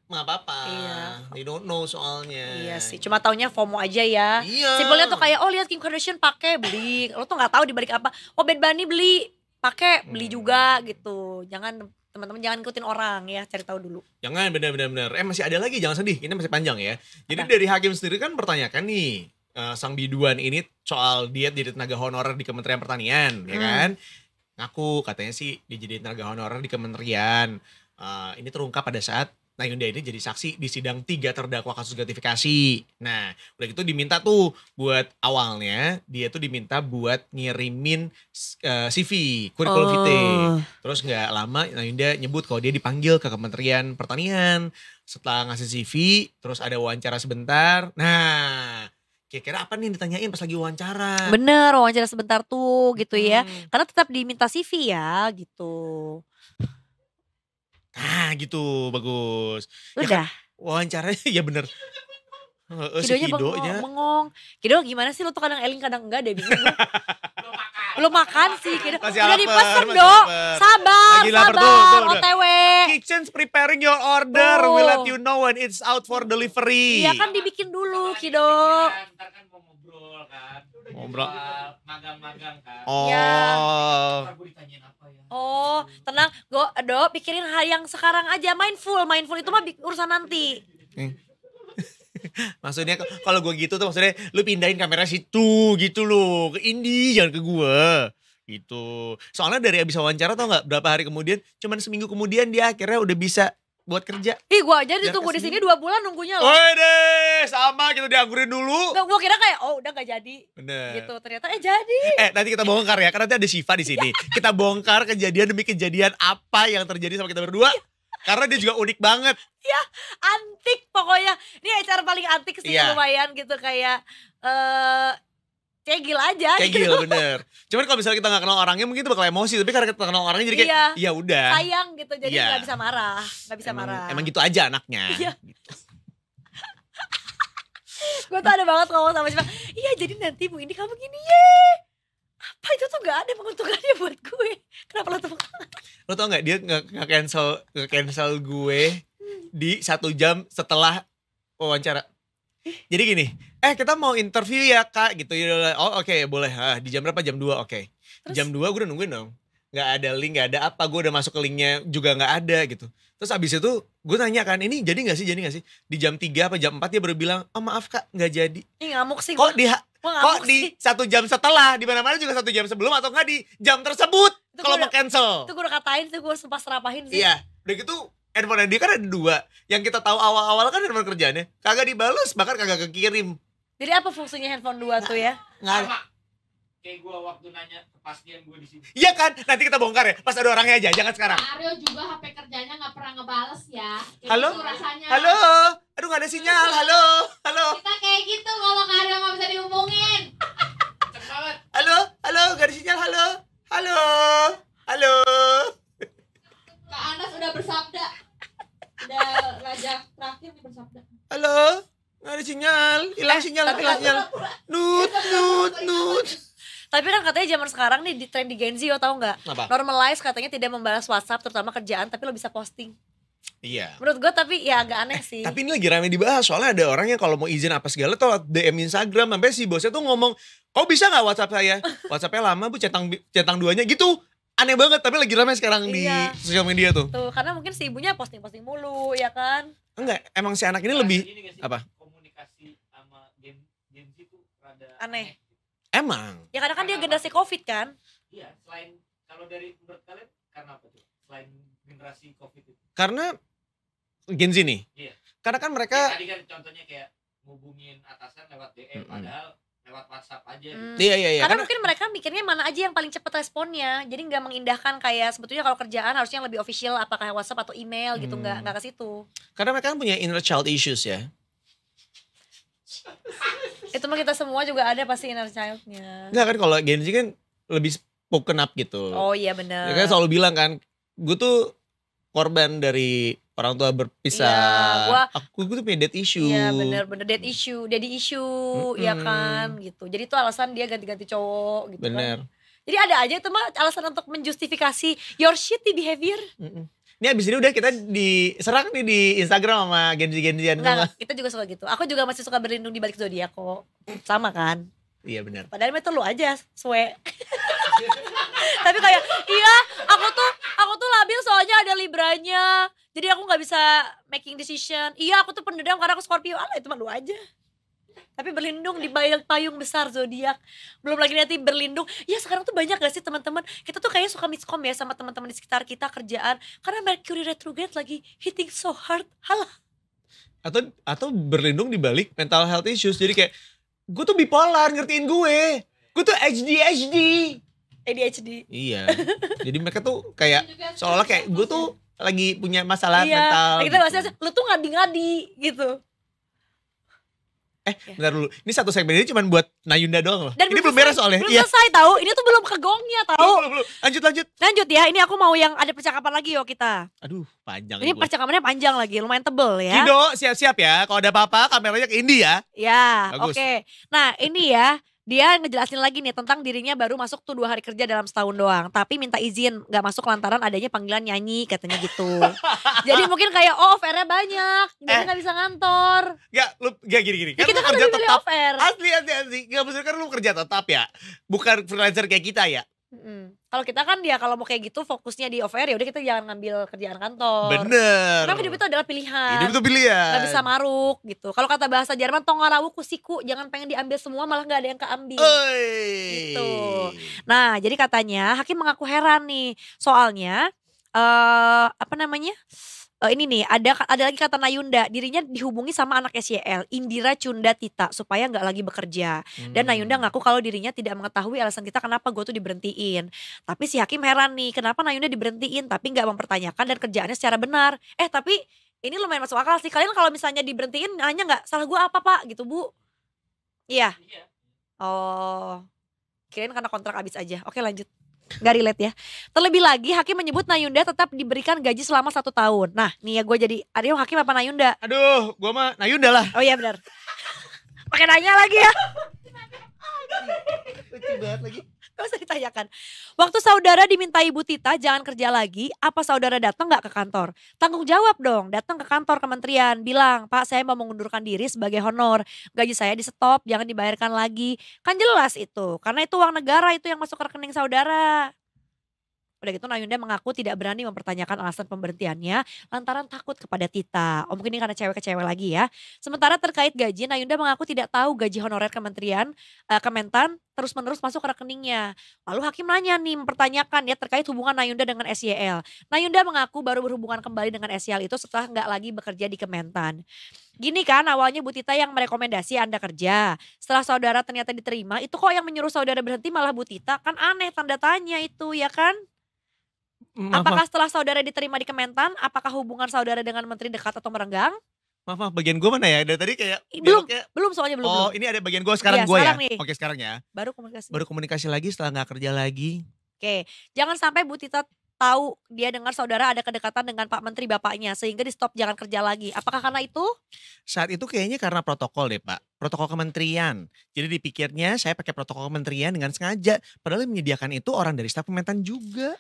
nggak apa-apa. Iya. They don't know soalnya. Iya sih, cuma taunya FOMO aja ya. Iya. Simpelnya tuh kayak oh lihat Kim Kardashian pakai beli, lo tuh nggak tahu dibalik apa. Oh Bad Bunny beli, pakai beli hmm. juga gitu. Jangan teman-teman jangan ikutin orang ya cari tahu dulu jangan benar benar eh masih ada lagi jangan sedih ini masih panjang ya jadi Apa? dari hakim sendiri kan pertanyakan nih uh, sang biduan ini soal diet jadi tenaga honorer di Kementerian Pertanian ya hmm. ya kan ngaku katanya sih dia jadi tenaga honorer di kementerian uh, ini terungkap pada saat Nah Yunda ini jadi saksi di sidang tiga terdakwa kasus gratifikasi. Nah udah gitu diminta tuh buat awalnya dia tuh diminta buat ngirimin uh, eh, CV, kurikulum oh. vitae. Terus nggak lama nah Yunda nyebut kalau dia dipanggil ke Kementerian Pertanian setelah ngasih CV, terus ada wawancara sebentar. Nah kira-kira apa nih yang ditanyain pas lagi wawancara? Bener wawancara sebentar tuh gitu ya. hmm. ya, karena tetap diminta CV ya gitu nah gitu bagus. Udah. Ya kan, wawancaranya [LAUGHS] ya bener. kido si Kidonya mengong. Oh, kido gimana sih lo tuh kadang eling kadang enggak deh bingung. [LAUGHS] Belum makan sih Kido. Masih Udah dipesen dong. Sabar, Lagi sabar. Tuh, tuh, OTW. Kitchen's preparing your order. Tuh. We'll let you know when it's out for delivery. Iya kan dibikin dulu Kido. Iya, ntar kan Kan? ngobrol kan gitu, ngobrol magang-magang kan oh iya. ya? oh tenang gue do pikirin hal yang sekarang aja mindful mindful itu mah urusan nanti [LAUGHS] maksudnya kalau gue gitu tuh maksudnya lu pindahin kamera situ gitu loh ke Indi jangan ke gue gitu soalnya dari abis wawancara tau nggak berapa hari kemudian cuman seminggu kemudian dia akhirnya udah bisa buat kerja. Ih, gua aja ditunggu di sini dua bulan nunggunya loh. Woi deh, sama kita dianggurin dulu. Gak, gua kira kayak oh udah gak jadi. Bener. Gitu ternyata eh jadi. Eh nanti kita bongkar ya, karena nanti ada Shiva di sini. Iya. kita bongkar kejadian demi kejadian apa yang terjadi sama kita berdua. Iya. karena dia juga unik banget. Iya. antik pokoknya. Ini acara paling antik sih yeah. lumayan gitu kayak eh uh, cegil aja gitu. cegil gitu. [LAUGHS] bener cuman kalau misalnya kita gak kenal orangnya mungkin itu bakal emosi tapi karena kita kenal orangnya jadi kayak iya. Ya udah sayang gitu jadi iya. nggak gak bisa marah gak bisa emang, marah emang gitu aja anaknya [LAUGHS] iya. Gitu. [LAUGHS] gue tuh ada banget ngomong sama siapa iya jadi nanti bu ini kamu gini ye apa itu tuh gak ada penguntungannya buat gue kenapa lo tuh lo tau gak dia nggak cancel nge cancel gue hmm. di satu jam setelah wawancara jadi gini, eh kita mau interview ya kak gitu. Oh oke okay, boleh, ah, di jam berapa? Jam 2 oke. Okay. Jam 2 gue udah nungguin dong. Gak ada link, gak ada apa, gue udah masuk ke linknya juga gak ada gitu. Terus abis itu gue tanya kan, ini jadi gak sih, jadi gak sih? Di jam 3 apa jam 4 dia baru bilang, oh maaf kak gak jadi. Ih ngamuk sih. Kok di, kok di satu jam setelah, di mana mana juga satu jam sebelum atau gak di jam tersebut. Kalau mau cancel. Itu gue udah katain, itu gue sempat serapahin sih. Iya, udah gitu handphone dia kan ada dua. Yang kita tahu awal-awal kan handphone kerjanya Kagak dibalas, bahkan kagak kekirim. Jadi apa fungsinya handphone dua tuh ya? Nggak ada. Kayak gue waktu nanya kepastian gue di sini. Iya kan? Nanti kita bongkar ya. Pas ada orangnya aja, jangan sekarang. Aryo juga HP kerjanya nggak pernah ngebales ya. Kayak halo? rasanya. Halo? Aduh nggak ada sinyal. Halo? Halo? Kita kayak gitu kalau nggak ada nggak bisa dihubungin. halo? Halo? Nggak ada sinyal. Halo? Halo? Halo? Kak Anas udah bersabda udah raja terakhir bersabda halo nggak ada sinyal hilang eh, sinyal hilang sinyal nut nut nut tapi kan katanya zaman sekarang nih di trend di Gen Z oh, tau nggak normalize katanya tidak membalas WhatsApp terutama kerjaan tapi lo bisa posting Iya. Menurut gue tapi ya agak aneh sih. Tapi ini lagi rame dibahas soalnya ada orangnya kalau mau izin apa segala tuh DM Instagram sampai si bosnya tuh ngomong, kau bisa nggak WhatsApp saya? [LAUGHS] WhatsAppnya lama bu cetang, cetang duanya gitu aneh banget tapi lagi ramai sekarang iya. di sosial media tuh. Tuh, karena mungkin si ibunya posting-posting mulu, ya kan? Enggak, emang si anak ini nah, lebih ini sih, apa? Komunikasi sama Gen, Gen itu rada aneh. aneh. Gitu. Emang. Ya karena kan karena dia generasi Covid kan? Iya, selain kalau dari menurut kalian karena apa tuh? Selain generasi Covid itu. Karena Gen Z nih. Iya. Karena kan mereka ya, tadi kan contohnya kayak ngubungin atasan lewat DM mm -hmm. padahal lewat WhatsApp aja. Gitu. Hmm. Gitu. Iya iya iya. Karena, Karena mungkin mereka mikirnya mana aja yang paling cepat responnya. Jadi nggak mengindahkan kayak sebetulnya kalau kerjaan harusnya yang lebih official apakah WhatsApp atau email gitu nggak hmm. nggak ke situ. Karena mereka kan punya inner child issues ya. Itu mah kita semua juga ada pasti inner childnya. Enggak kan kalau Gen Z kan lebih spoken up gitu. Oh iya benar. Ya kan selalu bilang kan, gue tuh korban dari orang tua berpisah. Iya, gua, aku gue tuh punya dead issue. Iya bener-bener dead issue, jadi issue, mm-hmm. ya kan gitu. Jadi itu alasan dia ganti-ganti cowok gitu kan. bener. kan. Jadi ada aja itu mah alasan untuk menjustifikasi your shitty behavior. mm -hmm. Ini abis ini udah kita diserang nih di Instagram sama genzi-genzian. nah, kita juga suka gitu. Aku juga masih suka berlindung di balik zodiak kok. Sama kan? Iya benar. Padahal itu lu aja, swe. [LAUGHS] Tapi kayak, iya aku tuh aku tuh labil soalnya ada libranya, jadi aku nggak bisa making decision iya aku tuh pendendam karena aku Scorpio ala itu malu aja tapi berlindung di balik payung besar zodiak belum lagi nanti berlindung ya sekarang tuh banyak gak sih teman-teman kita tuh kayaknya suka miskom ya sama teman-teman di sekitar kita kerjaan karena Mercury retrograde lagi hitting so hard halah atau atau berlindung di balik mental health issues jadi kayak gue tuh bipolar ngertiin gue gue tuh ADHD ADHD iya jadi mereka tuh kayak seolah kayak gue tuh lagi punya masalah iya, mental. Kita gitu, bahasnya gitu. lu tuh ngadi-ngadi gitu. Eh, ya. bentar dulu. Ini satu segmen ini cuma buat Nayunda doang loh. Dan ini belum beres soalnya. Belum iya. selesai tahu. Ini tuh belum kegongnya tahu. Belum, belum, belum. Lanjut lanjut. Lanjut ya. Ini aku mau yang ada percakapan lagi yo kita. Aduh, panjang. Ini gue. percakapannya panjang lagi, lumayan tebel ya. Kido, siap-siap ya. Kalau ada apa-apa kameranya ke Indi ya. Ya, oke. Okay. Nah, ini ya dia ngejelasin lagi nih tentang dirinya baru masuk tuh dua hari kerja dalam setahun doang tapi minta izin nggak masuk lantaran adanya panggilan nyanyi katanya gitu [LAUGHS] jadi mungkin kayak oh airnya banyak jadi eh. nggak eh. bisa ngantor Gak, lu nggak gini gini ya, kan kita kan kerja tetap asli asli asli nggak maksudnya kan lu kerja tetap ya bukan freelancer kayak kita ya Hmm. Kalau kita kan dia ya kalau mau kayak gitu fokusnya di off air ya udah kita jangan ngambil kerjaan kantor. Bener. Karena hidup itu adalah pilihan. Hidup itu pilihan. Gak bisa maruk gitu. Kalau kata bahasa Jerman tongarawu kusiku jangan pengen diambil semua malah nggak ada yang keambil. Oi. Gitu. Nah jadi katanya Hakim mengaku heran nih soalnya eh uh, apa namanya? uh, ini nih ada ada lagi kata Nayunda dirinya dihubungi sama anak SYL Indira Cunda Tita supaya nggak lagi bekerja hmm. dan Nayunda hmm. ngaku kalau dirinya tidak mengetahui alasan kita kenapa gue tuh diberhentiin tapi si hakim heran nih kenapa Nayunda diberhentiin tapi nggak mempertanyakan dan kerjaannya secara benar eh tapi ini lumayan masuk akal sih kalian kalau misalnya diberhentiin hanya nggak salah gue apa pak gitu bu iya yeah. oh kirain karena kontrak habis aja oke lanjut Gak relate ya. Terlebih lagi Hakim menyebut Nayunda tetap diberikan gaji selama satu tahun. Nah nih ya gue jadi, Aryo Hakim apa Nayunda? Aduh gue mah Nayunda lah. Oh iya benar. Pakai nanya lagi ya. Lucu banget lagi. Gak usah ditanyakan. Waktu saudara diminta Ibu Tita jangan kerja lagi, apa saudara datang nggak ke kantor? Tanggung jawab dong, datang ke kantor kementerian, bilang, Pak saya mau mengundurkan diri sebagai honor, gaji saya di stop, jangan dibayarkan lagi. Kan jelas itu, karena itu uang negara itu yang masuk ke rekening saudara. Udah gitu Nayunda mengaku tidak berani mempertanyakan alasan pemberhentiannya lantaran takut kepada Tita. Oh mungkin ini karena cewek ke cewek lagi ya. Sementara terkait gaji, Nayunda mengaku tidak tahu gaji honorer kementerian, eh, kementan terus-menerus masuk ke rekeningnya. Lalu hakim nanya nih mempertanyakan ya terkait hubungan Nayunda dengan SYL. Nayunda mengaku baru berhubungan kembali dengan SYL itu setelah nggak lagi bekerja di Kementan. Gini kan awalnya Bu Tita yang merekomendasi Anda kerja. Setelah saudara ternyata diterima, itu kok yang menyuruh saudara berhenti malah Bu Tita? Kan aneh tanda tanya itu ya kan? Maaf, apakah maaf. setelah saudara diterima di Kementan, apakah hubungan saudara dengan menteri dekat atau merenggang? Maaf, maaf, bagian gue mana ya? Dari tadi kayak belum, kayak... belum soalnya belum. Oh, belum. ini ada bagian gue sekarang iya, gue ya. Nih. Oke, sekarang ya. Baru komunikasi. Baru komunikasi lagi setelah nggak kerja lagi. Oke, jangan sampai Bu Tita tahu dia dengar saudara ada kedekatan dengan Pak Menteri bapaknya sehingga di stop jangan kerja lagi. Apakah karena itu? Saat itu kayaknya karena protokol deh Pak, protokol kementerian. Jadi dipikirnya saya pakai protokol kementerian dengan sengaja. Padahal menyediakan itu orang dari staf pemerintahan juga.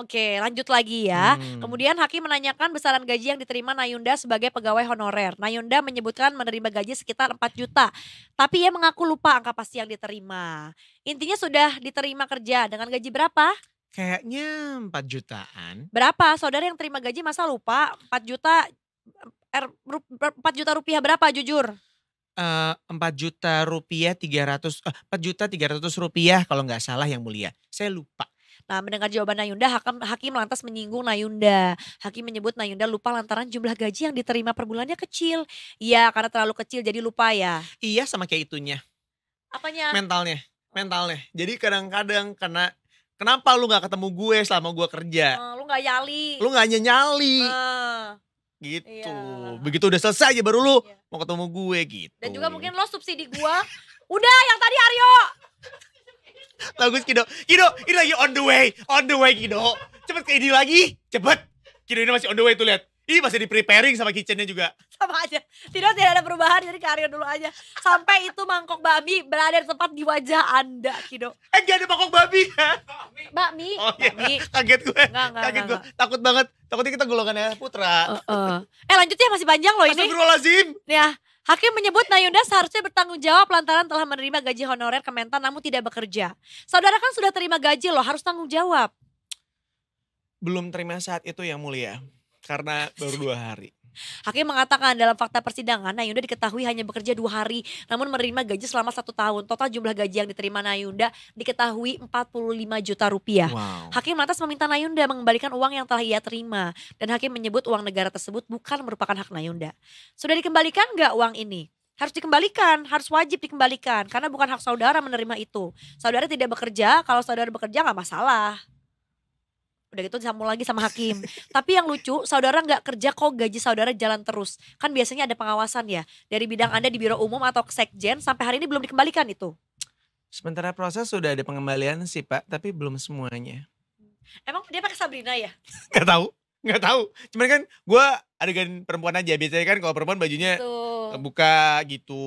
Oke, lanjut lagi ya. Hmm. Kemudian Hakim menanyakan besaran gaji yang diterima Nayunda sebagai pegawai honorer. Nayunda menyebutkan menerima gaji sekitar 4 juta. Tapi ia mengaku lupa angka pasti yang diterima. Intinya sudah diterima kerja dengan gaji berapa? Kayaknya 4 jutaan. Berapa? Saudara yang terima gaji masa lupa 4 juta er, 4 juta rupiah berapa jujur? Uh, eh, 4 juta rupiah 300 uh, 4 juta 300 rupiah kalau nggak salah yang mulia. Saya lupa. Nah mendengar jawaban Nayunda, Hakim, Hakim lantas menyinggung Nayunda. Hakim menyebut Nayunda lupa lantaran jumlah gaji yang diterima per bulannya kecil. Iya karena terlalu kecil jadi lupa ya. Iya sama kayak itunya. Apanya? Mentalnya. Mentalnya. Jadi kadang-kadang karena Kenapa lu nggak ketemu gue selama gue kerja? Uh, lu nggak nyali. Lu nggak nyenyali? Uh, eh. gitu. Iya. Begitu udah selesai aja baru lu iya. mau ketemu gue gitu. Dan juga mungkin lo subsidi gue. udah yang tadi Aryo. Bagus Kido. Kido, ini lagi on the way. On the way Kido. Cepet ke ini lagi. Cepet. Kido ini masih on the way tuh lihat. Ih masih di preparing sama kitchennya juga. Sama aja. Tidak tidak ada perubahan jadi karir dulu aja. Sampai itu mangkok babi berada tepat di wajah Anda, Kido. Eh gak ada mangkok babi ya? Bakmi. Oh iya. Kaget gue. Enggak, enggak, Kaget enggak, gue. Enggak. Takut banget. Takutnya kita golongannya putra. Uh, uh. Eh lanjutnya masih panjang loh ini. Astagfirullahaladzim. Ya. Hakim menyebut Nayunda seharusnya bertanggung jawab lantaran telah menerima gaji honorer Kementan namun tidak bekerja. Saudara kan sudah terima gaji loh, harus tanggung jawab. Belum terima saat itu yang mulia karena baru dua hari. Hakim mengatakan dalam fakta persidangan Nayunda diketahui hanya bekerja dua hari namun menerima gaji selama satu tahun. Total jumlah gaji yang diterima Nayunda diketahui 45 juta rupiah. Wow. Hakim lantas meminta Nayunda mengembalikan uang yang telah ia terima dan Hakim menyebut uang negara tersebut bukan merupakan hak Nayunda. Sudah dikembalikan gak uang ini? harus dikembalikan, harus wajib dikembalikan karena bukan hak saudara menerima itu. Saudara tidak bekerja, kalau saudara bekerja gak masalah udah gitu disambung lagi sama hakim [LAUGHS] tapi yang lucu saudara nggak kerja kok gaji saudara jalan terus kan biasanya ada pengawasan ya dari bidang anda di biro umum atau sekjen sampai hari ini belum dikembalikan itu sementara proses sudah ada pengembalian sih pak tapi belum semuanya emang dia pakai Sabrina ya [LAUGHS] gak tahu gak tahu cuman kan gue adegan perempuan aja biasanya kan kalau perempuan bajunya terbuka buka gitu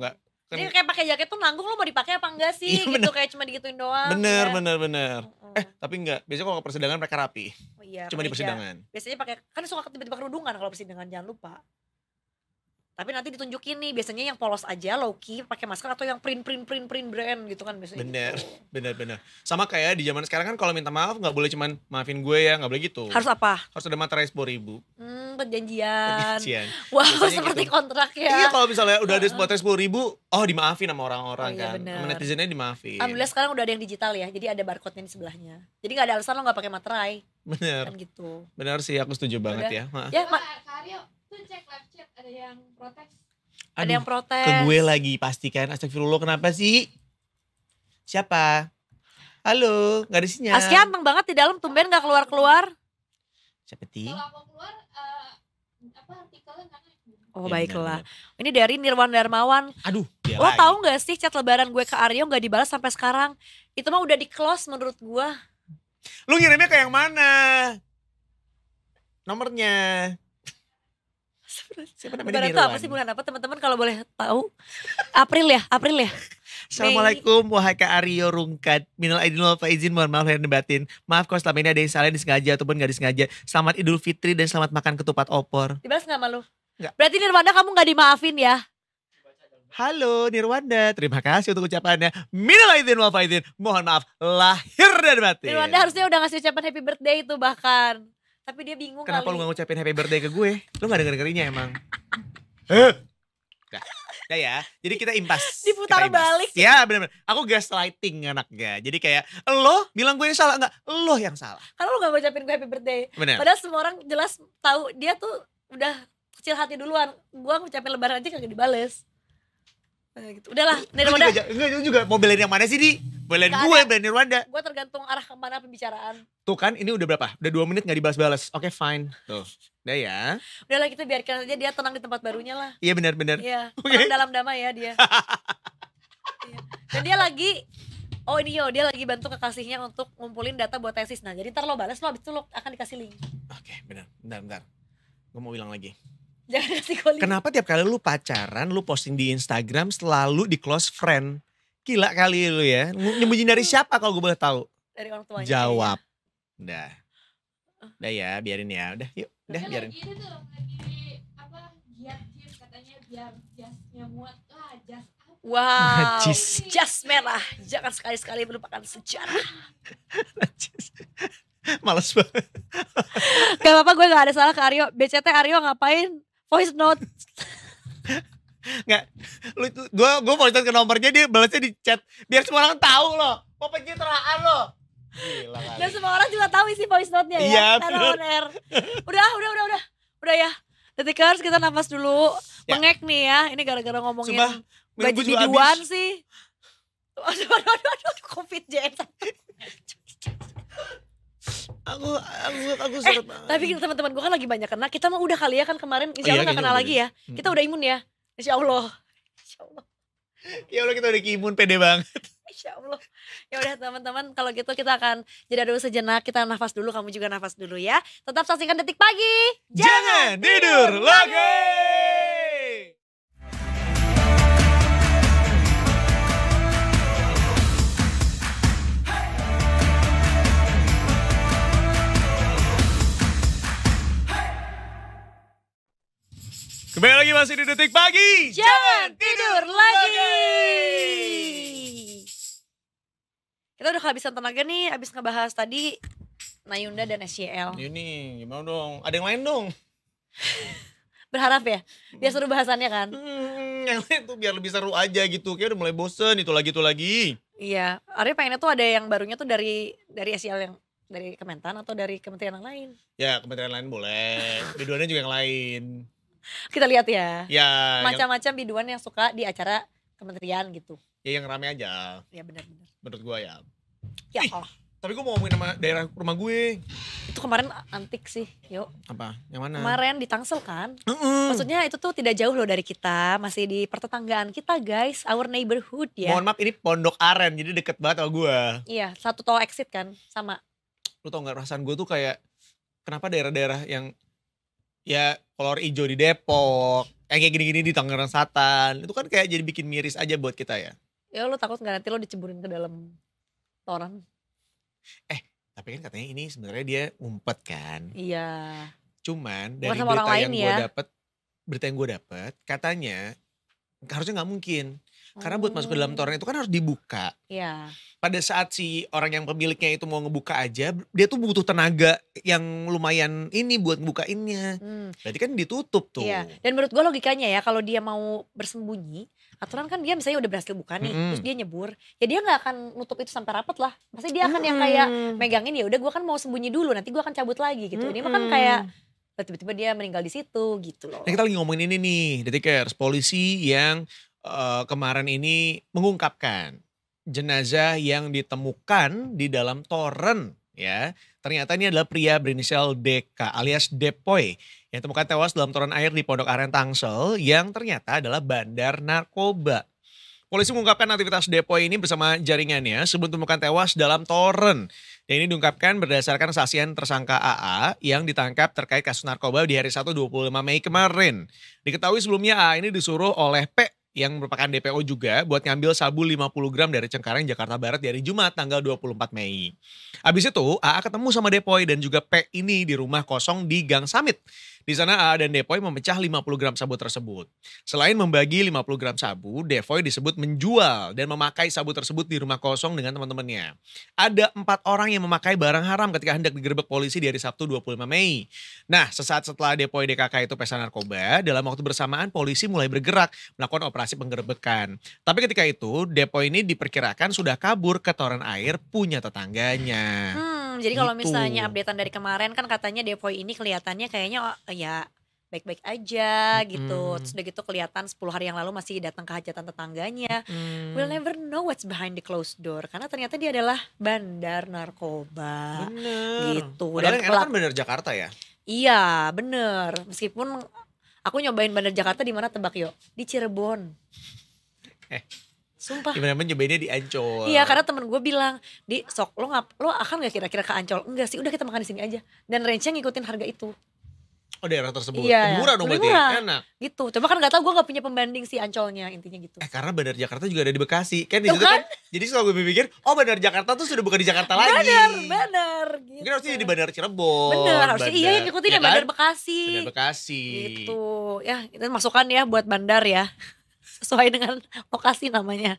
nggak kan, ini kayak pakai jaket tuh nanggung lo mau dipakai apa enggak sih iya, gitu kayak cuma digituin doang bener ya. bener bener mm-hmm. eh tapi enggak biasanya kalau ke persidangan mereka rapi oh, iya, cuma di persidangan biasanya pakai kan suka tiba-tiba kerudungan kalau persidangan jangan lupa tapi nanti ditunjukin nih biasanya yang polos aja low key pakai masker atau yang print print print print brand gitu kan biasanya gitu. bener gitu. bener bener sama kayak di zaman sekarang kan kalau minta maaf nggak boleh cuman maafin gue ya nggak boleh gitu harus apa harus ada materai sepuluh ribu hmm, perjanjian perjanjian wow biasanya gitu. seperti gitu. kontrak ya iya kalau misalnya udah ada materai sepuluh ribu oh dimaafin sama orang-orang oh, iya, kan bener. sama netizennya dimaafin alhamdulillah sekarang udah ada yang digital ya jadi ada barcode nya di sebelahnya jadi nggak ada alasan lo nggak pakai materai bener kan gitu bener sih aku setuju banget ya ya ya ma- ada yang protes. Aduh, ada yang protes. Ke gue lagi pastikan. Astagfirullah kenapa sih? Siapa? Halo, gak ada sinyal. Aski ah, anteng banget di dalam, tumben gak keluar-keluar. Siapa eh, Oh ya, baiklah. Ini dari Nirwan Darmawan. Aduh. Lo lagi. tahu nggak sih chat lebaran gue ke Aryo gak dibalas sampai sekarang? Itu mah udah di close menurut gue. Lu ngirimnya ke yang mana? Nomornya. Siapa namanya apa sih bulan apa teman-teman kalau boleh tahu? April ya, April ya. Assalamualaikum wahai Kak Aryo Rungkat. Minal aidin wal faizin mohon maaf lahir dan batin. Maaf kalau selama ini ada yang salah disengaja ataupun gak disengaja. Selamat Idul Fitri dan selamat makan ketupat opor. Dibalas gak malu? Enggak. Berarti Nirwanda kamu gak dimaafin ya? Halo Nirwanda, terima kasih untuk ucapannya. Minal aidin wal faizin, mohon maaf lahir dan batin. Nirwanda harusnya udah ngasih ucapan happy birthday itu bahkan tapi dia bingung kenapa kali. lu gak ngucapin happy birthday ke gue lu gak denger dengerinnya emang Udah. [LAUGHS] Eh! Udah ya, ya. Jadi kita impas. [LAUGHS] Diputar kita impas. balik. Ya benar-benar. Aku gaslighting anaknya. Jadi kayak lo bilang gue yang salah enggak? Lo yang salah. Karena lo gak ngucapin gue happy birthday. Bener. Padahal semua orang jelas tahu dia tuh udah kecil hati duluan. Gue ngucapin lebaran aja kagak dibales. Nah, gitu. Udahlah, udah, udah. Enggak, juga, juga mau yang mana sih, Di? Belain gue, belain Nirwanda. Gue tergantung arah kemana pembicaraan. Tuh kan, ini udah berapa? Udah dua menit gak dibalas balas Oke, okay, fine. Tuh, udah ya. Udah lah, kita biarkan aja dia tenang di tempat barunya lah. Iya benar-benar. Iya, [LAUGHS] okay. dalam damai ya dia. [LAUGHS] Iya. Dan dia lagi oh ini yo dia lagi bantu kekasihnya untuk ngumpulin data buat tesis nah jadi ntar lo balas lo abis itu lo akan dikasih link oke okay, benar bentar bentar gue mau bilang lagi jangan kasih gue link kenapa tiap kali lu pacaran lu posting di Instagram selalu di close friend Gila kali lu ya. Nyembunyi dari siapa kalau gue boleh tahu? Dari orang tuanya. Iya, Jawab. Iya. Udah. Eh. Udah ya, biarin ya. Udah, yuk. Udah, biarin. Lagi ini tuh, lagi apa, katanya biar jasnya muat. lah, jas Wow, [LAUGHS] jas merah. Jangan sekali-sekali melupakan sejarah. Najis. [LAUGHS] Males banget. gak apa-apa gue gak ada salah ke Aryo. BCT Aryo ngapain? Voice note. [LAUGHS] Nggak, lu gue mau poliskan ke nomornya dia balasnya di chat biar semua orang tahu loh. Mau pencitraan loh. Gila Dan semua orang juga tahu isi voice note-nya ya. Iya, kan, air. Udah, udah, udah, udah. Udah ya. Detikers kita nafas dulu. Ya. Mengek nih ya. Ini gara-gara ngomongin Sumpah, baju biduan sih. Aduh, aduh, aduh, aduh, covid jangan. aku aku aku eh, banget. tapi teman-teman gue kan lagi banyak kena kita mah udah kali ya kan kemarin insya Allah oh, iya, gak kena lagi ya kita udah imun ya Insya Allah. Insya Allah. Ya Allah kita udah kimun pede banget. Insya Allah. Ya udah teman-teman kalau gitu kita akan jeda dulu sejenak. Kita nafas dulu, kamu juga nafas dulu ya. Tetap saksikan Detik Pagi. Jangan, Jangan tidur lagi. lagi. Kembali lagi masih di Detik Pagi. Jangan tidur lagi. Kita udah kehabisan tenaga nih abis ngebahas tadi Nayunda dan SCL. Ini iya gimana dong? Ada yang lain dong. [LAUGHS] Berharap ya? Biar seru bahasannya kan? Hmm, yang lain tuh biar lebih seru aja gitu. Kayak udah mulai bosen itu lagi itu lagi. Iya, Arya pengennya tuh ada yang barunya tuh dari dari SCL yang dari Kementan atau dari kementerian yang lain? Ya, kementerian lain boleh. Di duanya juga yang lain. Kita lihat ya. Ya. Macam-macam yang... biduan yang suka di acara kementerian gitu. Ya yang rame aja. Ya benar-benar. Menurut gua ya. Ya Ih, oh. Tapi gua mau ngomongin nama daerah rumah gue. Itu kemarin antik sih, yuk. Apa? Yang mana? Kemarin di Tangsel kan. Mm -mm. Maksudnya itu tuh tidak jauh loh dari kita. Masih di pertetanggaan kita guys. Our neighborhood ya. Mohon maaf ini Pondok Aren. Jadi deket banget sama gua Iya, satu tol exit kan. Sama. Lu tau gak perasaan gue tuh kayak... Kenapa daerah-daerah yang ya kolor hijau di Depok, yang eh, kayak gini-gini di Tangerang Selatan, itu kan kayak jadi bikin miris aja buat kita ya. Ya lo takut nggak nanti lo diceburin ke dalam toran? Eh, tapi kan katanya ini sebenarnya dia ngumpet kan. Iya. Cuman dari orang berita yang gue ya. dapet, berita yang gue dapet, katanya harusnya nggak mungkin. Karena buat masuk ke dalam oh. toren itu kan harus dibuka. Iya pada saat si orang yang pemiliknya itu mau ngebuka aja, dia tuh butuh tenaga yang lumayan ini buat bukainnya. Hmm. Berarti kan ditutup tuh. Iya. Dan menurut gue logikanya ya, kalau dia mau bersembunyi, aturan kan dia misalnya udah berhasil buka nih, -hmm. terus dia nyebur, ya dia nggak akan nutup itu sampai rapat lah. Pasti dia akan -hmm. yang kayak megangin ya, udah gue kan mau sembunyi dulu, nanti gue akan cabut lagi gitu. -hmm. Ini mah kan kayak tiba-tiba dia meninggal di situ gitu loh. Nah, kita lagi ngomongin ini nih, detikers polisi yang uh, kemarin ini mengungkapkan jenazah yang ditemukan di dalam toren ya. Ternyata ini adalah pria berinisial DK alias Depoy yang ditemukan tewas dalam toren air di Pondok Aren Tangsel yang ternyata adalah bandar narkoba. Polisi mengungkapkan aktivitas Depoy ini bersama jaringannya sebelum ditemukan tewas dalam toren. Dan ini diungkapkan berdasarkan saksian tersangka AA yang ditangkap terkait kasus narkoba di hari 1 25 Mei kemarin. Diketahui sebelumnya AA ini disuruh oleh P yang merupakan DPO juga buat ngambil sabu 50 gram dari Cengkareng Jakarta Barat dari Jumat tanggal 24 Mei. Habis itu AA ketemu sama Depoy dan juga P ini di rumah kosong di Gang Samit di sana AA dan Depoy memecah 50 gram sabu tersebut. Selain membagi 50 gram sabu, Depoy disebut menjual dan memakai sabu tersebut di rumah kosong dengan teman-temannya. Ada empat orang yang memakai barang haram ketika hendak digerebek polisi di hari Sabtu 25 Mei. Nah, sesaat setelah Depoy DKK itu pesan narkoba, dalam waktu bersamaan polisi mulai bergerak melakukan operasi penggerebekan. Tapi ketika itu, Depoy ini diperkirakan sudah kabur ke toren air punya tetangganya. Hmm jadi kalau gitu. misalnya updatean dari kemarin kan katanya Depoy ini kelihatannya kayaknya oh, ya baik-baik aja gitu. sudah gitu kelihatan 10 hari yang lalu masih datang ke hajatan tetangganya. will We'll never know what's behind the closed door karena ternyata dia adalah bandar narkoba. Bener. Gitu. Padahal Dan yang enak kan bener Jakarta ya. Iya, bener. Meskipun aku nyobain bandar Jakarta di mana tebak yuk? Di Cirebon. Eh Sumpah. Gimana pun nyobainnya di Ancol. Iya, karena temen gue bilang, "Di, sok lo ngap lo akan gak kira-kira ke Ancol?" Enggak sih, udah kita makan di sini aja. Dan range-nya ngikutin harga itu. Oh daerah tersebut iya, murah dong berarti murah. enak gitu cuma kan gak tau gue gak punya pembanding sih Ancolnya intinya gitu eh karena bandar Jakarta juga ada di Bekasi kan di situ kan? kan? jadi kalau gue pikir oh bandar Jakarta tuh sudah bukan di Jakarta lagi bandar bandar gitu. mungkin harusnya gitu. di bandar Cirebon bener harusnya iya, bandar, iya yang ngikutin ya, ya kan? bandar Bekasi bandar Bekasi gitu ya itu masukan ya buat bandar ya sesuai dengan [LAUGHS] lokasi namanya.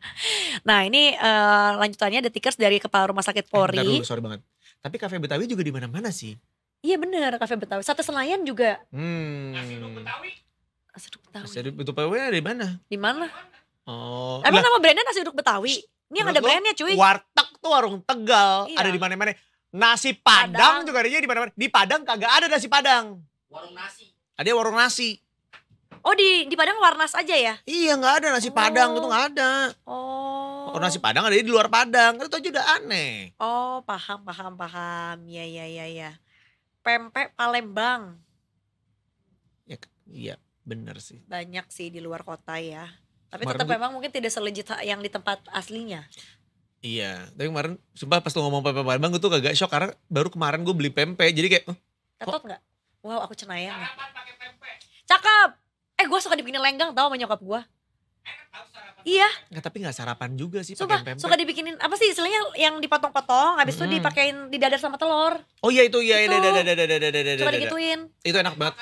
Nah ini uh, lanjutannya ada tikers dari Kepala Rumah Sakit eh, Polri. Eh, dulu, sorry banget. Tapi kafe Betawi juga di mana-mana sih. Iya benar kafe Betawi. Sate Senayan juga. Hmm. Nasi Uduk Betawi. Nasi Betawi. Nasi Uduk Betawi ada di mana? Di mana? Oh. Emang lah. nama brandnya Nasi Uduk Betawi? Ini yang ada brandnya cuy. Warteg tuh warung Tegal. Iya. Ada di mana-mana. Nasi Padang, Padang. juga ada di mana-mana. Di Padang kagak ada nasi Padang. Warung nasi. Ada warung nasi. Oh di di Padang Warnas aja ya? Iya nggak ada nasi oh. Padang itu nggak ada. Oh. Kalau nasi Padang ada di luar Padang, itu aja udah aneh. Oh paham paham paham, ya ya ya ya. Pempek Palembang. Ya, iya bener sih. Banyak sih di luar kota ya. Tapi tetap memang mungkin tidak selejit yang di tempat aslinya. Iya, tapi kemarin sumpah pas lu ngomong pempek Palembang gue tuh kagak shock karena baru kemarin gue beli pempek jadi kayak. Oh, Ketot nggak? Wow, aku cenayang. Cakep eh gue suka dibikinin lenggang tau sama nyokap gue Iya. Nggak, tapi nggak sarapan juga sih Sumpah, pakai Suka dibikinin apa sih istilahnya yang dipotong-potong, habis itu mm. dipakein di dadar sama telur. Oh iya itu iya iya dadar dadar dadar dadar. Suka digituin. Itu enak banget.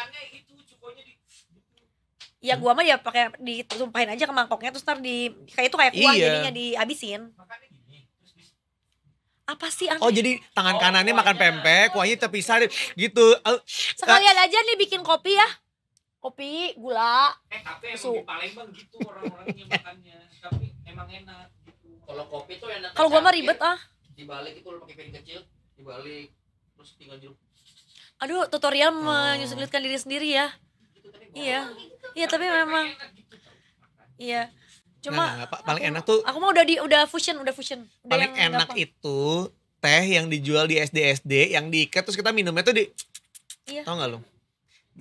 Ya gua mah ya pakai ditumpahin aja ke mangkoknya terus ntar di kayak itu kayak kuah iya. jadinya dihabisin. Apa sih aneh? Oh jadi tangan kanannya makan pempek, kuahnya terpisah gitu. Eh, Sekalian eh. aja nih bikin kopi ya kopi gula eh tapi emang paling gitu orang-orangnya makannya tapi emang enak gitu. kalau kopi tuh enak kalau gua mah ribet ah dibalik itu lo pakai piring kecil dibalik terus tinggal jeruk aduh tutorial hmm. menyulitkan diri sendiri ya gitu, iya gitu. iya tapi memang iya cuma nah, apa, paling enak tuh aku mah udah di udah fusion udah fusion udah paling enak gampang. itu teh yang dijual di SD SD yang diikat terus kita minumnya tuh di iya. tau gak lo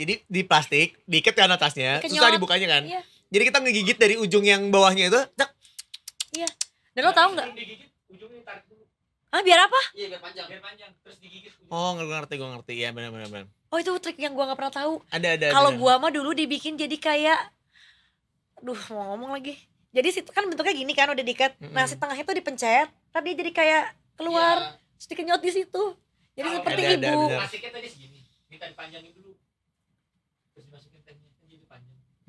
jadi di plastik, diikat kan atasnya, Kenyot. susah dibukanya kan. Iya. Jadi kita ngegigit dari ujung yang bawahnya itu, Iya. Dan lo tau nggak? Ah biar apa? Iya biar panjang. Biar panjang. Terus digigit. Oh gue ngerti gue ngerti. ya benar benar benar. Oh itu trik yang gue nggak pernah tahu. Ada ada. Kalau gue mah dulu dibikin jadi kayak, duh mau ngomong lagi. Jadi situ kan bentuknya gini kan udah diikat. Mm -hmm. Nah si tengahnya tuh dipencet, tapi jadi kayak keluar, yeah. sedikit nyot di situ. Jadi oh, seperti ada, ibu. Ada, kita tadi segini, minta dipanjangin dulu.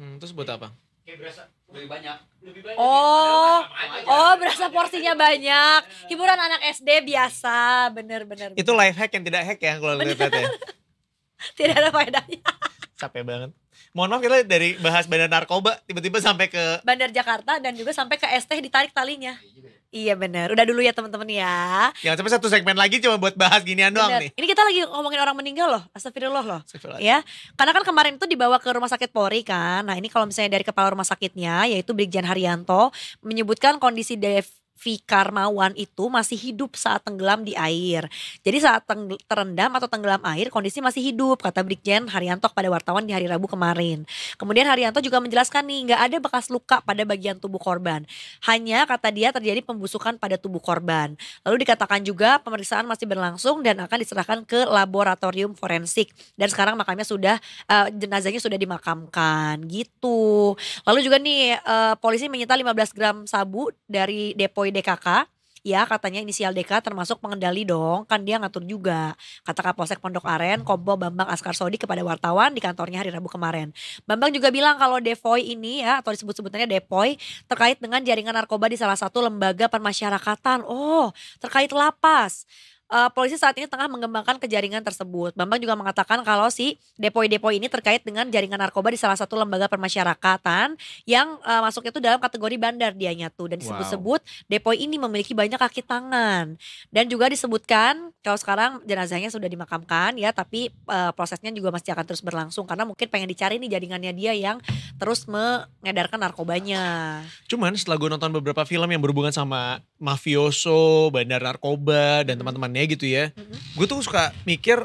Hmm, terus buat apa? Kayak berasa lebih banyak. Lebih banyak. Oh, ya, oh, oh berasa porsinya banyak. Eh. Hiburan anak SD biasa, bener-bener. Itu life hack yang tidak hack ya kalau lihat ya. [LAUGHS] tidak ada faedahnya. Capek banget mohon maaf kita ya, dari bahas bandar narkoba tiba-tiba sampai ke bandar Jakarta dan juga sampai ke ST ditarik talinya. Iya, ya. iya benar. Udah dulu ya teman-teman ya. Yang sampai satu segmen lagi cuma buat bahas ginian bener. doang nih. Ini kita lagi ngomongin orang meninggal loh. Astagfirullah loh. Astagfirullah. Ya. Karena kan kemarin itu dibawa ke rumah sakit Polri kan. Nah, ini kalau misalnya dari kepala rumah sakitnya yaitu Brigjen Haryanto menyebutkan kondisi Dev V Karmawan itu masih hidup saat tenggelam di air. Jadi saat terendam atau tenggelam air kondisi masih hidup kata Brigjen Haryanto pada wartawan di hari Rabu kemarin. Kemudian Haryanto juga menjelaskan nih nggak ada bekas luka pada bagian tubuh korban. Hanya kata dia terjadi pembusukan pada tubuh korban. Lalu dikatakan juga pemeriksaan masih berlangsung dan akan diserahkan ke laboratorium forensik. Dan sekarang makamnya sudah uh, jenazahnya sudah dimakamkan gitu. Lalu juga nih uh, polisi menyita 15 gram sabu dari depo DKK ya katanya inisial DK termasuk pengendali dong kan dia ngatur juga kata Kaposek Pondok Aren Kombo Bambang Askar Sodi kepada wartawan di kantornya hari Rabu kemarin Bambang juga bilang kalau Depoy ini ya atau disebut-sebutannya Depoy terkait dengan jaringan narkoba di salah satu lembaga permasyarakatan oh terkait lapas uh, polisi saat ini tengah mengembangkan kejaringan tersebut. Bambang juga mengatakan kalau si depo-depo ini terkait dengan jaringan narkoba di salah satu lembaga permasyarakatan yang uh, masuk itu dalam kategori bandar dia nyatu dan disebut-sebut depo ini memiliki banyak kaki tangan dan juga disebutkan kalau sekarang jenazahnya sudah dimakamkan ya tapi uh, prosesnya juga masih akan terus berlangsung karena mungkin pengen dicari nih jaringannya dia yang terus mengedarkan narkobanya. Cuman setelah gue nonton beberapa film yang berhubungan sama mafioso, bandar narkoba dan hmm. teman-temannya mainnya gitu ya. Gue tuh suka mikir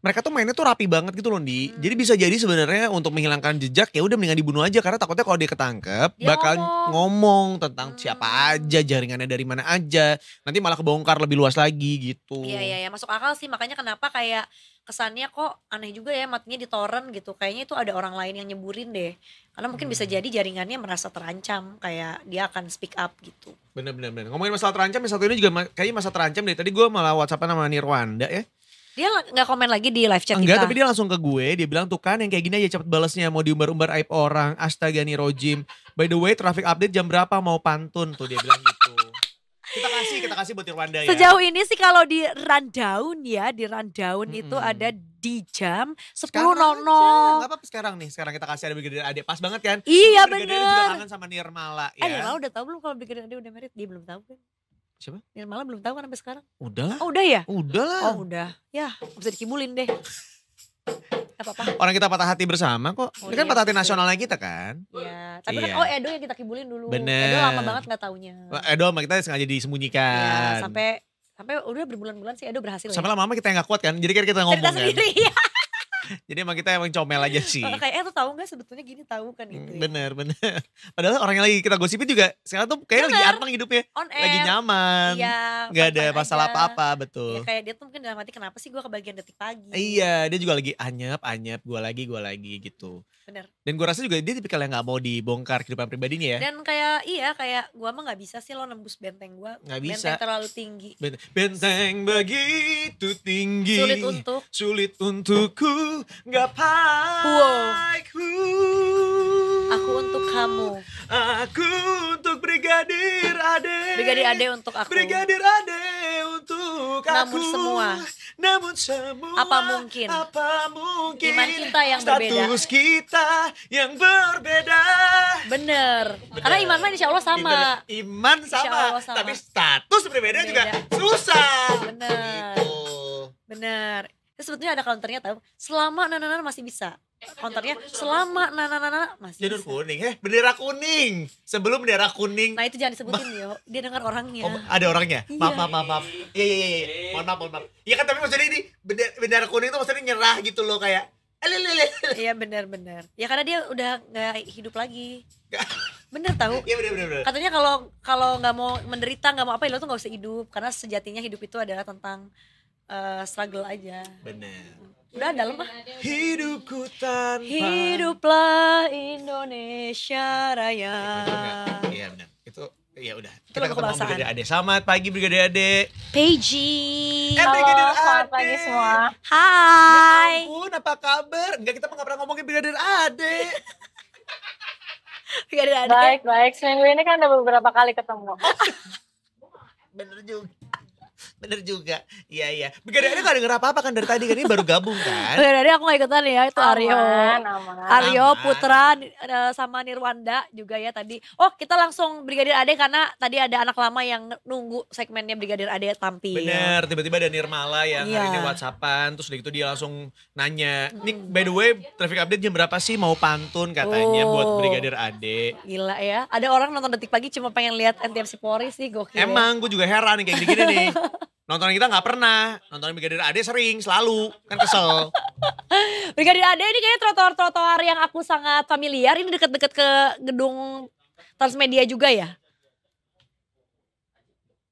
mereka tuh mainnya tuh rapi banget gitu loh di. Hmm. Jadi bisa jadi sebenarnya untuk menghilangkan jejak ya udah mendingan dibunuh aja karena takutnya kalau dia ketangkep dia bakal ngomong, ngomong tentang hmm. siapa aja, jaringannya dari mana aja. Nanti malah kebongkar lebih luas lagi gitu. Iya iya ya masuk akal sih makanya kenapa kayak kesannya kok aneh juga ya matinya di torrent gitu kayaknya itu ada orang lain yang nyeburin deh karena mungkin bisa hmm. jadi jaringannya merasa terancam kayak dia akan speak up gitu bener bener bener ngomongin masalah terancam yang satu ini juga kayaknya masa terancam deh tadi gue malah whatsapp sama Nirwanda ya dia nggak komen lagi di live chat Enggak, tapi dia langsung ke gue. Dia bilang tuh kan yang kayak gini aja cepet balesnya. Mau diumbar-umbar aib orang. Astaga nih By the way traffic update jam berapa mau pantun. Tuh dia bilang gitu. Kita kasih, kita kasih buat Irwanda ya. Sejauh ini sih kalau di rundown ya, di rundown hmm. itu ada di jam 10.00. nol nol. apa sekarang nih. Sekarang kita kasih ada Brigadier Ade. Pas banget kan? Iya benar. Brigadier juga kangen sama Nirmala eh, ya. Nirmala udah tahu belum kalau Brigadier Ade udah merit? Dia belum tahu kan? Siapa? Nirmala belum tahu kan sampai sekarang? Udah. Oh udah ya? Udah lah. Oh udah. Ya, bisa dikibulin deh apa-apa. Orang kita patah hati bersama kok. Oh, ini kan iya, patah hati nasionalnya kita kan. Iya. Tapi iya. kan oh Edo yang kita kibulin dulu. Bener. Edo lama banget gak taunya. Edo sama kita sengaja disembunyikan. Iya, sampai sampai udah berbulan-bulan sih Edo berhasil. Ya. Sampai ya? lama-lama kita yang gak kuat kan. Jadi kan kita ngomong Cerita kan. Sendiri, [LAUGHS] iya. Jadi emang kita emang comel aja sih. Oh, kayak eh tuh tahu nggak sebetulnya gini tahu kan gitu. Ya? Bener bener. Padahal orang yang lagi kita gosipin juga sekarang tuh kayak lagi anteng hidupnya, On air. lagi nyaman, iya, nggak ada masalah apa-apa betul. Ya, kayak dia tuh mungkin dalam hati kenapa sih gue kebagian detik pagi. Iya dia juga lagi anyap-anyap, gue lagi gue lagi gitu. Bener. Dan gue rasa juga dia tipikal yang gak mau dibongkar kehidupan pribadinya ya. Dan kayak iya kayak gue mah gak bisa sih lo nembus benteng gue. benteng bisa. Benteng terlalu tinggi. Benteng, benteng begitu tinggi. Sulit untuk. Sulit untukku gapai. Wow. Aku untuk kamu. Aku untuk brigadir Ade. Brigadir Ade untuk aku. Brigadir Ade untuk Namun aku. Namun semua namun semua apa mungkin? Apa mungkin? Iman kita yang status berbeda. Status kita yang berbeda. Bener. Bener. Karena iman mah insya Allah sama. Iman sama. Allah sama. Tapi status berbeda, berbeda juga susah. Bener. Gitu. Bener sebetulnya ada counternya tahu selama nana masih bisa eh, counternya selama nana nana masih janur kuning eh bendera kuning sebelum bendera kuning nah itu jangan disebutin yo dia dengar orangnya oh, ada orangnya iya. maaf maaf maaf maaf iya, iya iya iya mohon maaf mohon maaf iya kan tapi maksudnya ini bendera, kuning itu maksudnya nyerah gitu loh kayak eh, Iya benar-benar. Ya karena dia udah nggak hidup lagi. [LAUGHS] Bener tahu? Iya bener, bener Katanya kalau kalau nggak mau menderita nggak mau apa ya lo tuh nggak usah hidup karena sejatinya hidup itu adalah tentang uh, struggle aja. Bener. Udah dalam ah. Hidupku tanpa Hiduplah Indonesia Raya. Eh, iya bener. Itu ya udah itu kita ketemu Brigade Ade selamat pagi Brigade Ade Peji eh, Halo selamat pagi semua ya Hai ya ampun apa kabar enggak kita nggak pernah ngomongin Brigade Ade [LAUGHS] Brigade Ade baik baik seminggu ini kan ada beberapa kali ketemu [LAUGHS] bener juga Bener juga. Iya iya. Begadang gak denger apa-apa kan dari tadi kan ini baru gabung kan. Begadang aku gak ikutan ya itu aman, Aryo. Aman. Aryo Putra eh, sama Nirwanda juga ya tadi. Oh kita langsung Brigadir Ade karena tadi ada anak lama yang nunggu segmennya Brigadir Ade tampil. Bener tiba-tiba ada Nirmala yang hari ini iya. whatsappan terus gitu dia langsung nanya. Nih by the way traffic update jam berapa sih mau pantun katanya oh. buat Brigadir Ade. Gila ya. Ada orang nonton detik pagi cuma pengen lihat NTMC Polri sih gokil. Ya. Emang gue juga heran kayak gini-gini nih. [LAUGHS] nonton kita nggak pernah, nonton Brigadir Ade sering, selalu, kan kesel. [LAUGHS] Brigadir Ade ini kayaknya trotoar-trotoar yang aku sangat familiar, ini deket-deket ke gedung Transmedia juga ya?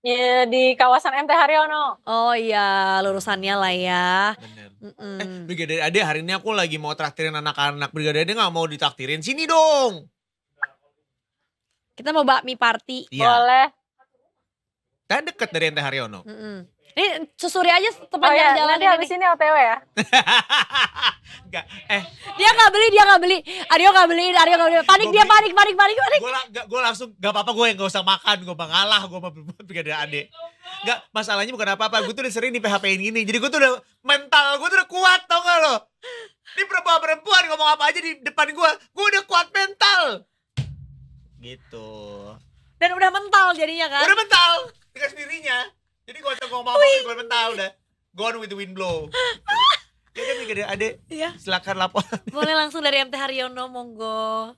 Ya, di kawasan MT Haryono. Oh iya, lurusannya lah ya. Mm -mm. Eh, Brigadir Ade hari ini aku lagi mau traktirin anak-anak. Brigadir Ade gak mau ditraktirin. Sini dong. Kita mau bakmi party. Ya. Boleh kan deket dari Ente Haryono. Mm -hmm. Ini susuri aja sepanjang oh, iya. jalan Nanti habis ini OTW ya. [LAUGHS] gak, eh. Dia gak beli, dia gak beli. Aryo gak beli, Aryo gak beli. Panik gua dia, panik, panik, panik, panik. Gue la, gue langsung, gak apa-apa gue yang gak usah makan. Gue mengalah, gue mau bikin adek. Gak, masalahnya bukan apa-apa. Gue tuh udah sering di PHP ini. Jadi gue tuh udah, mental gue tuh udah kuat tau gak lo. Ini perempuan-perempuan ngomong apa aja di depan gue. Gue udah kuat mental. Gitu. Dan udah mental jadinya kan? Udah mental dengan sendirinya jadi gue kita ngomong apa gue mental udah gone with the wind blow [LAUGHS] ya kan ada ada ya. Iya. silakan lapor boleh langsung dari MT Haryono monggo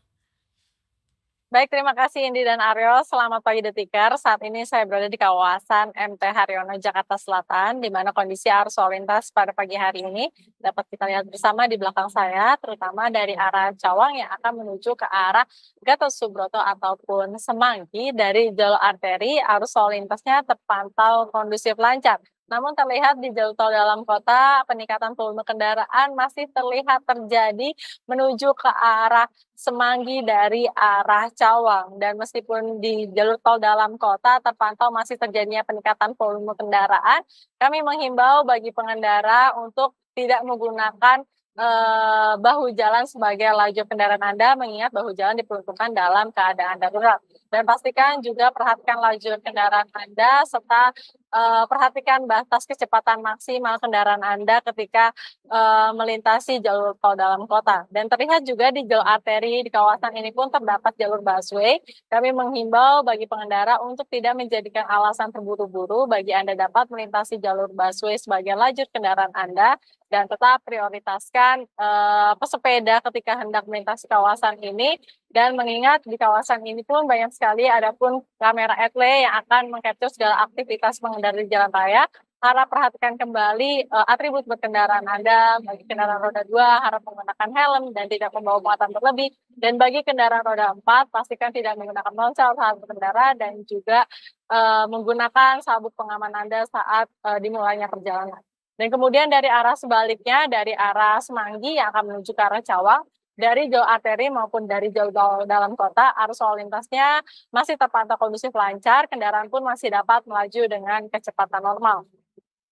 Baik, terima kasih Indi dan Aryo. Selamat pagi Detikar. Saat ini saya berada di kawasan MT Haryono, Jakarta Selatan, di mana kondisi arus lalu lintas pada pagi hari ini dapat kita lihat bersama di belakang saya, terutama dari arah Cawang yang akan menuju ke arah Gatot Subroto ataupun Semanggi dari jalur arteri, arus lalu lintasnya terpantau kondusif lancar. Namun terlihat di jalur tol dalam kota, peningkatan volume kendaraan masih terlihat terjadi menuju ke arah Semanggi dari arah Cawang. Dan meskipun di jalur tol dalam kota terpantau masih terjadinya peningkatan volume kendaraan, kami menghimbau bagi pengendara untuk tidak menggunakan eh, bahu jalan sebagai laju kendaraan Anda, mengingat bahu jalan diperuntukkan dalam keadaan darurat. Dan pastikan juga perhatikan laju kendaraan Anda serta uh, perhatikan batas kecepatan maksimal kendaraan Anda ketika uh, melintasi jalur tol dalam kota. Dan terlihat juga di jalur arteri di kawasan ini pun terdapat jalur busway. Kami menghimbau bagi pengendara untuk tidak menjadikan alasan terburu-buru bagi Anda dapat melintasi jalur busway sebagai lajur kendaraan Anda dan tetap prioritaskan uh, pesepeda ketika hendak melintasi kawasan ini dan mengingat di kawasan ini pun banyak sekali ada pun kamera etle yang akan mengcapture segala aktivitas pengendara di jalan raya. Harap perhatikan kembali uh, atribut berkendaraan Anda. Bagi kendaraan roda 2, harap menggunakan helm dan tidak membawa muatan berlebih. Dan bagi kendaraan roda 4, pastikan tidak menggunakan ponsel saat berkendara dan juga uh, menggunakan sabuk pengaman Anda saat uh, dimulainya perjalanan. Dan kemudian dari arah sebaliknya, dari arah Semanggi yang akan menuju ke arah Cawang, dari jauh arteri maupun dari jauh dalam kota, arus lalu lintasnya masih terpantau kondusif lancar, kendaraan pun masih dapat melaju dengan kecepatan normal.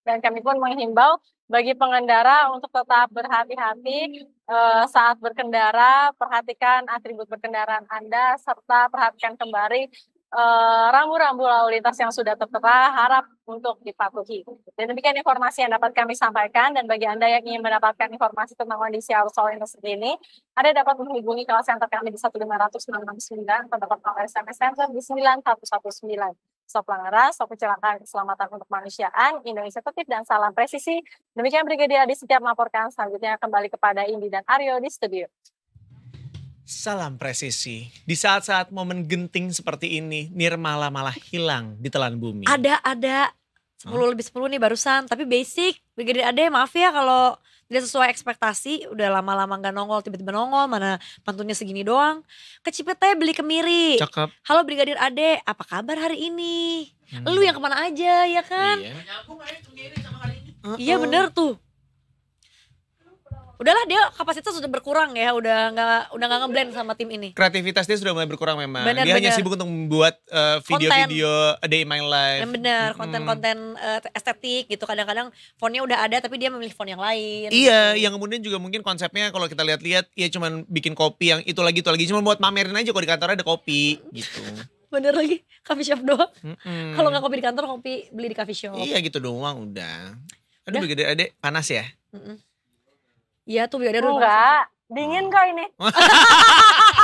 Dan kami pun menghimbau bagi pengendara untuk tetap berhati-hati e, saat berkendara, perhatikan atribut berkendaraan Anda, serta perhatikan kembali Eh, rambu-rambu lalu lintas yang sudah tertera harap untuk dipatuhi. Dan demikian informasi yang dapat kami sampaikan dan bagi Anda yang ingin mendapatkan informasi tentang kondisi arus lalu lintas ini, Anda dapat menghubungi call center kami di 15669 atau dapat melalui SMS center di 9119. Stop pelanggaran, stop kecelakaan, keselamatan untuk kemanusiaan, Indonesia tertib dan salam presisi. Demikian Brigadir Adi setiap melaporkan, selanjutnya kembali kepada Indi dan Aryo di studio. Salam presisi. Di saat-saat momen genting seperti ini, Nirmala malah hilang di telan bumi. Ada, ada. 10 huh? lebih 10 nih barusan, tapi basic. Brigadir Ade maaf ya kalau tidak sesuai ekspektasi, udah lama-lama gak nongol, tiba-tiba nongol, mana pantunnya segini doang. Kecipet aja beli kemiri. Cakep. Halo Brigadir Ade, apa kabar hari ini? Hmm. Lu yang kemana aja, ya kan? Iya. Iya bener tuh udahlah dia kapasitas sudah berkurang ya udah nggak udah nggak ngeblend sama tim ini kreativitas dia sudah mulai berkurang memang bener, dia bener. hanya sibuk untuk membuat eh, video-video uh, a day in my life benar konten-konten uh, estetik gitu kadang-kadang fontnya udah ada tapi dia memilih font yang lain iya gitu. yang kemudian juga mungkin konsepnya kalau kita lihat-lihat ya cuman bikin kopi yang itu lagi itu lagi cuma buat pamerin aja kalau di kantor ada kopi gitu [LAUGHS] bener lagi coffee shop doang. Mm -mm. Kalau nggak kopi di kantor kopi beli di coffee shop. Iya gitu doang udah. Aduh udah. gede adek panas ya. Mm -mm. Iya tuh biar biodar Enggak, dingin oh. kok ini.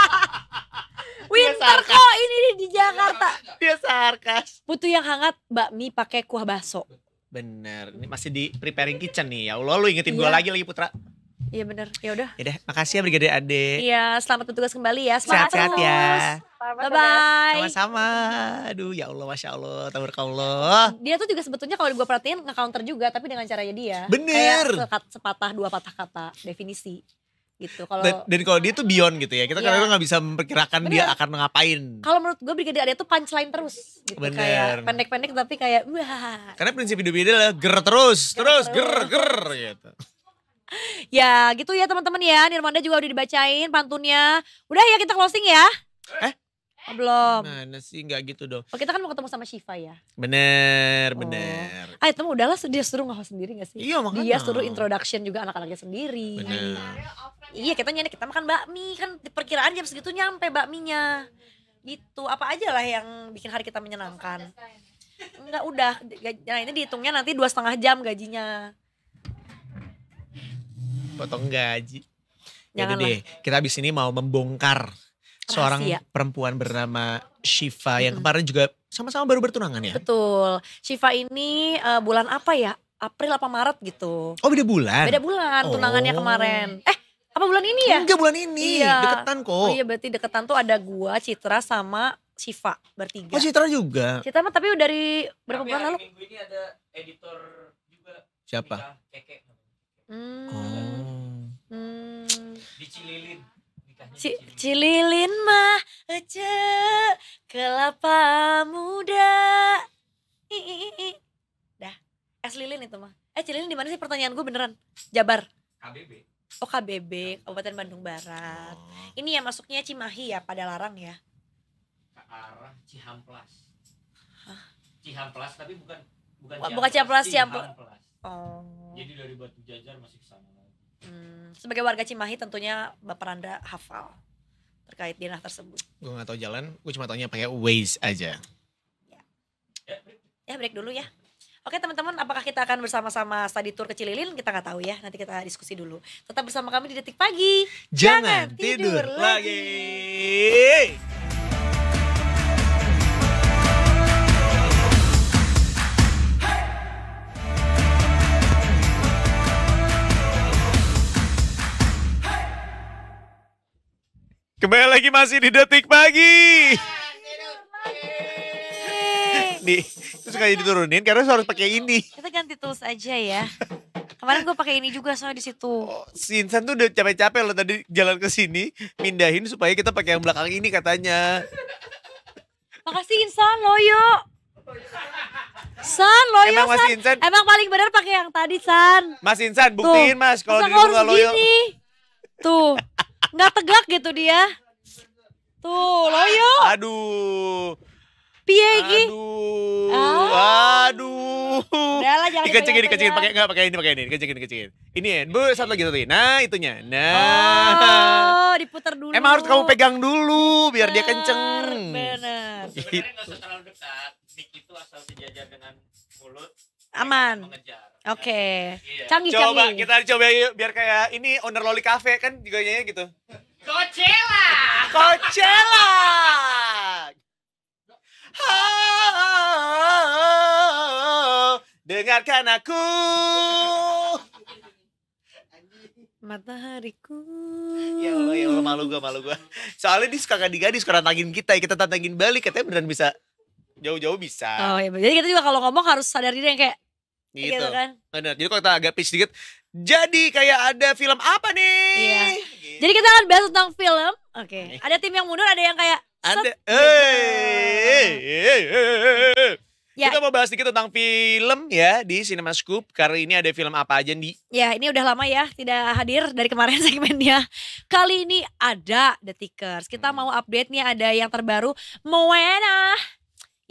[LAUGHS] Winter kok ini di Jakarta. Dia sarkas. Butuh yang hangat bakmi pakai kuah bakso. Bener, ini masih di preparing kitchen nih ya. Allah lu ingetin gue iya. lagi lagi Putra. Iya benar. Ya udah. Ya udah, makasih ya Brigade Ade. Iya, selamat bertugas kembali ya. Semangat Sehat-sehat ya. Bye bye. Sama-sama. Aduh, ya Allah, masya Allah, tabarakallah. Dia tuh juga sebetulnya kalau gue perhatiin nge-counter juga, tapi dengan caranya dia. Bener. Kayak sepatah dua patah kata definisi gitu. Kalau dan, dan kalau dia tuh beyond gitu ya. Kita iya. kadang kadang nggak bisa memperkirakan Bener. dia akan ngapain. Kalau menurut gue Brigade Ade tuh punchline terus gitu. Bener. Kayak pendek-pendek tapi kayak wah. Karena prinsip hidup dia adalah ger terus, ger terus, terus, ger ger gitu. [LAUGHS] ya gitu ya teman-teman ya. Nirmanda juga udah dibacain pantunnya. Udah ya kita closing ya. Eh? Oh, belum. Mana sih nggak gitu dong. Oh, kita kan mau ketemu sama Shiva ya. Bener, oh. bener. Ayo ah, temu udahlah dia suruh ngawas sendiri gak sih? Iya makanya. Dia suruh introduction juga anak-anaknya sendiri. Bener. Iya kita nyanyi, kita makan bakmi. Kan perkiraan jam segitu nyampe bakminya. Gitu, apa aja lah yang bikin hari kita menyenangkan. Enggak udah, ya, nah ini dihitungnya nanti dua setengah jam gajinya potong gaji. Jangan deh, kita habis ini mau membongkar Rahasia. seorang perempuan bernama Shiva yang kemarin juga sama-sama baru bertunangan ya. Betul. Shiva ini uh, bulan apa ya? April apa Maret gitu. Oh beda bulan? Beda bulan oh. tunangannya kemarin. Eh apa bulan ini ya? Enggak bulan ini, iya. deketan kok. Oh iya berarti deketan tuh ada gua, Citra sama Siva bertiga. Oh Citra juga? Citra mah tapi dari berapa tapi bulan lalu? Minggu ini ada editor juga. Siapa? Hmm. Oh. hmm. Di Cililin. Cililin mah ece kelapa muda. ih ih ih Dah, es lilin itu mah. Eh Cililin di mana sih pertanyaan gue beneran? Jabar. KBB. Oh KBB, Kabupaten Bandung Barat. Oh. Ini ya masuknya Cimahi ya, pada larang ya. Ke arah Cihamplas. Hah? Cihamplas tapi bukan bukan Cihamplas. Bukan Cihamplas, Cihamplas. Cihamplas. Oh. Jadi dari Batu Jajar masih ke sana lagi. Hmm, sebagai warga Cimahi tentunya Bapak Randa hafal terkait dinah tersebut. Gue gak tau jalan, gue cuma tanya pakai Waze aja. Ya. Ya, ya break dulu ya. Oke teman-teman, apakah kita akan bersama-sama study tour ke Cililin? Kita nggak tahu ya, nanti kita diskusi dulu. Tetap bersama kami di Detik Pagi. Jangan, Jangan tidur, tidur lagi. lagi. Kembali lagi masih di Detik Pagi. Di, terus jadi diturunin karena harus pakai ini. Kita ganti tools aja ya. Kemarin gue pakai ini juga soalnya di situ. Oh, si Insan tuh udah capek-capek loh tadi jalan ke sini, mindahin supaya kita pakai yang belakang ini katanya. Makasih Insan loyo. San loyo Emang Mas Insan. Emang paling benar pakai yang tadi San. Mas Insan buktiin Tuh. Mas kalau di lu loyo. Gini. Tuh. [LAUGHS] nggak tegak gitu dia tuh loyo aduh piye iki aduh ah. aduh Dikecengin, jangan pakai enggak pakai ini pakai ini Dikecengin, dikecengin. ini ya bu satu lagi satu lagi nah itunya nah oh diputar dulu emang harus kamu pegang dulu biar dia kenceng benar sebenarnya usah terlalu dekat mic itu asal sejajar dengan mulut aman mengejar Oke. Okay. Iya. Canggih Coba kita coba yuk biar kayak ini owner Loli Cafe kan juga nyanyi gitu. Coachella. Coachella. dengarkan aku. Matahariku. Ya Allah, ya Allah, malu gue, malu gue. Soalnya dia suka gadi gadis suka tantangin kita, kita tantangin balik, katanya beneran bisa jauh-jauh bisa. Oh iya, jadi kita juga kalau ngomong harus sadar diri yang kayak Gitu, gitu kan. Benar. Jadi kalau kita agak pitch dikit, jadi kayak ada film apa nih? Iya. Gitu. Jadi kita akan bahas tentang film. Oke. Okay. Ada tim yang mundur, ada yang kayak ada. Gitu. Ya. Kita mau bahas sedikit tentang film ya di Cinema Scoop. Kali ini ada film apa aja nih? Ya ini udah lama ya tidak hadir dari kemarin [LAUGHS] segmennya. Kali ini ada The Tickers. Kita hmm. mau update nih ada yang terbaru Moena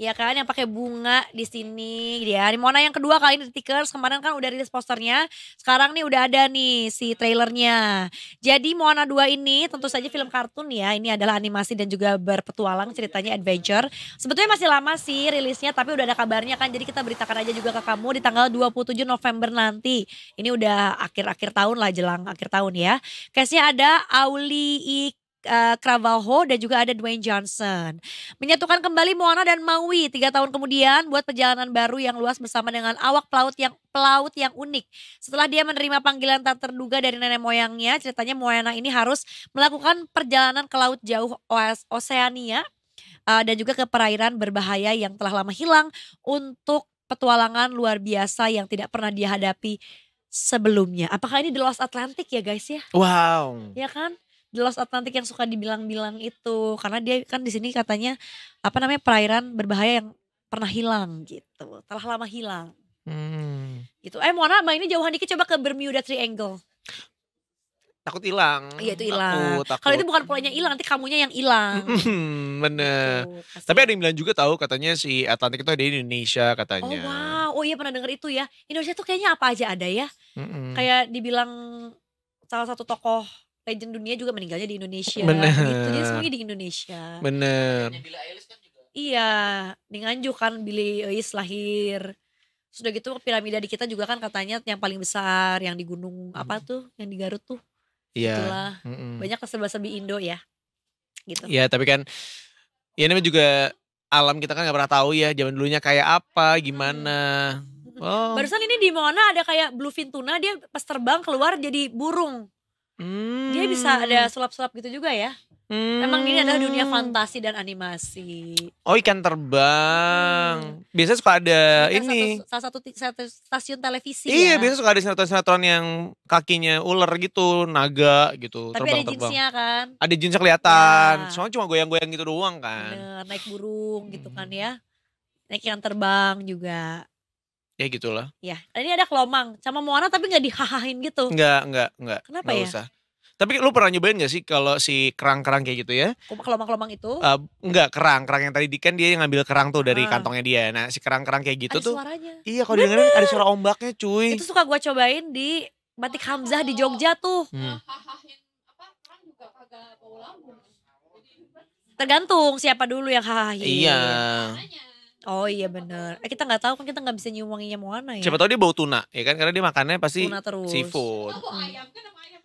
ya kan yang pakai bunga di sini gitu ya. Mona yang kedua kali ini di Tickers kemarin kan udah rilis posternya, sekarang nih udah ada nih si trailernya. Jadi Moana dua ini tentu saja film kartun ya, ini adalah animasi dan juga berpetualang ceritanya adventure. Sebetulnya masih lama sih rilisnya tapi udah ada kabarnya kan. Jadi kita beritakan aja juga ke kamu di tanggal 27 November nanti. Ini udah akhir-akhir tahun lah jelang akhir tahun ya. Case-nya ada Auli uh, dan juga ada Dwayne Johnson. Menyatukan kembali Moana dan Maui tiga tahun kemudian buat perjalanan baru yang luas bersama dengan awak pelaut yang pelaut yang unik. Setelah dia menerima panggilan tak terduga dari nenek moyangnya, ceritanya Moana ini harus melakukan perjalanan ke laut jauh Oceania uh, eh, dan juga ke perairan berbahaya yang telah lama hilang untuk petualangan luar biasa yang tidak pernah dihadapi sebelumnya. Apakah ini The Lost Atlantic ya guys ya? Wow. Ya kan? The Lost Atlantic yang suka dibilang-bilang itu karena dia kan di sini katanya apa namanya perairan berbahaya yang pernah hilang gitu telah lama hilang hmm. gitu eh mohon maaf ini jauhan dikit coba ke Bermuda Triangle takut hilang iya itu hilang kalau itu bukan polanya hilang nanti kamunya yang hilang hmm, hmm, bener gitu, tapi ada yang bilang juga tahu katanya si Atlantik itu ada di Indonesia katanya oh wow oh iya pernah dengar itu ya Indonesia tuh kayaknya apa aja ada ya mm -mm. kayak dibilang salah satu tokoh legend dunia juga meninggalnya di Indonesia. Benar. Gitu. Jadi semuanya di Indonesia. Bener. Kan iya, di Nganjuk kan Billy Eilis lahir. Sudah gitu piramida di kita juga kan katanya yang paling besar, yang di gunung hmm. apa tuh, yang di Garut tuh. Iya. Itulah. Mm -mm. Banyak serba-serbi Indo ya. Gitu. Iya, tapi kan ya namanya juga alam kita kan nggak pernah tahu ya zaman dulunya kayak apa, gimana. Hmm. Oh. Barusan ini di mana ada kayak bluefin tuna dia pas terbang keluar jadi burung. Hmm. Dia bisa ada hmm. sulap-sulap gitu juga ya. Hmm. Emang ini adalah dunia hmm. fantasi dan animasi. Oh ikan terbang. Hmm. Biasanya suka ada ikan ini. salah satu, satu stasiun televisi. Iya ya. biasanya suka ada sinetron-sinetron yang kakinya ular gitu, naga gitu. Tapi terbang, ada jeansnya kan. Ada jeansnya kelihatan. Ya. Soalnya cuma goyang-goyang gitu doang kan. Bener, naik burung gitu kan hmm. ya. Naik ikan terbang juga ya gitulah. Ya, ini ada kelomang sama Moana tapi nggak dihahain gitu. Nggak, nggak, nggak. Kenapa gak ya? Usah. Tapi lu pernah nyobain gak sih kalau si kerang-kerang kayak gitu ya? Kelomang-kelomang itu? Uh, eh, enggak, kerang. Kerang yang tadi di kan dia yang ngambil kerang tuh dari uh. kantongnya dia. Nah si kerang-kerang kayak gitu ada tuh. suaranya. Iya kalau dengerin ada suara ombaknya cuy. Itu suka gua cobain di Batik Hamzah di Jogja tuh. Hmm. Tergantung siapa dulu yang hahahin. Iya. Oh iya bener. Eh, kita gak tahu kan kita gak bisa nyium wanginya Moana ya. Siapa tahu dia bau tuna ya kan karena dia makannya pasti tuna terus. seafood. Oh, ayam kan sama ayam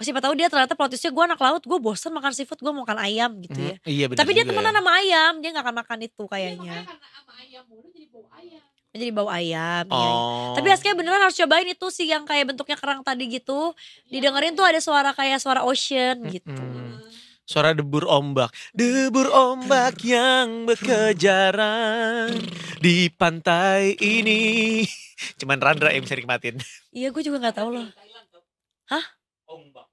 oh, siapa tahu dia ternyata plotisnya gue anak laut, gue bosen makan seafood, gue makan ayam gitu mhm. ya. Hmm, iya benar. Tapi dia temenan ya. sama ayam, dia gak akan makan itu iya, kayaknya. Iya, karena sama ayam jadi bau ayam. Jadi bau ayam. Oh. Ya. Tapi asli beneran harus cobain itu sih yang kayak bentuknya kerang tadi gitu. Didengerin tuh ada suara kayak suara ocean mhm. gitu. Hmm suara debur ombak. Debur ombak yang berkejaran di pantai ini. Cuman Randra yang bisa nikmatin. Iya, gue juga nggak tahu loh. Hah? Ombak.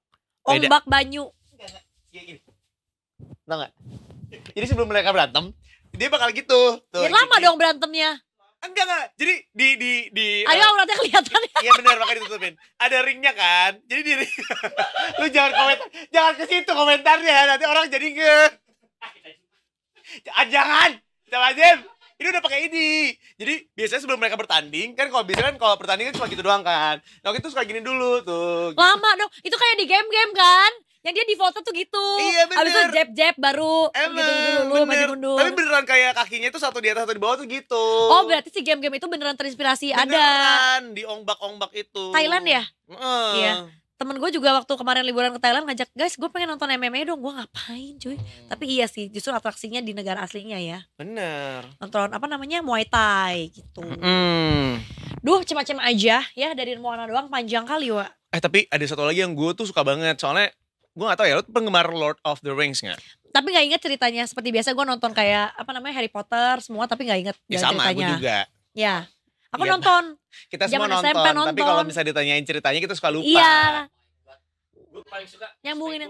Ombak banyu. Enggak enggak. Iya, jadi sebelum mereka berantem, dia bakal gitu. Tuh, ya lama dong berantemnya. Enggak enggak. Jadi di di di Ayo uh, eh, auratnya kelihatan. Ya. Iya benar makanya ditutupin. Ada ringnya kan. Jadi di ring. [LAUGHS] lu jangan komen Jangan ke situ komentarnya ya, nanti orang jadi ke ah, jangan. Jangan Jim. Ini udah pakai ini. Jadi biasanya sebelum mereka bertanding kan kalau biasanya kan kalau pertandingan cuma gitu doang kan. Nah, itu suka gini dulu tuh. Lama dong. Itu kayak di game-game kan? yang dia di foto tuh gitu iya bener abis itu jab jab baru Emang, gitu, dulu gitu, gitu, maju mundur tapi beneran kayak kakinya tuh satu di atas satu di bawah tuh gitu oh berarti si game-game itu beneran terinspirasi beneran, ada di ombak ombak itu Thailand ya mm. iya temen gue juga waktu kemarin liburan ke Thailand ngajak guys gue pengen nonton MMA dong gue ngapain cuy hmm. tapi iya sih justru atraksinya di negara aslinya ya bener nonton apa namanya Muay Thai gitu mm. duh cemacem aja ya dari Moana doang panjang kali wa eh tapi ada satu lagi yang gue tuh suka banget soalnya gue gak tau ya, lu penggemar Lord of the Rings gak? Tapi gak inget ceritanya, seperti biasa gue nonton kayak apa namanya Harry Potter semua tapi gak inget ya, sama, ceritanya. Sama, gue juga. Ya, aku ya, nonton. [LAUGHS] Kita semua nonton, SMP nonton, tapi kalau misalnya ditanyain ceritanya kita suka lupa. Iya. Gue paling suka Nyambungin.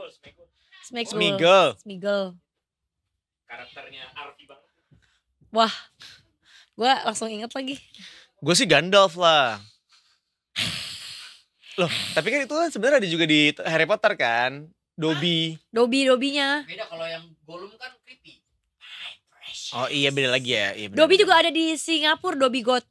Smiggle. Smiggle. Smiggle. Karakternya Arfi banget. Wah, gue langsung inget lagi. Gue sih Gandalf lah. [LAUGHS] Loh, tapi kan itu kan sebenarnya ada juga di Harry Potter kan? Dobby. Hah? Dobby, Dobbynya. Beda kalau yang Gollum kan creepy. Oh iya beda lagi ya. Iya, Dobby juga ada di Singapura, Dobby God.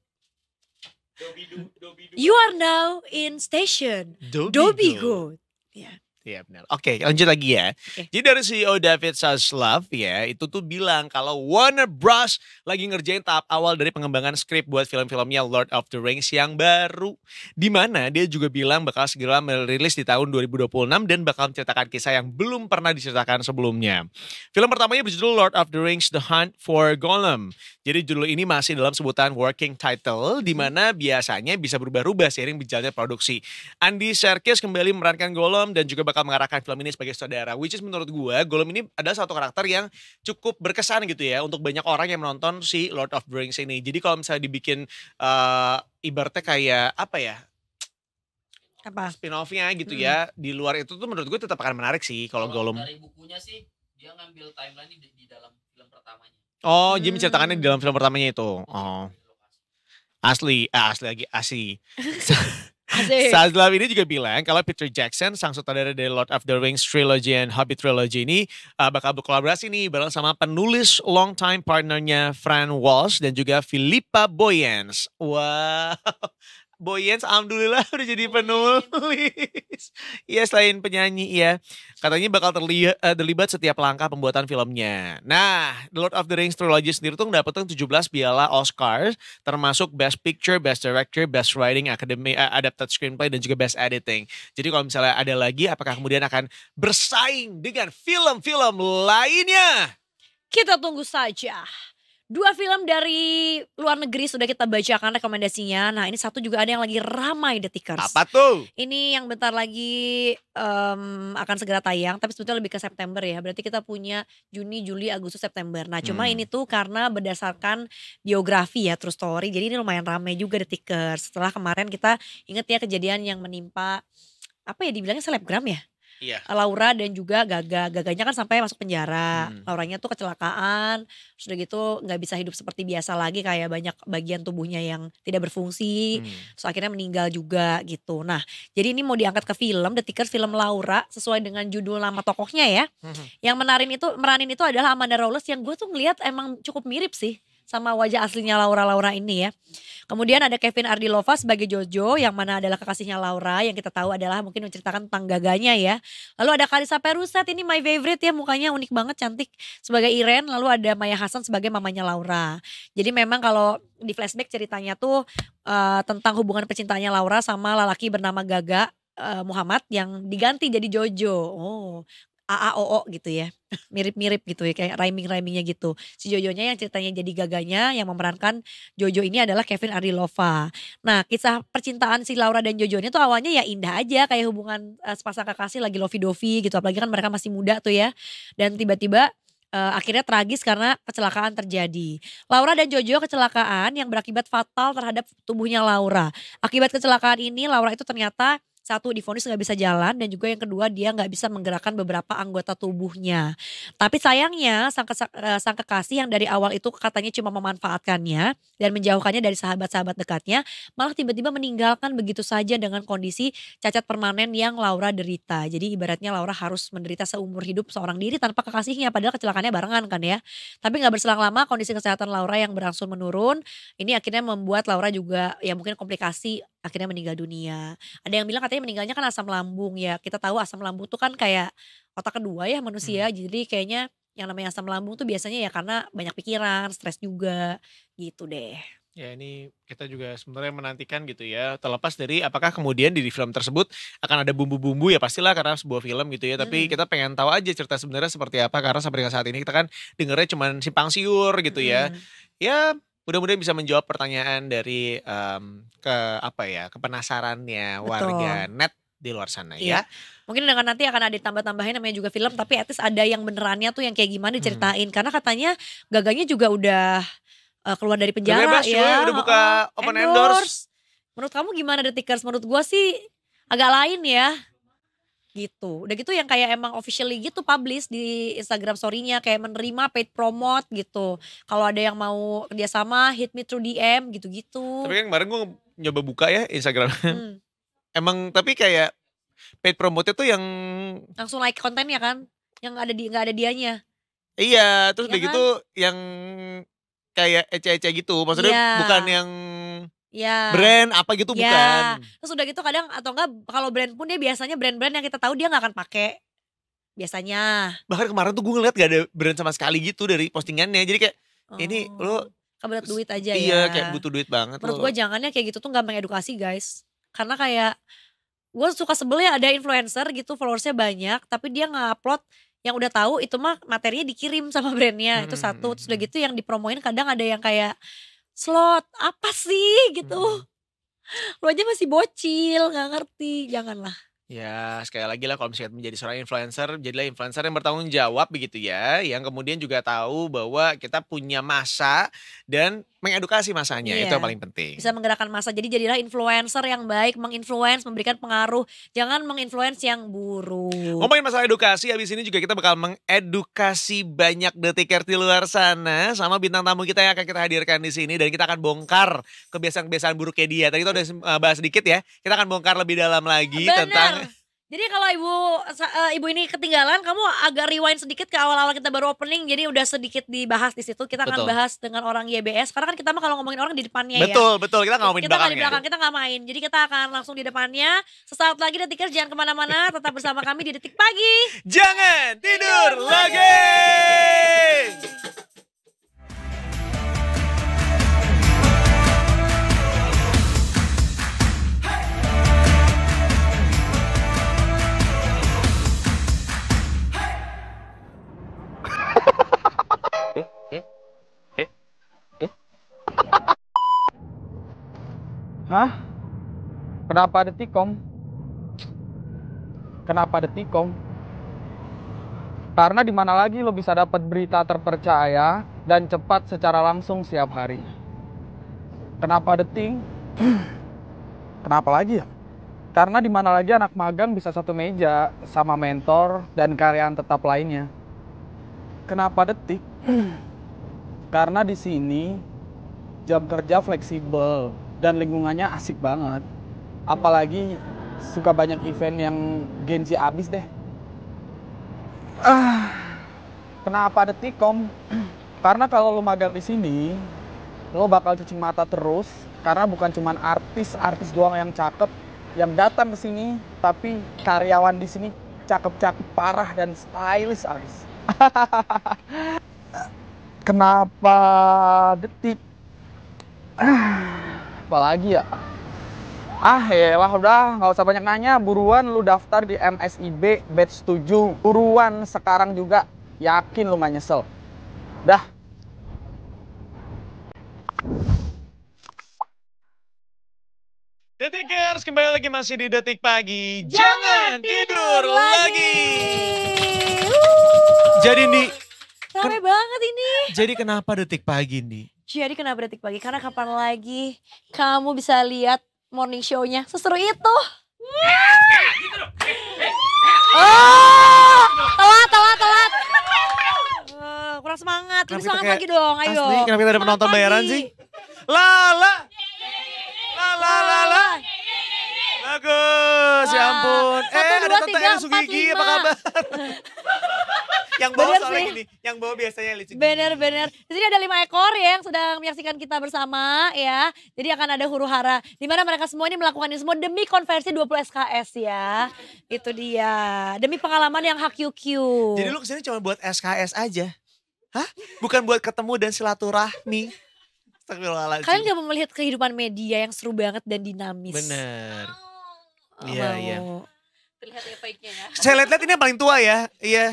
Dobby do, Dobby do. You are now in station Dobby, Dobby God. ya Yeah. Iya benar. Oke okay, lanjut lagi ya. Okay. Jadi dari CEO David Zaslav ya itu tuh bilang kalau Warner Bros lagi ngerjain tahap awal dari pengembangan skrip buat film-filmnya Lord of the Rings yang baru. di mana dia juga bilang bakal segera merilis di tahun 2026 dan bakal menceritakan kisah yang belum pernah diceritakan sebelumnya. Film pertamanya berjudul Lord of the Rings The Hunt for Gollum. Jadi judul ini masih dalam sebutan working title hmm. di mana biasanya bisa berubah-ubah seiring berjalannya produksi. Andy Serkis kembali memerankan Gollum dan juga bakal mengarahkan film ini sebagai saudara. Which is menurut gue Gollum ini adalah satu karakter yang cukup berkesan gitu ya untuk banyak orang yang menonton si Lord of the Rings ini. Jadi kalau misalnya dibikin uh, ibaratnya kayak apa ya? Apa? spin offnya gitu ya, hmm. ya. Di luar itu tuh menurut gue tetap akan menarik sih kalau Gollum. Dari bukunya sih dia ngambil timeline di dalam film pertamanya. Oh, hmm. jadi menceritakannya di dalam film pertamanya itu. Oh. Asli, eh, asli lagi, asli. [LAUGHS] Sazlam ini juga bilang kalau Peter Jackson, sang sutradara dari Lord of the Rings trilogy and Hobbit trilogy ini uh, bakal berkolaborasi nih bareng sama penulis long time partnernya Fran Walsh dan juga Philippa Boyens. Wow, Boyens alhamdulillah [LAUGHS] udah jadi penulis. Iya selain penyanyi ya, katanya bakal terlihat eh, terlibat setiap langkah pembuatan filmnya. Nah, The Lord of the Rings trilogy sendiri tuh mendapatkan 17 piala Oscar termasuk Best Picture, Best Director, Best Writing, Academy uh, Adapted Screenplay dan juga Best Editing. Jadi kalau misalnya ada lagi apakah kemudian akan bersaing dengan film-film lainnya? Kita tunggu saja. Dua film dari luar negeri sudah kita bacakan rekomendasinya. Nah ini satu juga ada yang lagi ramai detikers. Apa tuh? Ini yang bentar lagi um, akan segera tayang. Tapi sebetulnya lebih ke September ya. Berarti kita punya Juni, Juli, Agustus, September. Nah cuma hmm. ini tuh karena berdasarkan biografi ya true story. Jadi ini lumayan ramai juga detikers. Setelah kemarin kita inget ya kejadian yang menimpa apa ya dibilangnya selebgram ya Iya. Eh, Laura dan juga Gaga. Gaganya kan sampai masuk penjara. Hmm. Lauranya tuh kecelakaan, sudah gitu nggak bisa hidup seperti biasa lagi kayak banyak bagian tubuhnya yang tidak berfungsi. Hmm. Terus akhirnya meninggal juga gitu. Nah, jadi ini mau diangkat ke film, Detikers film Laura sesuai dengan judul nama tokohnya ya. Hmm. hmm. Yang menarik itu meranin itu adalah Amanda Rowles yang gue tuh ngelihat emang cukup mirip sih sama wajah aslinya Laura-Laura ini ya. Kemudian ada Kevin Ardi Ardilova sebagai Jojo yang mana adalah kekasihnya Laura yang kita tahu adalah mungkin menceritakan tentang gaganya ya. Lalu ada Karissa Perusat ini my favorite ya mukanya unik banget cantik sebagai Iren. Lalu ada Maya Hasan sebagai mamanya Laura. Jadi memang kalau di flashback ceritanya tuh uh, tentang hubungan percintaannya Laura sama lelaki bernama Gaga eh, Muhammad yang diganti jadi Jojo. Oh, AAOO gitu ya. [LAUGHS] Mirip-mirip gitu ya kayak rhyming-rhymingnya gitu. Si Jojo-nya yang ceritanya jadi gaganya yang memerankan Jojo ini adalah Kevin Arilova. Nah kisah percintaan si Laura dan Jojo ini tuh awalnya ya indah aja kayak hubungan uh, sepasang kekasih lagi lofi-dofi gitu. Apalagi kan mereka masih muda tuh ya. Dan tiba-tiba uh, akhirnya tragis karena kecelakaan terjadi. Laura dan Jojo kecelakaan yang berakibat fatal terhadap tubuhnya Laura. Akibat kecelakaan ini Laura itu ternyata satu difonis nggak bisa jalan dan juga yang kedua dia nggak bisa menggerakkan beberapa anggota tubuhnya. Tapi sayangnya sang, ke, eh, sang kekasih yang dari awal itu katanya cuma memanfaatkannya dan menjauhkannya dari sahabat-sahabat dekatnya malah tiba-tiba meninggalkan begitu saja dengan kondisi cacat permanen yang Laura derita. Jadi ibaratnya Laura harus menderita seumur hidup seorang diri tanpa kekasihnya padahal kecelakaannya barengan kan ya. Tapi nggak berselang lama kondisi kesehatan Laura yang berangsur menurun ini akhirnya membuat Laura juga ya mungkin komplikasi akhirnya meninggal dunia. Ada yang bilang katanya meninggalnya kan asam lambung ya. Kita tahu asam lambung tuh kan kayak otak kedua ya manusia. Hmm. Jadi kayaknya yang namanya asam lambung tuh biasanya ya karena banyak pikiran, stres juga gitu deh. Ya ini kita juga sebenarnya menantikan gitu ya terlepas dari apakah kemudian di film tersebut akan ada bumbu-bumbu ya pastilah karena sebuah film gitu ya tapi hmm. kita pengen tahu aja cerita sebenarnya seperti apa karena sampai dengan saat ini kita kan dengernya cuma simpang siur gitu ya hmm. ya mudah-mudahan bisa menjawab pertanyaan dari um, ke apa ya kepenasarannya Betul. warga net di luar sana iya. ya. Mungkin dengan nanti akan ada tambah-tambahin namanya juga film tapi etis ada yang benerannya tuh yang kayak gimana hmm. diceritain hmm. karena katanya gaganya juga udah uh, keluar dari penjara bebas, ya. cuy, udah buka oh, open endorse. endorse. Menurut kamu gimana The Tickers? Menurut gua sih agak lain ya gitu. Udah gitu yang kayak emang officially gitu publish di Instagram story-nya kayak menerima paid promote gitu. Kalau ada yang mau sama hit me through DM gitu-gitu. Tapi kan kemarin gua nyoba buka ya Instagram. Hmm. [LAUGHS] emang tapi kayak paid promote itu yang langsung like kontennya kan yang ada di nggak ada dianya. Iya, terus ya kan? yang kayak ece-ece gitu. Maksudnya ya. bukan yang Ya. Brand apa gitu ya. bukan. Terus udah gitu kadang atau enggak kalau brand pun dia biasanya brand-brand yang kita tahu dia nggak akan pakai. Biasanya. Bahkan kemarin tuh gue ngeliat gak ada brand sama sekali gitu dari postingannya. Jadi kayak oh. ini lo oh, keberat duit aja iya, ya. Iya kayak butuh duit banget. Menurut gue jangannya kayak gitu tuh nggak mengedukasi guys. Karena kayak gue suka sebel ya ada influencer gitu followersnya banyak tapi dia nggak upload yang udah tahu itu mah materinya dikirim sama brandnya hmm. itu hmm, satu terus udah hmm, hmm. gitu yang dipromoin kadang ada yang kayak slot apa sih gitu hmm. lu aja masih bocil nggak ngerti janganlah Ya, sekali lagi lah kalau misalnya menjadi seorang influencer, jadilah influencer yang bertanggung jawab begitu ya, yang kemudian juga tahu bahwa kita punya masa dan mengedukasi masanya, iya. itu yang paling penting. Bisa menggerakkan masa, jadi jadilah influencer yang baik, menginfluence, memberikan pengaruh, jangan menginfluence yang buruk. Ngomongin masalah edukasi, habis ini juga kita bakal mengedukasi banyak detiker di luar sana, sama bintang tamu kita yang akan kita hadirkan di sini, dan kita akan bongkar kebiasaan-kebiasaan buruknya dia. Tadi kita udah eh, bahas sedikit ya, kita akan bongkar lebih dalam lagi Bener. tentang jadi kalau ibu eh, ibu ini ketinggalan, kamu agak rewind sedikit ke awal-awal kita baru opening. Jadi udah sedikit dibahas di situ. Kita akan bahas dengan orang YBS. Karena kan kita mah kalau ngomongin orang di depannya betul, ya. Betul, betul. Kita nggak ngomongin kita belakangnya. Kita di belakang, kita nggak main. Jadi kita akan langsung di depannya. Sesaat lagi detik jangan kemana-mana. Tetap bersama kami di detik pagi. Jangan tidur, lagi. Hah? Kenapa ada tikom? Kenapa ada tikom? Karena di mana lagi lo bisa dapat berita terpercaya dan cepat secara langsung setiap hari. Kenapa deting? [CLEARS THROAT] Kenapa lagi ya? Karena di mana lagi anak magang bisa satu meja sama mentor dan karyawan tetap lainnya. Kenapa detik? [CLEARS THROAT] Karena di sini jam kerja fleksibel dan lingkungannya asik banget apalagi suka banyak event yang genji abis deh ah kenapa ada tikom [CLEARS THROAT] karena kalau lo magang di sini lo bakal cuci mata terus karena bukan cuma artis-artis doang yang cakep yang datang ke sini tapi karyawan di sini cakep-cakep parah dan stylish abis. [LAUGHS] Kenapa detik Ah, apalagi ya ah ya lah udah nggak usah banyak nanya buruan lu daftar di MSIB batch 7 buruan sekarang juga yakin lu gak nyesel dah Detikers kembali lagi masih di Detik Pagi Jangan, Jangan tidur lagi, lagi. Jadi nih Rame banget ini Jadi kenapa Detik Pagi nih jadi kenapa detik pagi? Karena kapan lagi kamu bisa lihat morning show-nya seseru itu? Oh, telat, telat, telat. Uh, kurang semangat, lebih semangat lagi dong, ayo. Asli, kenapa kita ada penonton bayaran sih? Lala, lala, lala. Bagus, Wah. ya ah, ampun. Satu, eh, dua, ada Tante tiga, Elsu Gigi, apa kabar? [LAUGHS] yang bawa soalnya sih. gini, yang bawa biasanya licin. Bener, bener. Di sini ada lima ekor ya, yang sedang menyaksikan kita bersama ya. Jadi akan ada huru hara. Di mana mereka semua ini melakukan ini semua demi konversi 20 SKS ya. Itu dia. Demi pengalaman yang hak HQQ. Jadi lu kesini cuma buat SKS aja? Hah? Bukan buat ketemu dan silaturahmi? Kalian gak mau melihat kehidupan media yang seru banget dan dinamis. Bener. Iya, iya. Terlihat ya baiknya ya. Saya lihat ini yang paling tua ya. Iya.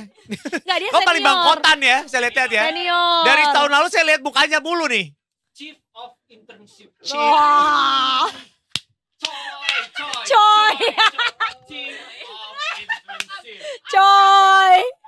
Enggak, dia Kok [LAUGHS] oh, paling bangkotan ya, saya lihat-lihat ya. Senior. Dari tahun lalu saya lihat mukanya bulu nih. Chief of Internship. Chief. Oh. Choi. Choi, Choi, Chief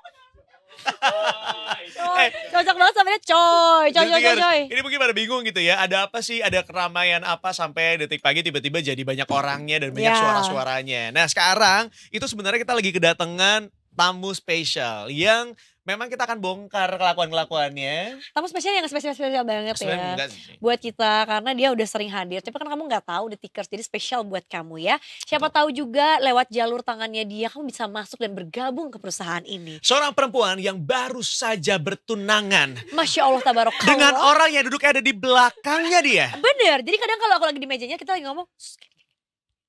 coy. eh, cocok banget sama dia coy, coy, coy, coy, coy. Ini mungkin pada bingung gitu ya, ada apa sih, ada keramaian apa sampai detik pagi tiba-tiba jadi banyak orangnya dan banyak yeah. suara-suaranya. Nah sekarang itu sebenarnya kita lagi kedatangan tamu spesial yang memang kita akan bongkar kelakuan-kelakuannya. Tamu spesial yang spesial-spesial banget Sebenernya ya. Buat kita karena dia udah sering hadir. Tapi kan kamu nggak tahu The Tickers jadi spesial buat kamu ya. Siapa tahu juga lewat jalur tangannya dia kamu bisa masuk dan bergabung ke perusahaan ini. Seorang perempuan yang baru saja bertunangan. Masya Allah tabarok. Dengan orang yang duduknya ada di belakangnya dia. Bener. Jadi kadang kalau aku lagi di mejanya kita lagi ngomong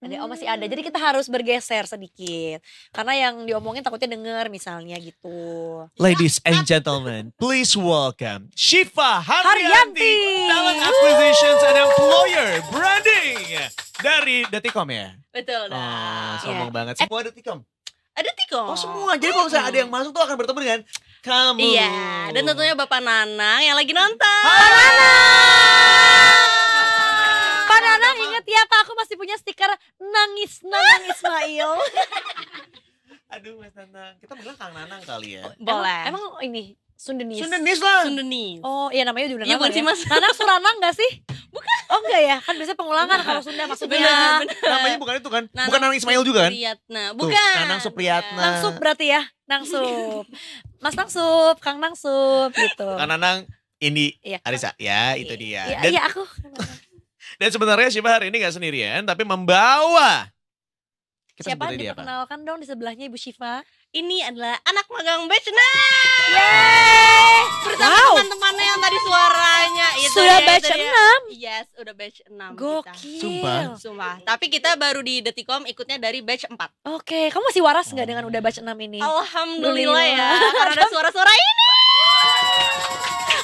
ada, oh masih ada. Jadi kita harus bergeser sedikit. Karena yang diomongin takutnya denger misalnya gitu. Ladies and gentlemen, please welcome Shifa Haryanti. Talent Acquisitions and Employer Branding. Dari Detikom ya? Betul dah. Oh, sombong yeah. banget. Eh, semua Detikom? Ada eh, Detikom. Oh semua. Jadi kalau misalnya ada yang masuk tuh akan bertemu dengan kamu. Iya. Dan tentunya Bapak Nanang yang lagi nonton. Halo Nanang. Pak Nanang inget ya Pak, aku masih punya stiker nangis nangis Ismail. [LAUGHS] Aduh Mas Nanang, kita bilang Kang Nanang kali ya. Oh, boleh. Emang, emang ini Sundenis. Sundenis lah. Sundenis. Oh iya namanya juga Iya bukan ya? sih Mas. Nanang Suranang gak sih? Bukan. Oh enggak ya, kan biasanya pengulangan kalau Sunda maksudnya. Namanya bukan itu kan? Nanang bukan Nanang Ismail juga kan? Supriyatna. Bukan. Tuh, Nanang Supriyatna. Nangsup nah. berarti ya? Nangsup. Mas Nangsup, Kang Nangsup gitu. Kang Nanang ini iya. Arisa ya itu iya, dia. Iya, Dan, iya aku. Dan sebenarnya Syifa hari ini gak sendirian, tapi membawa... Kita Siapa? Diperkenalkan dong di sebelahnya Ibu Syifa. Ini adalah anak magang batch Yeay! Bersama wow. teman-temannya yang tadi suaranya itu Sudah ya, batch enam. Yes, udah batch enam. Gokil. Kita. Sumpah. Sumpah. Tapi kita baru di Detikom ikutnya dari batch empat. Oke, kamu masih waras nggak oh. dengan udah batch enam ini? Alhamdulillah, ya, Alhamdulillah ya, karena ada suara-suara ini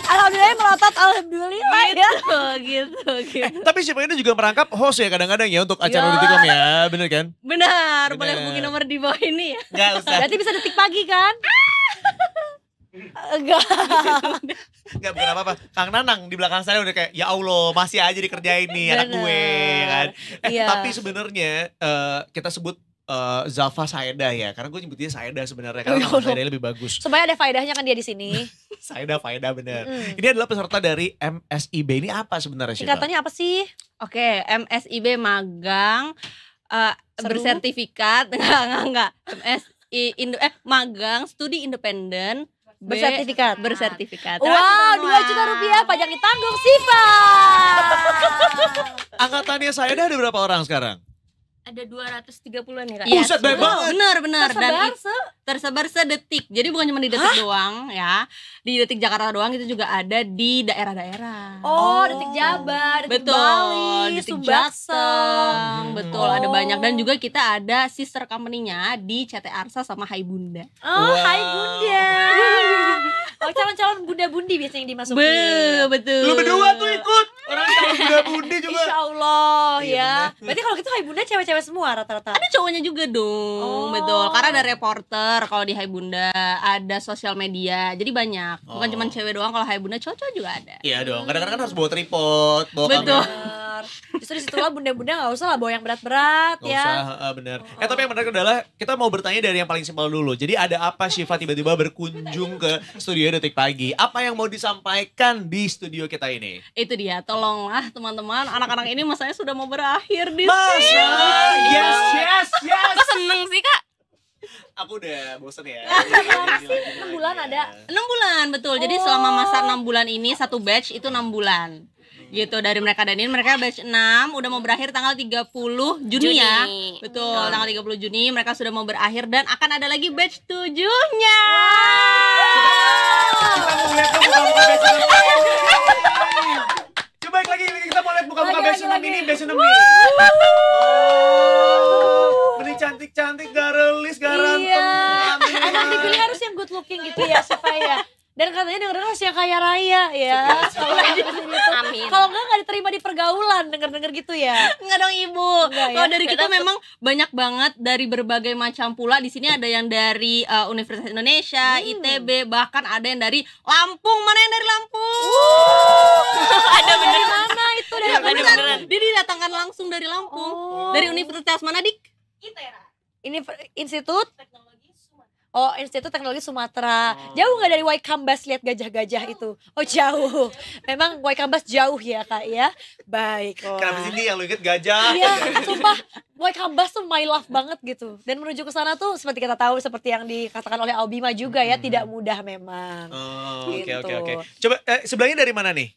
alhamdulillah melotot alhamdulillah gitu, ya gitu eh, gitu, gitu. Eh, tapi siapa ini juga merangkap host ya kadang-kadang ya untuk acara detikcom ya bener kan benar boleh hubungi nomor di bawah ini ya Gak usah berarti bisa detik pagi kan Enggak. Enggak bukan apa-apa. Kang Nanang di belakang saya udah kayak ya Allah, masih aja dikerjain nih anak gue kan. Eh, iya. tapi sebenarnya uh, kita sebut uh, Zalfa Saeda ya. Karena gue nyebutnya Saeda sebenarnya karena oh, ya Saeda lebih bagus. Supaya ada faedahnya kan dia di sini. [LAUGHS] Saeda faedah bener. Mm. Ini adalah peserta dari MSIB. Ini apa sebenarnya sih? Katanya apa sih? Oke, okay, MSIB magang uh, bersertifikat [LAUGHS] enggak enggak enggak. MSI Indo eh magang studi independen B, bersertifikat bersertifikat wow dua juta rupiah pajak ditanggung Siva [LAUGHS] angkatannya saya ada berapa orang sekarang ada 230-an ya kak? Yes. Buset, iya, banyak banget. Bener, bener. Tersebar Dan se? Tersebar sedetik. Jadi bukan cuma di detik Hah? doang ya. Di detik Jakarta doang itu juga ada di daerah-daerah. Oh, oh, detik Jabar, detik betul. Bali, detik Jaksel. Hmm. Betul, oh. ada banyak. Dan juga kita ada sister company-nya di CT Arsa sama Hai Bunda. Oh, wow. Hai Bunda. [LAUGHS] Oh, calon-calon bunda-bundi biasanya yang dimasukin. Be, betul. Lu berdua tuh ikut. Orang calon bunda-bundi juga. Insya Allah iya, ya. Berarti kalau gitu Hai Bunda cewek-cewek cewek semua rata-rata ada cowoknya juga dong oh. betul karena ada reporter kalau di Hai Bunda ada sosial media jadi banyak bukan oh. cuma cewek doang kalau Hai Bunda cowok-cowok juga ada iya dong kadang-kadang kan harus bawa tripod bawa betul kamera. justru disitulah bunda-bunda gak usah lah bawa yang berat-berat ya usah bener eh tapi yang oh. menarik adalah kita mau bertanya dari yang paling simpel dulu jadi ada apa Syifa tiba-tiba berkunjung ke studio detik pagi apa yang mau disampaikan di studio kita ini itu dia tolonglah teman-teman anak-anak ini masanya sudah mau berakhir di Masa? Iya. yes, yes, yes. Kok seneng sih, Kak? Aku udah bosen ya. Enam bulan ada. Ya. Enam bulan, betul. Jadi oh. selama masa enam bulan ini satu batch itu enam bulan. Hmm. Gitu dari mereka dan ini mereka batch 6 udah mau berakhir tanggal 30 Juni, Juni. ya. Hmm. Betul, oh. tanggal 30 Juni mereka sudah mau berakhir dan akan ada lagi batch 7-nya. Wow. Kita, kita mau lihat Oh, lagi Mini, Besuna Mini. Oh, beri cantik-cantik, gak rilis, gak iya. Emang dipilih harus yang good looking gitu ya, supaya dan katanya denger harus sih kaya raya ya iya. [LAUGHS] kalau enggak nggak diterima di pergaulan denger denger gitu ya nggak dong ibu ya? kalau dari kita memang banyak banget dari berbagai macam pula di sini ada yang dari uh, Universitas Indonesia hmm. ITB bahkan ada yang dari Lampung mana yang dari Lampung uh, [LAUGHS] ada bener mana itu dari ya, beneran. dia didatangkan langsung dari Lampung oh. dari Universitas mana dik ITERA ini Institut Teknologi Oh, Institut Teknologi Sumatera. Oh. Jauh nggak dari Waikambas lihat gajah-gajah itu? Oh, jauh. Memang Waikambas jauh ya, Kak, ya? Baik. Oh. Kenapa sini yang lu inget gajah? Iya, sumpah. Waikambas tuh my love banget gitu. Dan menuju ke sana tuh seperti kita tahu, seperti yang dikatakan oleh Albima juga ya, hmm. tidak mudah memang. Oh, oke, oke, gitu. oke. Coba, eh, sebelahnya dari mana nih?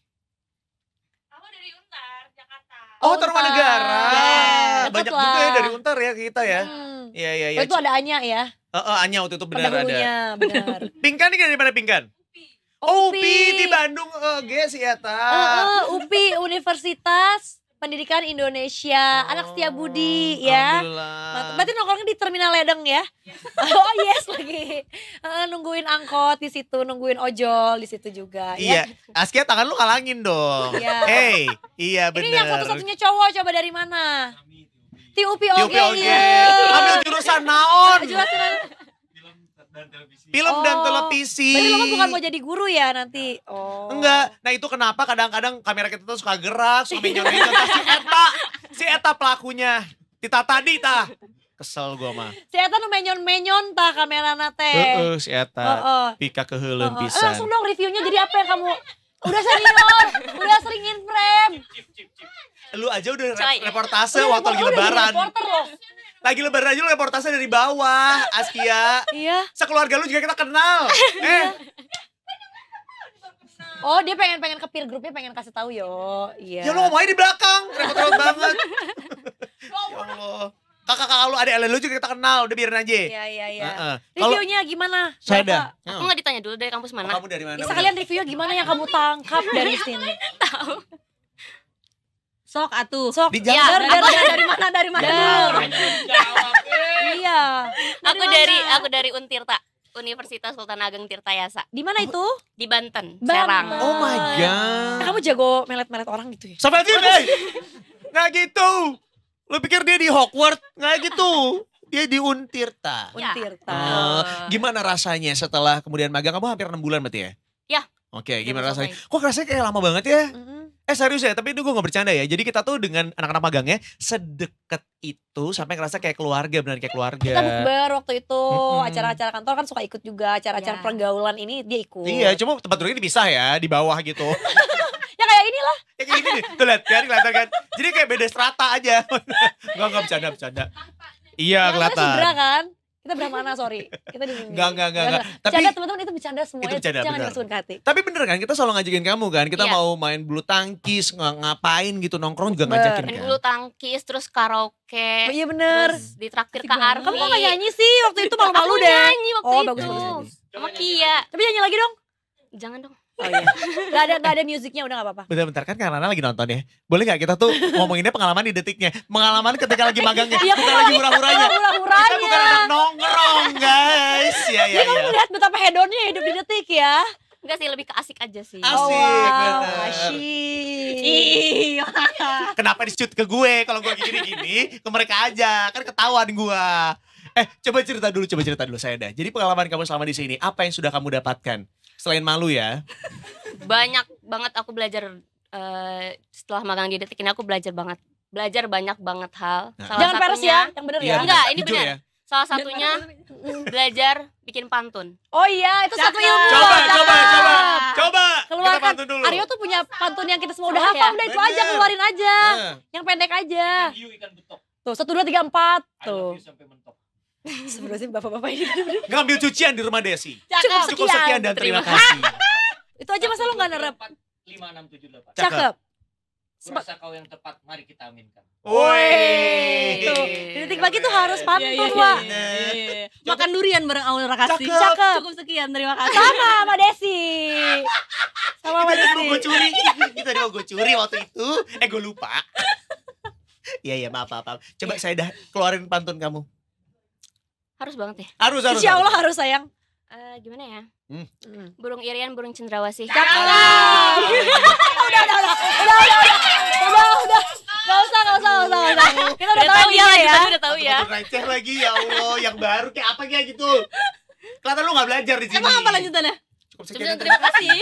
Oh, negara. Yeah, ya, ya, ya. Banyak lah. juga ya dari Untar ya kita ya. Iya, hmm. iya, iya. iya. Oh, itu ada Anya ya. Heeh, uh, uh, Anya waktu itu benar ada. benar. [LAUGHS] Pingkan ini dari mana Pingkan? Upi. Oh, Upi di Bandung uh, guys ya ta. Uh, uh, Upi Universitas Pendidikan Indonesia oh, Anak Setia oh, Budi ya. Berarti nongkrongnya di Terminal Ledeng ya? Yes. [LAUGHS] oh yes lagi. nungguin angkot di situ, nungguin ojol di situ juga ya. iya. ya. Askia tangan lu kalangin dong. Iya. iya benar. Ini yang satu-satunya cowok coba dari mana? Tiupi Oge. Tiupi Oge. Iya. Ambil jurusan naon. jurusan dan televisi. Film oh, dan televisi. Tapi lo kan bukan mau jadi guru ya nanti? Oh. Enggak. Nah itu kenapa kadang-kadang kamera kita tuh suka gerak, suka menyong-menyong. si Eta, si Eta pelakunya. Tita tadi, ta. Kesel gue mah. Si Eta nu menyon-menyon ta kamera nate. uh, uh, si Eta. Uh, uh. Pika kehelen uh, uh. langsung dong reviewnya jadi apa ya kamu... Udah senior, udah seringin frame. Lu aja udah Cai. reportase waktu lagi lebaran. Reporter lagi lebaran aja lu reportase dari bawah, Askia. Iya. Sekeluarga lu juga kita kenal. eh. [LAUGHS] [LAUGHS] Oh, dia pengen pengen ke peer grupnya pengen kasih tahu yo. Iya. Ya lu ngomongnya di belakang, repot-repot banget. [LAUGHS] ya Allah kakak-kakak lu ada Ellen lu juga kita kenal udah biarin aja iya iya iya uh -uh. reviewnya gimana saya ada hmm. aku gak ditanya dulu dari kampus mana oh, kamu dari mana Bisa kalian reviewnya gimana yang kamu tangkap dari sini tahu Sok atuh. Sok. Ya, dari, dari, dari, dari mana? Dari mana? Dari. Eh. iya. Aku dari aku dari Untirta. Universitas Sultan Ageng Tirtayasa. Di mana itu? Di Banten, Banten. Serang. Oh my god. Nah, kamu jago melet-melet orang gitu ya? Sampai sih, eh. Nggak gitu. Lu pikir dia di Hogwarts? Nggak gitu. Dia di Untirta. Ya. Untirta. Oh, gimana rasanya setelah kemudian magang? Kamu hampir 6 bulan berarti ya? Ya. Oke, okay, gimana rasanya? Kok rasanya kayak lama banget ya? Mm -hmm. Eh serius ya, tapi itu gue gak bercanda ya. Jadi kita tuh dengan anak-anak magangnya sedekat itu sampai ngerasa kayak keluarga, benar kayak keluarga. Kita bukber waktu itu, acara-acara kantor kan suka ikut juga, acara-acara yeah. pergaulan ini dia ikut. Iya, cuma tempat duduknya dipisah ya, di bawah gitu. [LAUGHS] ya kayak inilah. [LAUGHS] Ya kayak gini nih, tuh lihat kan, kelihatan kan. Jadi kayak beda strata aja. [LAUGHS] gak, gak bercanda, bercanda. Iya, iya kelihatan. Kan? Kita mana sorry. Kita di nggak nggak nggak nggak Tapi bercanda teman-teman itu bercanda semuanya. Itu bercanda, jangan dimasukin ke hati. Tapi bener kan, kita selalu ngajakin kamu kan. Kita yeah. mau main bulu tangkis, ngapain gitu, nongkrong juga ngajakin kan. Bulu tangkis, terus karaoke. Oh, iya bener. Terus ditraktir ke Arvi Kamu kok gak nyanyi sih waktu itu malu-malu deh? nyanyi waktu oh, itu. Bagus, bagus, bagus. Sama Kia. Tapi nyanyi lagi dong. Jangan dong. Oh iya. gak ada gak ada musiknya udah gak apa-apa. Bentar-bentar kan karena lagi nonton ya. Boleh gak kita tuh ngomonginnya pengalaman di detiknya. Pengalaman ketika lagi magangnya. Iya, kita lagi murah-murahnya. Murah-murahnya. Kita bukan anak nongkrong guys. Iya iya kan iya. kamu melihat betapa hedonnya ya hidup di detik ya. Enggak sih, lebih ke asik aja sih. Asik, oh, wow. Asik. Iya. [LAUGHS] Kenapa di shoot ke gue? Kalau gue gini-gini, ke mereka aja. Kan ketahuan gue. Eh, coba cerita dulu, coba cerita dulu saya dah. Jadi pengalaman kamu selama di sini, apa yang sudah kamu dapatkan? Selain malu ya. Banyak banget aku belajar uh, setelah magang di detik ini aku belajar banget. Belajar banyak banget hal. Nah. Salah Jangan satunya, ya, yang bener iya, ya. Enggak, ini bener. Ya? Salah satunya belajar bikin pantun. Oh iya, itu Cakep. satu ilmu. Coba, coba, coba. Coba. Keluarkan. Kita dulu. Aryo tuh punya pantun yang kita semua udah ya. hafal, ya? udah itu aja keluarin aja. Nah. Yang pendek aja. Ikan ikan betok. Tuh, satu, dua, tiga, empat. Tuh. sampai mentok. Sebenarnya bapak-bapak ini kan ngambil cucian di rumah Desi. Cukup sekian, Cukup sekian dan terima, kasih. Itu aja masa lu gak nerep. delapan Cakep. Kurasa kau yang tepat, mari kita aminkan. Woi. di detik pagi tuh harus iya, pantun, yeah, Wak. Yeah, yeah, iya. Makan durian bareng Aul Rakasi. Cakep. Cakep. Cukup sekian, terima kasih. Sama sama Desi. Sama sama Desi. [LAUGHS] Kita gue curi. Kita gue curi waktu itu. Eh, gue lupa. [LAUGHS] Iya, iya, maaf, maaf, maaf. Coba iya. saya dah keluarin pantun kamu. Harus banget ya. Harus harus. Insya Allah harus, sayang. Uh, gimana ya? Hmm. Burung irian, burung cendrawasih. Cakep. udah, udah, udah, udah, udah, udah, udah. Gak usah, gak usah, gak usah, gak usah. Kita udah, udah tahu ya, ya. Kita udah tahu ya. Receh lagi ya Allah, yang baru kayak apa kayak gitu. Kelihatan lu gak belajar di sini. Emang apa lanjutannya? Cukup sekian. terima kasih.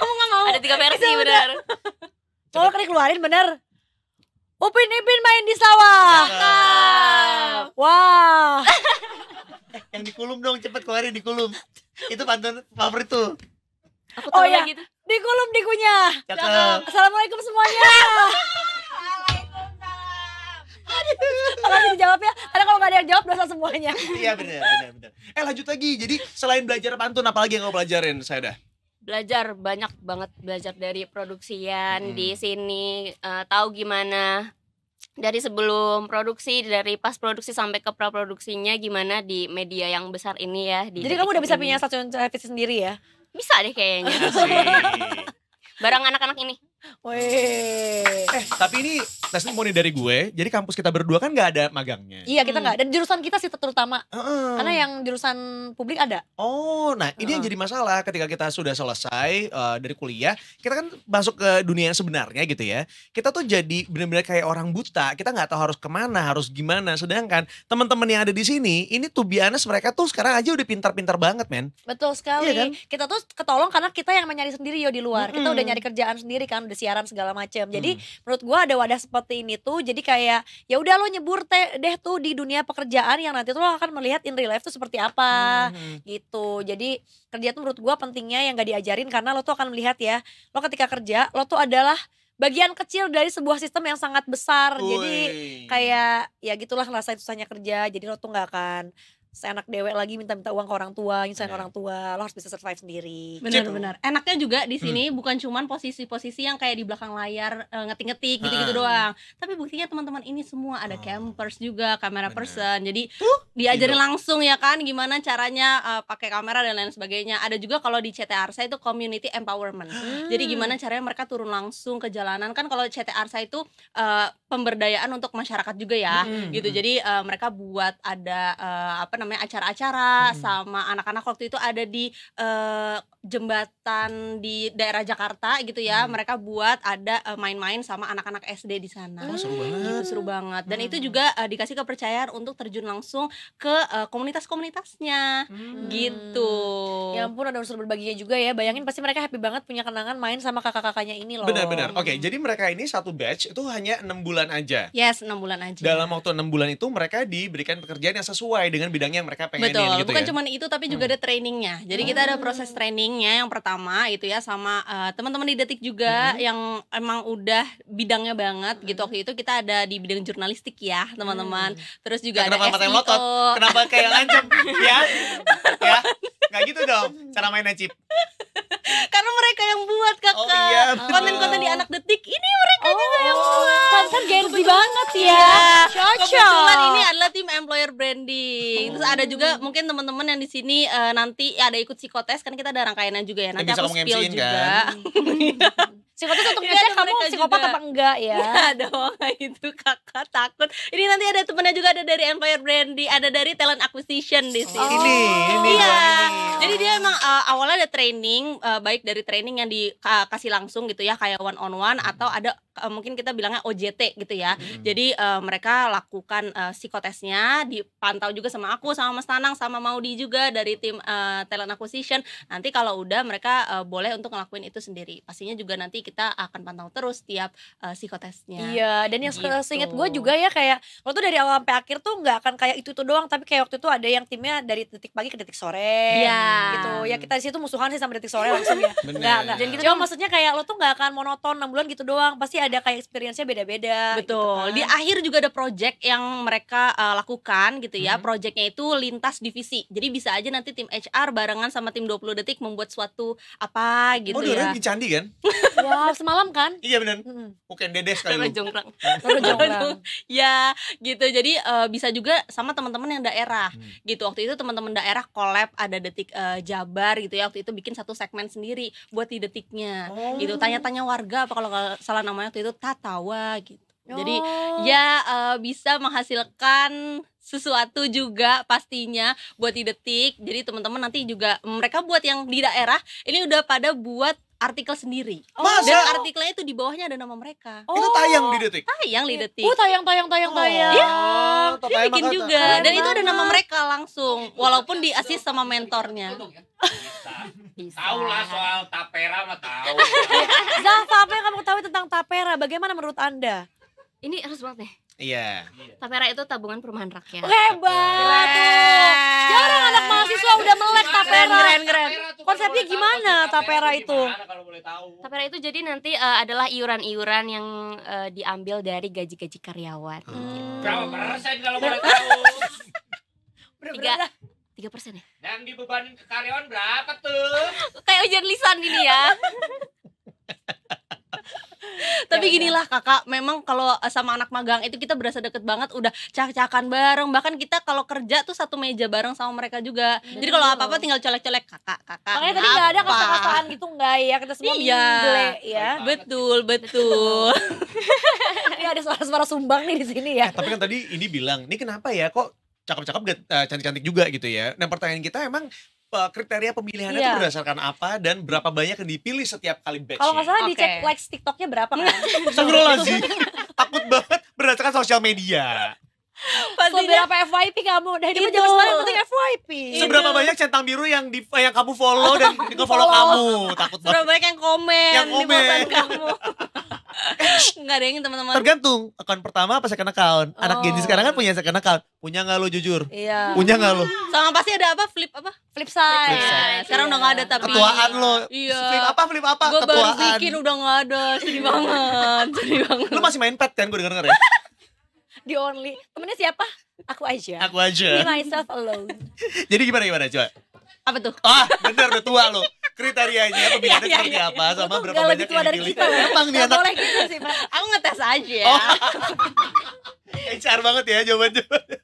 Kamu gak mau. Ada tiga versi benar. Kalau udah keluarin benar. Upin Ipin main di sawah. Wah. Wah. [LAUGHS] eh, yang dikulum dong cepet keluarin dikulum. Itu pantun favorit tuh. Aku oh, ya. gitu. Dikulum dikunyah. Cakep. Assalamualaikum semuanya. Kalau yang dijawab ya, karena kalau nggak ada yang jawab dosa semuanya. iya benar, benar, benar. Eh lanjut lagi, jadi selain belajar pantun, apalagi yang kamu pelajarin saya dah? belajar banyak banget belajar dari produksian hmm. di sini uh, tahu gimana dari sebelum produksi dari pas produksi sampai ke pra produksinya gimana di media yang besar ini ya di jadi kamu udah bisa ini. punya stasiun televisi sendiri ya bisa deh kayaknya [LAUGHS] barang anak-anak ini Weh. Eh, tapi ini testimoni dari gue. Jadi kampus kita berdua kan nggak ada magangnya. Iya, kita nggak. Hmm. Gak. Dan jurusan kita sih terutama. uh Karena yang jurusan publik ada. Oh, nah ini uh. yang jadi masalah ketika kita sudah selesai uh, dari kuliah, kita kan masuk ke dunia yang sebenarnya gitu ya. Kita tuh jadi benar-benar kayak orang buta. Kita nggak tahu harus kemana, harus gimana. Sedangkan teman-teman yang ada di sini, ini tuh biasanya mereka tuh sekarang aja udah pintar-pintar banget, men. Betul iya sekali. Iya kan? Kita tuh ketolong karena kita yang mencari sendiri yo di luar. Hmm. Kita udah nyari kerjaan sendiri kan ada siaran segala macam jadi hmm. menurut gua ada wadah seperti ini tuh jadi kayak ya udah lo nyebur te, deh tuh di dunia pekerjaan yang nanti tuh lo akan melihat in real life tuh seperti apa hmm. gitu jadi kerja tuh menurut gua pentingnya yang gak diajarin karena lo tuh akan melihat ya lo ketika kerja lo tuh adalah bagian kecil dari sebuah sistem yang sangat besar Uy. jadi kayak ya gitulah ngerasain susahnya kerja jadi lo tuh nggak akan seenak dewe lagi minta-minta uang ke orang tua, nyusahin yeah. orang tua, lo harus bisa survive sendiri. Benar-benar. Gitu. Enaknya juga di hmm. sini hmm. bukan cuman posisi-posisi yang kayak di belakang layar ngetik ngetik-ngetik nah. gitu-gitu hmm. doang. Tapi buktinya teman-teman ini semua ada oh. campers juga, kamera person. Jadi uh, diajarin langsung ya kan gimana caranya uh, pakai kamera dan lain sebagainya. Ada juga kalau di CT Arsa itu community empowerment. Hmm. Jadi gimana caranya mereka turun langsung ke jalanan kan kalau CT Arsa itu uh, pemberdayaan untuk masyarakat juga ya. Hmm. Gitu. Jadi uh, mereka buat ada uh, apa namanya acara-acara hmm. sama anak-anak waktu itu ada di uh, jembatan di daerah Jakarta gitu ya. Hmm. Mereka buat ada main eh, main-main sama anak-anak SD di sana. Oh, seru banget. Gitu, seru banget. Dan hmm. itu juga uh, dikasih kepercayaan untuk terjun langsung ke uh, komunitas-komunitasnya hmm. gitu. Ya ampun ada unsur berbaginya juga ya. Bayangin pasti mereka happy banget punya kenangan main sama kakak-kakaknya ini loh. Benar-benar. Oke, okay, jadi mereka ini satu batch itu hanya enam bulan aja. Yes, enam bulan aja. Dalam waktu enam bulan itu mereka diberikan pekerjaan yang sesuai dengan bidang yang mereka pengen Betul, gitu bukan ya? cuma itu tapi juga hmm. ada trainingnya. Jadi hmm. kita ada proses hmm. trainingnya yang pertama itu ya sama uh, teman-teman di Detik juga hmm. yang emang udah bidangnya banget gitu. hmm. gitu. Waktu itu kita ada di bidang jurnalistik ya, teman-teman. Hmm. Terus juga nah, ada kenapa SEO. Kenapa kayak lancem? ya? [LAUGHS] ya? Gak gitu dong cara mainnya Cip. Karena mereka yang buat kakak. Oh, iya. Konten-konten di anak detik ini mereka oh, juga yang oh. buat. Pantesan gengsi banget ya. Iya. Cocok. Kebetulan ini adalah tim employer branding. Terus ada juga hmm. mungkin teman-teman yang di sini uh, nanti ada ikut psikotes kan kita ada rangkaiannya juga ya. Nanti ya, aku spill juga. Kan? [LAUGHS] Iya psikotis untuk ya, kamu psikopat juga. apa enggak ya Iya [LAUGHS] dong [LAUGHS] itu kakak takut ini nanti ada temennya juga ada dari Empire Brandy ada dari talent acquisition di sini oh. ini, ini iya jadi dia emang uh, awalnya ada training uh, baik dari training yang dikasih uh, langsung gitu ya kayak one on one hmm. atau ada Eh, mungkin kita bilangnya OJT gitu ya. Hmm. Jadi uh, mereka lakukan uh, psikotesnya, dipantau juga sama aku, sama Mas Tanang, sama Maudi juga dari tim uh, talent acquisition. Nanti kalau udah mereka uh, boleh untuk ngelakuin itu sendiri. Pastinya juga nanti kita akan pantau terus tiap uh, psikotesnya. Iya, dan yang gitu. seingat gue juga ya kayak waktu tuh dari awal sampai akhir tuh nggak akan kayak itu tuh doang, tapi kayak waktu itu ada yang timnya dari detik pagi ke detik sore. Iya. Gitu. Ya kita di situ musuhan sih sampai detik sore langsung ya. Enggak, enggak. Cuma maksudnya kayak lo tuh nggak akan monoton 6 bulan gitu doang, pasti ada kayak experience-nya beda-beda. Gitu Betul. Gitu kan. Di akhir juga ada project yang mereka uh, lakukan gitu ya. Hmm. Projectnya itu lintas divisi. Jadi bisa aja nanti tim HR barengan sama tim 20 detik membuat suatu apa gitu oh, ya. Oh, di candi kan? wow, [LAUGHS] ya, semalam kan? Iya benar. Hmm. Oh, dedes kali. Jongkrang. [LAUGHS] Jongkrang. ya, gitu. Jadi uh, bisa juga sama teman-teman yang daerah hmm. gitu. Waktu itu teman-teman daerah collab ada detik uh, Jabar gitu ya. Waktu itu bikin satu segmen sendiri buat di detiknya. Oh. Gitu. Tanya-tanya warga apa kalau salah namanya waktu itu tatawa gitu. Oh. Jadi ya uh, bisa menghasilkan sesuatu juga pastinya buat di detik. Jadi teman-teman nanti juga mereka buat yang di daerah ini udah pada buat artikel sendiri. Oh, Masa? dan artikelnya itu di bawahnya ada nama mereka. Oh. Itu tayang di detik. Tayang di detik. Oh, tayang tayang tayang oh. tayang. Iya. Oh, dia bikin juga dan itu ada nama mereka langsung walaupun di sama mentornya. Tahu lah soal tapera mah tahu. [LAUGHS] Zaf, apa yang kamu ketahui tentang tapera? Bagaimana menurut Anda? Ini harus banget nih. Iya. Tapera itu tabungan perumahan rakyat. Hebat tuh. Jarang ya anak mahasiswa udah melek Tapera. Keren, keren, kan Konsepnya gimana Tapera itu? Tapera itu jadi nanti uh, adalah iuran-iuran yang uh, diambil dari gaji-gaji karyawan. Hmm. Gitu. Berapa persen kalau boleh tahu? [LAUGHS] Tiga, tiga persen ya? Yang dibebanin ke karyawan berapa tuh? Kayak ujian lisan ini ya. [LAUGHS] tapi ya, ya. ginilah ya. kakak memang kalau eh, sama anak magang itu kita berasa deket banget udah cak-cakan bareng bahkan kita kalau kerja tuh satu meja bareng sama mereka juga Betul. jadi kalau apa-apa tinggal colek-colek kakak kakak makanya tadi nggak ada kata-kataan gitu nggak ya kita semua iya. ya betul betul [LAUGHS] ini ada suara-suara sumbang nih di sini ya eh, tapi kan tadi ini bilang ini kenapa ya kok cakep-cakep eh, cantik-cantik juga gitu ya. dan nah, pertanyaan kita emang Eh, kriteria pemilihannya itu iya. berdasarkan apa dan berapa banyak yang dipilih setiap kali batch Kalau nggak salah okay. dicek likes TikToknya berapa kan? [LAUGHS] Astagfirullahaladzim, takut banget berdasarkan sosial media. Pastinya, Seberapa FYP kamu? Dan itu jangan sekarang penting FYP. Seberapa itu. banyak centang biru yang di, yang kamu follow dan kamu [LAUGHS] follow kamu? Takut banget. Seberapa banyak yang komen, yang komen. di kamu. Enggak [LAUGHS] ada yang teman-teman. Tergantung akun pertama apa second account. Anak oh. Gen Z oh. sekarang kan punya second account. Punya nggak lo jujur? Iya. Punya nggak lo? Sama pasti ada apa flip apa? Flip side. Flip side. Iya, sekarang iya. udah nggak ada tapi. Ketuaan lo. Iya. Flip apa flip apa? Gue baru bikin udah nggak ada. Sedih banget. [LAUGHS] Sedih banget. Lo masih main pet kan gue denger denger ya? the only. Temennya siapa? Aku aja. Aku aja. Me myself alone. [LAUGHS] Jadi gimana gimana coba? Apa tuh? Ah, bener udah tua lo. Kriterianya [LAUGHS] pemilihannya ya, ya, seperti ya, apa sama Untung berapa banyak yang dipilih. Kita, Emang nih anak. Boleh gitu sih, Aku ngetes aja. Oh. HR [LAUGHS] banget ya jawaban-jawaban.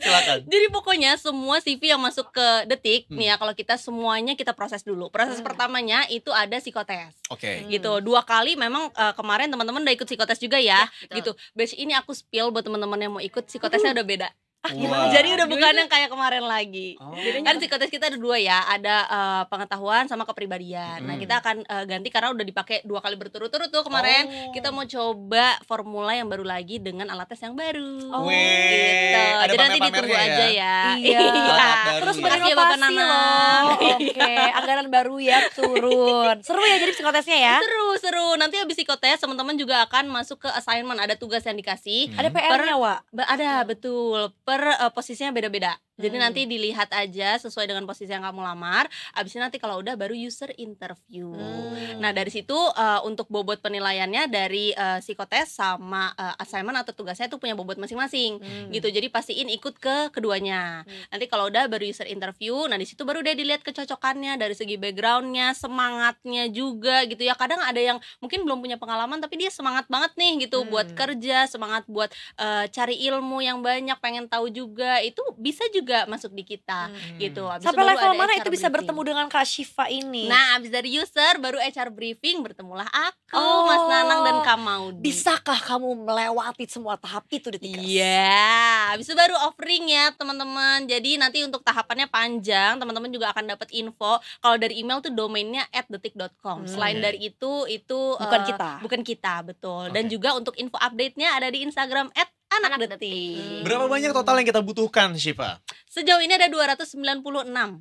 Silakan. Jadi pokoknya semua CV yang masuk ke detik hmm. nih ya kalau kita semuanya kita proses dulu. Proses hmm. pertamanya itu ada psikotes. Oke. Okay. Hmm. Gitu. Dua kali memang uh, kemarin teman-teman udah ikut psikotes juga ya. ya gitu. Besi ini aku spill buat teman-teman yang mau ikut psikotesnya udah beda. Iya, wow. Jadi udah bukan yang kayak kemarin lagi. Oh. Kan psikotes kita ada dua ya, ada uh, pengetahuan sama kepribadian. Mm. Nah kita akan uh, ganti karena udah dipakai dua kali berturut-turut tuh kemarin. Oh. Kita mau coba formula yang baru lagi dengan alat tes yang baru. Oh. Gitu. Jadi nanti ditunggu ya? aja ya. Iya. [LAUGHS] iya. Terus ya. Ya berinovasi loh. [LAUGHS] Oke, okay. anggaran baru ya turun. seru ya jadi psikotesnya ya? Seru, seru. Nanti habis psikotes teman-teman juga akan masuk ke assignment. Ada tugas yang dikasih. Hmm. Ada PR-nya, Wak? Ada, betul per uh, posisinya beda-beda jadi hmm. nanti dilihat aja sesuai dengan posisi yang kamu lamar. Abis itu nanti kalau udah baru user interview. Hmm. Nah dari situ uh, untuk bobot penilaiannya dari uh, psikotes sama uh, assignment atau tugasnya itu punya bobot masing-masing. Hmm. Gitu. Jadi pastiin ikut ke keduanya. Hmm. Nanti kalau udah baru user interview, nah di situ baru dia dilihat kecocokannya dari segi backgroundnya, semangatnya juga gitu ya. Kadang ada yang mungkin belum punya pengalaman tapi dia semangat banget nih gitu hmm. buat kerja, semangat buat uh, cari ilmu yang banyak, pengen tahu juga. Itu bisa juga juga masuk di kita hmm. gitu. Abis Sampai level mana itu bisa bertemu dengan Kak Syifa ini? Nah, abis dari user baru HR briefing bertemulah aku, oh. Mas Nanang dan Kak Maudi. Bisakah kamu melewati semua tahap itu di Iya, yeah. abis itu baru offering ya teman-teman. Jadi nanti untuk tahapannya panjang, teman-teman juga akan dapat info. Kalau dari email tuh domainnya at detik.com. Hmm. Selain dari itu itu bukan uh, kita. Bukan kita, betul. Okay. Dan juga untuk info update-nya ada di Instagram at anak, anak detik. Hmm. Berapa banyak total yang kita butuhkan, Shiva? Sejauh ini ada 296. Oke,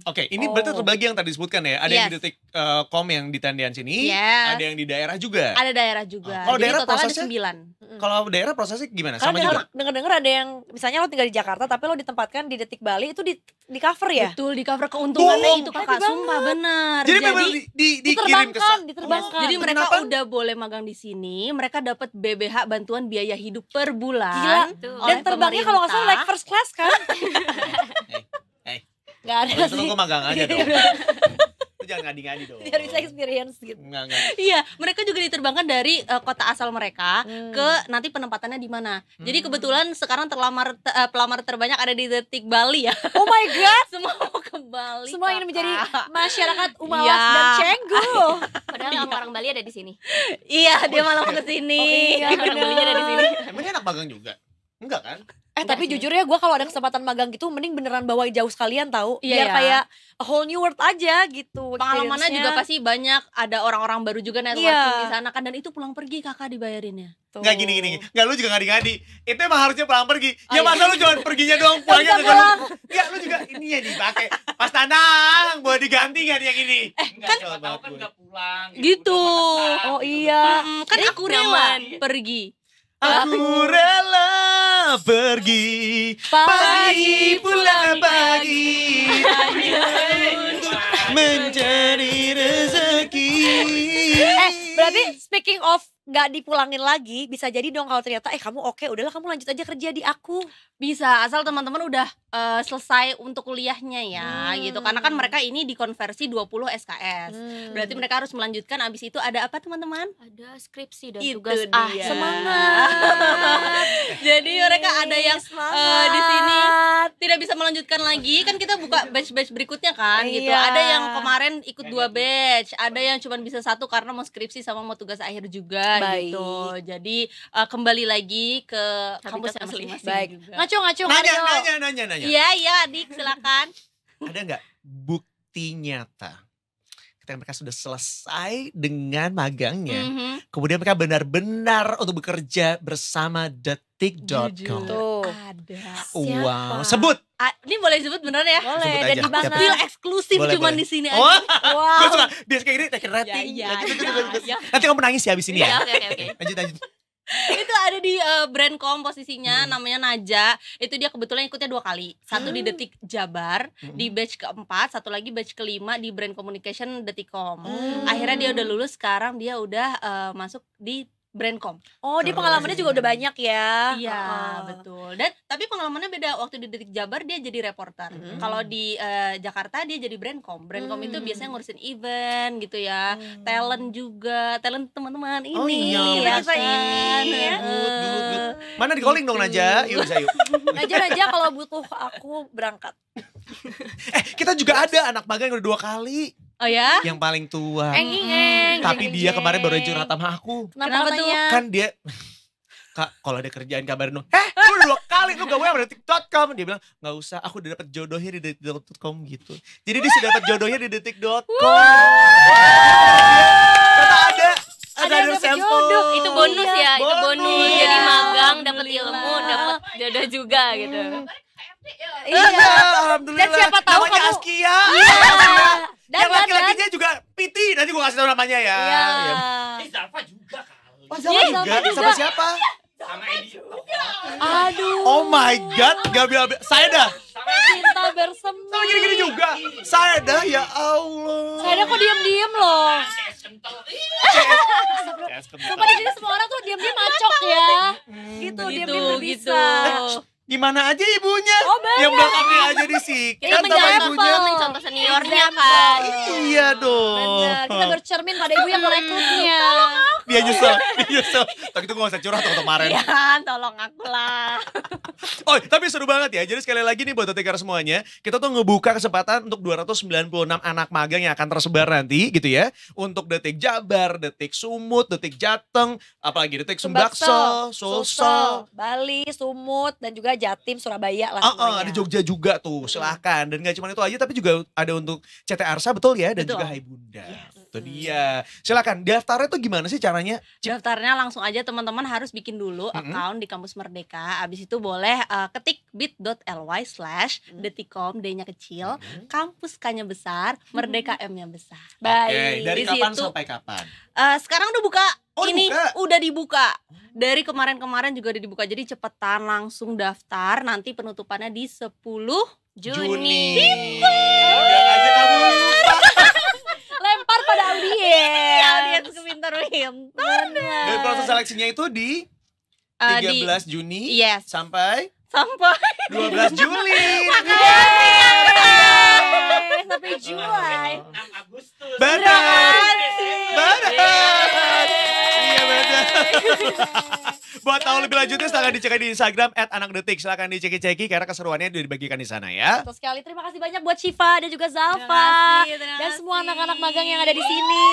okay, ini oh. berarti terbagi yang tadi disebutkan ya. Ada yes. yang di detik uh, eh, kom yang di tandian sini, yes. ada yang di daerah juga. Ada daerah juga. Oh, kalau Jadi daerah prosesnya ada 9. Kalau daerah prosesnya gimana? Karena Sama juga. Dengar-dengar ada yang misalnya lo tinggal di Jakarta tapi lo ditempatkan di detik Bali itu di di cover ya? Betul, di cover keuntungannya Tuh, itu Kakak sumpah benar. Jadi, Jadi di, di, dikirim ke diterbangkan. Oh, Jadi iya. mereka Kenapa? udah boleh magang di sini, mereka dapat BBH bantuan biaya hidup per bulan. Gila Iya. Tuh. Gitu. dan terbangnya kalau nggak salah naik first class kan hey, eh, eh. hey. nggak ada sih gue magang aja dong itu iya. jangan ngadi-ngadi dong biar bisa experience gitu nggak, nggak. iya mereka juga diterbangkan dari uh, kota asal mereka hmm. ke nanti penempatannya di mana hmm. jadi kebetulan sekarang terlamar uh, pelamar terbanyak ada di detik Bali ya oh my god [LAUGHS] semua mau ke Bali semua ingin menjadi [LAUGHS] masyarakat umawas iya. ya. dan cenggu [LAUGHS] padahal iya. orang Bali ada di sini iya oh, dia malah mau ke sini oh, iya, orang Bali ada di sini emang dia magang juga Enggak kan? Eh tapi Nggak. jujur ya gue kalau ada kesempatan magang gitu mending beneran bawa jauh sekalian tahu iya, biar ya. kayak a whole new world aja gitu. Pengalamannya juga pasti banyak ada orang-orang baru juga networking iya. di sana kan dan itu pulang pergi kakak dibayarinnya. Tuh. Nggak gini gini, nggak lu juga ngadi-ngadi. Itu emang harusnya pulang pergi. Oh, ya iya. masa lu cuma perginya doang pulangnya nggak pulang. Ya lu juga ini ya dipakai. Pas tanang boleh diganti kan yang ini. Eh, Enggak, kan kan nggak pulang. Gitu. gitu. Oh gitu iya. Kan, kan aku rela pergi Aku rela pergi pagi pulang pagi mencari rezeki. Eh, berarti speaking of nggak dipulangin lagi bisa jadi dong kalau ternyata eh kamu oke okay, udahlah kamu lanjut aja kerja di aku bisa asal teman-teman udah uh, selesai untuk kuliahnya ya gitu. hmm. gitu karena kan mereka ini dikonversi 20 SKS hmm. berarti mereka harus melanjutkan abis itu ada apa teman-teman ada skripsi dan itu tugas dia. ah semangat [LAUGHS] jadi mereka ada yang uh, di sini tidak bisa melanjutkan lagi kan kita buka batch-batch berikutnya kan iya. gitu ada yang kemarin ikut dua batch ada yang cuma bisa satu karena mau skripsi sama mau tugas akhir juga Gitu. Baik. gitu. Jadi uh, kembali lagi ke Habitat kampus yang masing-masing. Baik. Ngaco ngaco. Nanya, nanya nanya nanya Iya iya Adik silakan. [LAUGHS] Ada nggak bukti nyata? ketika mereka sudah selesai dengan magangnya, mm -hmm. kemudian mereka benar-benar untuk bekerja bersama detik.com. Ada. Wow, sebut A, ini boleh disebut beneran ya? Boleh, sebut dan di banget. Feel eksklusif boleh, cuman di sini oh, aja. Oh, [LAUGHS] wow. Gue suka, dia kayak gini, take rating. Ya, iya, iya, Ya. Nanti kamu menangis ya abis ini ya. Oke, oke, oke. Lanjut, lanjut. itu ada di uh, brand komposisinya hmm. namanya Naja itu dia kebetulan ikutnya dua kali satu di hmm. detik Jabar hmm. di batch keempat satu lagi batch kelima di brand communication detikcom hmm. akhirnya dia udah lulus sekarang dia udah uh, masuk di Brandcom. Oh, Keren. dia pengalamannya juga udah banyak ya. Iya, oh. betul. Dan tapi pengalamannya beda. Waktu di Detik Jabar dia jadi reporter. Mm. Kalau di uh, Jakarta dia jadi Brandcom. Brandcom mm. itu biasanya ngurusin event gitu ya. Mm. Talent juga, talent teman-teman oh, ini. Oh iya, ya, kan? ini. Ya. Mana di calling dong gitu. Naja? Yuk saya yuk. Naja [LAUGHS] Naja kalau butuh aku berangkat. [LAUGHS] eh, kita juga ada anak magang udah dua kali. Oh ya? Yang paling tua. Eng, eng, Tapi eng, dia kemarin baru aja sama aku. Kenapa, Kenapa tuh? Kan dia [LAUGHS] Kak, kalau ada kerjaan kabarin dong. Eh, lu dua kali lu gawe sama detik.com. Dia bilang, "Enggak usah, aku udah dapat jodohnya di detik.com" gitu. Jadi dia sudah dapat jodohnya di detik.com. Kata ada ada ada sampel. Itu bonus ya, bonus. itu bonus. Jadi iya. magang dapat ilmu, dapat jodoh juga gitu. Iya. iya, alhamdulillah. Dan siapa tahu Namanya kamu Askia. Iya. [LAUGHS] Dan, yang laki-lakinya juga Piti, nanti gue kasih tau namanya ya. Iya. Eh, Zalfa juga kali. Oh, Zalfa juga. Sama siapa? Sama Edi. juga Aduh. Oh my God, gak bilang Saya dah. Cinta bersemi. Sama gini-gini juga. Saya dah, ya Allah. Saya dah kok diem-diem loh. Ah, Sumpah di sini semua orang tuh diem-diem acok ya. Gitu, gitu, diem-diem gitu, bisa. Eh, di mana aja ibunya oh, yang belakangnya aja disikir kan sama ibunya contoh seniornya iya, kan iya dong kita bercermin pada ibu yang merekrutnya dia nyesel dia nyesel tapi itu gue gak usah curhat waktu kemarin ya tolong aku lah [LAUGHS] oh tapi seru banget ya jadi sekali lagi nih buat Tekar semuanya kita tuh ngebuka kesempatan untuk 296 anak magang yang akan tersebar nanti gitu ya untuk detik Jabar detik Sumut detik Jateng apalagi detik Sumbakso, Sulsel Bali Sumut dan juga Jatim, Surabaya lah. Oh, oh, ada Jogja juga tuh, iya. silahkan. Dan gak cuma itu aja, tapi juga ada untuk CT Arsa betul ya, dan betul. juga Hai Bunda. Yes. Itu dia. Silahkan, daftarnya tuh gimana sih caranya? Daftarnya langsung aja teman-teman harus bikin dulu mm -hmm. account di Kampus Merdeka. Abis itu boleh uh, ketik bit.ly slash mm. detikom, D-nya kecil, -hmm. kampus K-nya besar, Merdeka M-nya besar. Baik. Dari di kapan situ, sampai kapan? Uh, sekarang udah buka Oh, ini dibuka. udah dibuka. Dari kemarin-kemarin juga udah dibuka. Jadi cepetan langsung daftar. Nanti penutupannya di 10 Juni. Juni. [LAUGHS] Lempar pada audiens. Iya, audiens kemintar-mintar. Dan proses seleksinya itu di 13 uh, eh, di, Juni yes. sampai sampai 12 Juli. [LAUGHS] Iya. Sampai Juli. 6 Agustus. Benar. Benar. [LAUGHS] Buat tahu lebih lanjutnya silahkan dicek di Instagram at anak detik. Silahkan dicek-ceki karena keseruannya dibagikan di sana ya. Betul sekali. Terima kasih banyak buat Shiva dan juga Zalfa. dan semua anak-anak magang yang ada di sini.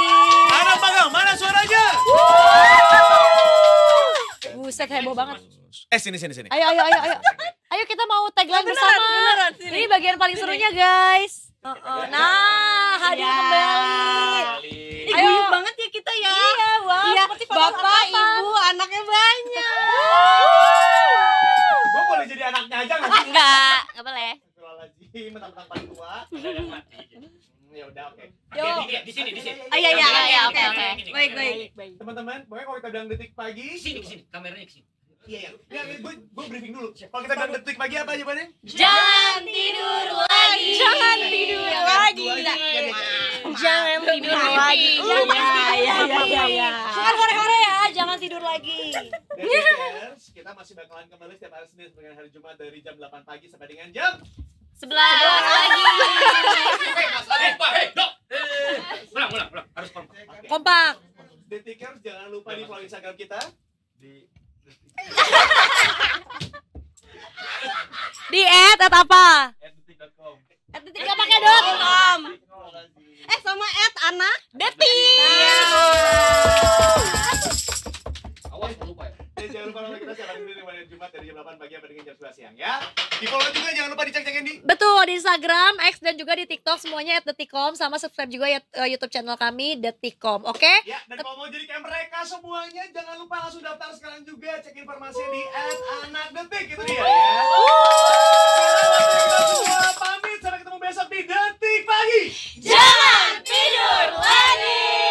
Anak magang, mana suaranya? Buset heboh banget. Eh sini sini sini. Ayo ayo ayo ayo. Ayo kita mau tagline bersama. Ini bagian paling serunya guys. Oh, oh. Nah, hadir ya. kembali. Ini Ayo. banget ya kita ya. Iya, wow. Iya, Bapak, Ibu, anaknya banyak. Gue boleh jadi anaknya aja nggak? Enggak, nggak boleh. Astagfirullahaladzim, mentang-mentang paling tua. Hmm, ya udah, oke. Okay. Di sini, di sini. Oh iya, iya, iya, oke, iya, oke. Baik, baik. Teman-teman, pokoknya kalau kita bilang detik pagi. Sini, sini. Kameranya ke sini. Iya, iya. gue ya, ya, gue briefing dulu. Kalau kita bilang detik pagi apa jawabannya? Jangan tidur lagi. Jangan tidur lagi. Jangan tidur lagi. Jangan iya, iya, iya. korek iya, hore-hore iya. ya, jangan tidur lagi. kita masih bakalan kembali setiap hari Senin sampai hari Jumat dari jam 8 pagi sampai dengan jam sebelas lagi. Eh, eh, eh. Ulang, ulang, Harus kompak. Kompak. Detikers jangan lupa di follow Instagram kita di [LAUGHS] di at at apa at gak pakai dot com eh sama at anak detik awas lupa ya jadi [LAUGHS] eh, jangan lupa nonton kita siaran dulu di Jumat dari jam 8 pagi sampai dengan jam 11 siang ya. Di follow juga jangan lupa dicek-cekin di Betul di Instagram, X dan juga di TikTok semuanya @detikom sama subscribe juga ya uh, YouTube channel kami Detikom. Oke? Okay? Ya, dan kalau mau jadi kayak mereka semuanya jangan lupa langsung daftar sekarang juga cek informasi di @anakdetik itu dia ya. Kita semua pamit sampai ketemu besok di Detik Pagi. Jangan tidur lagi.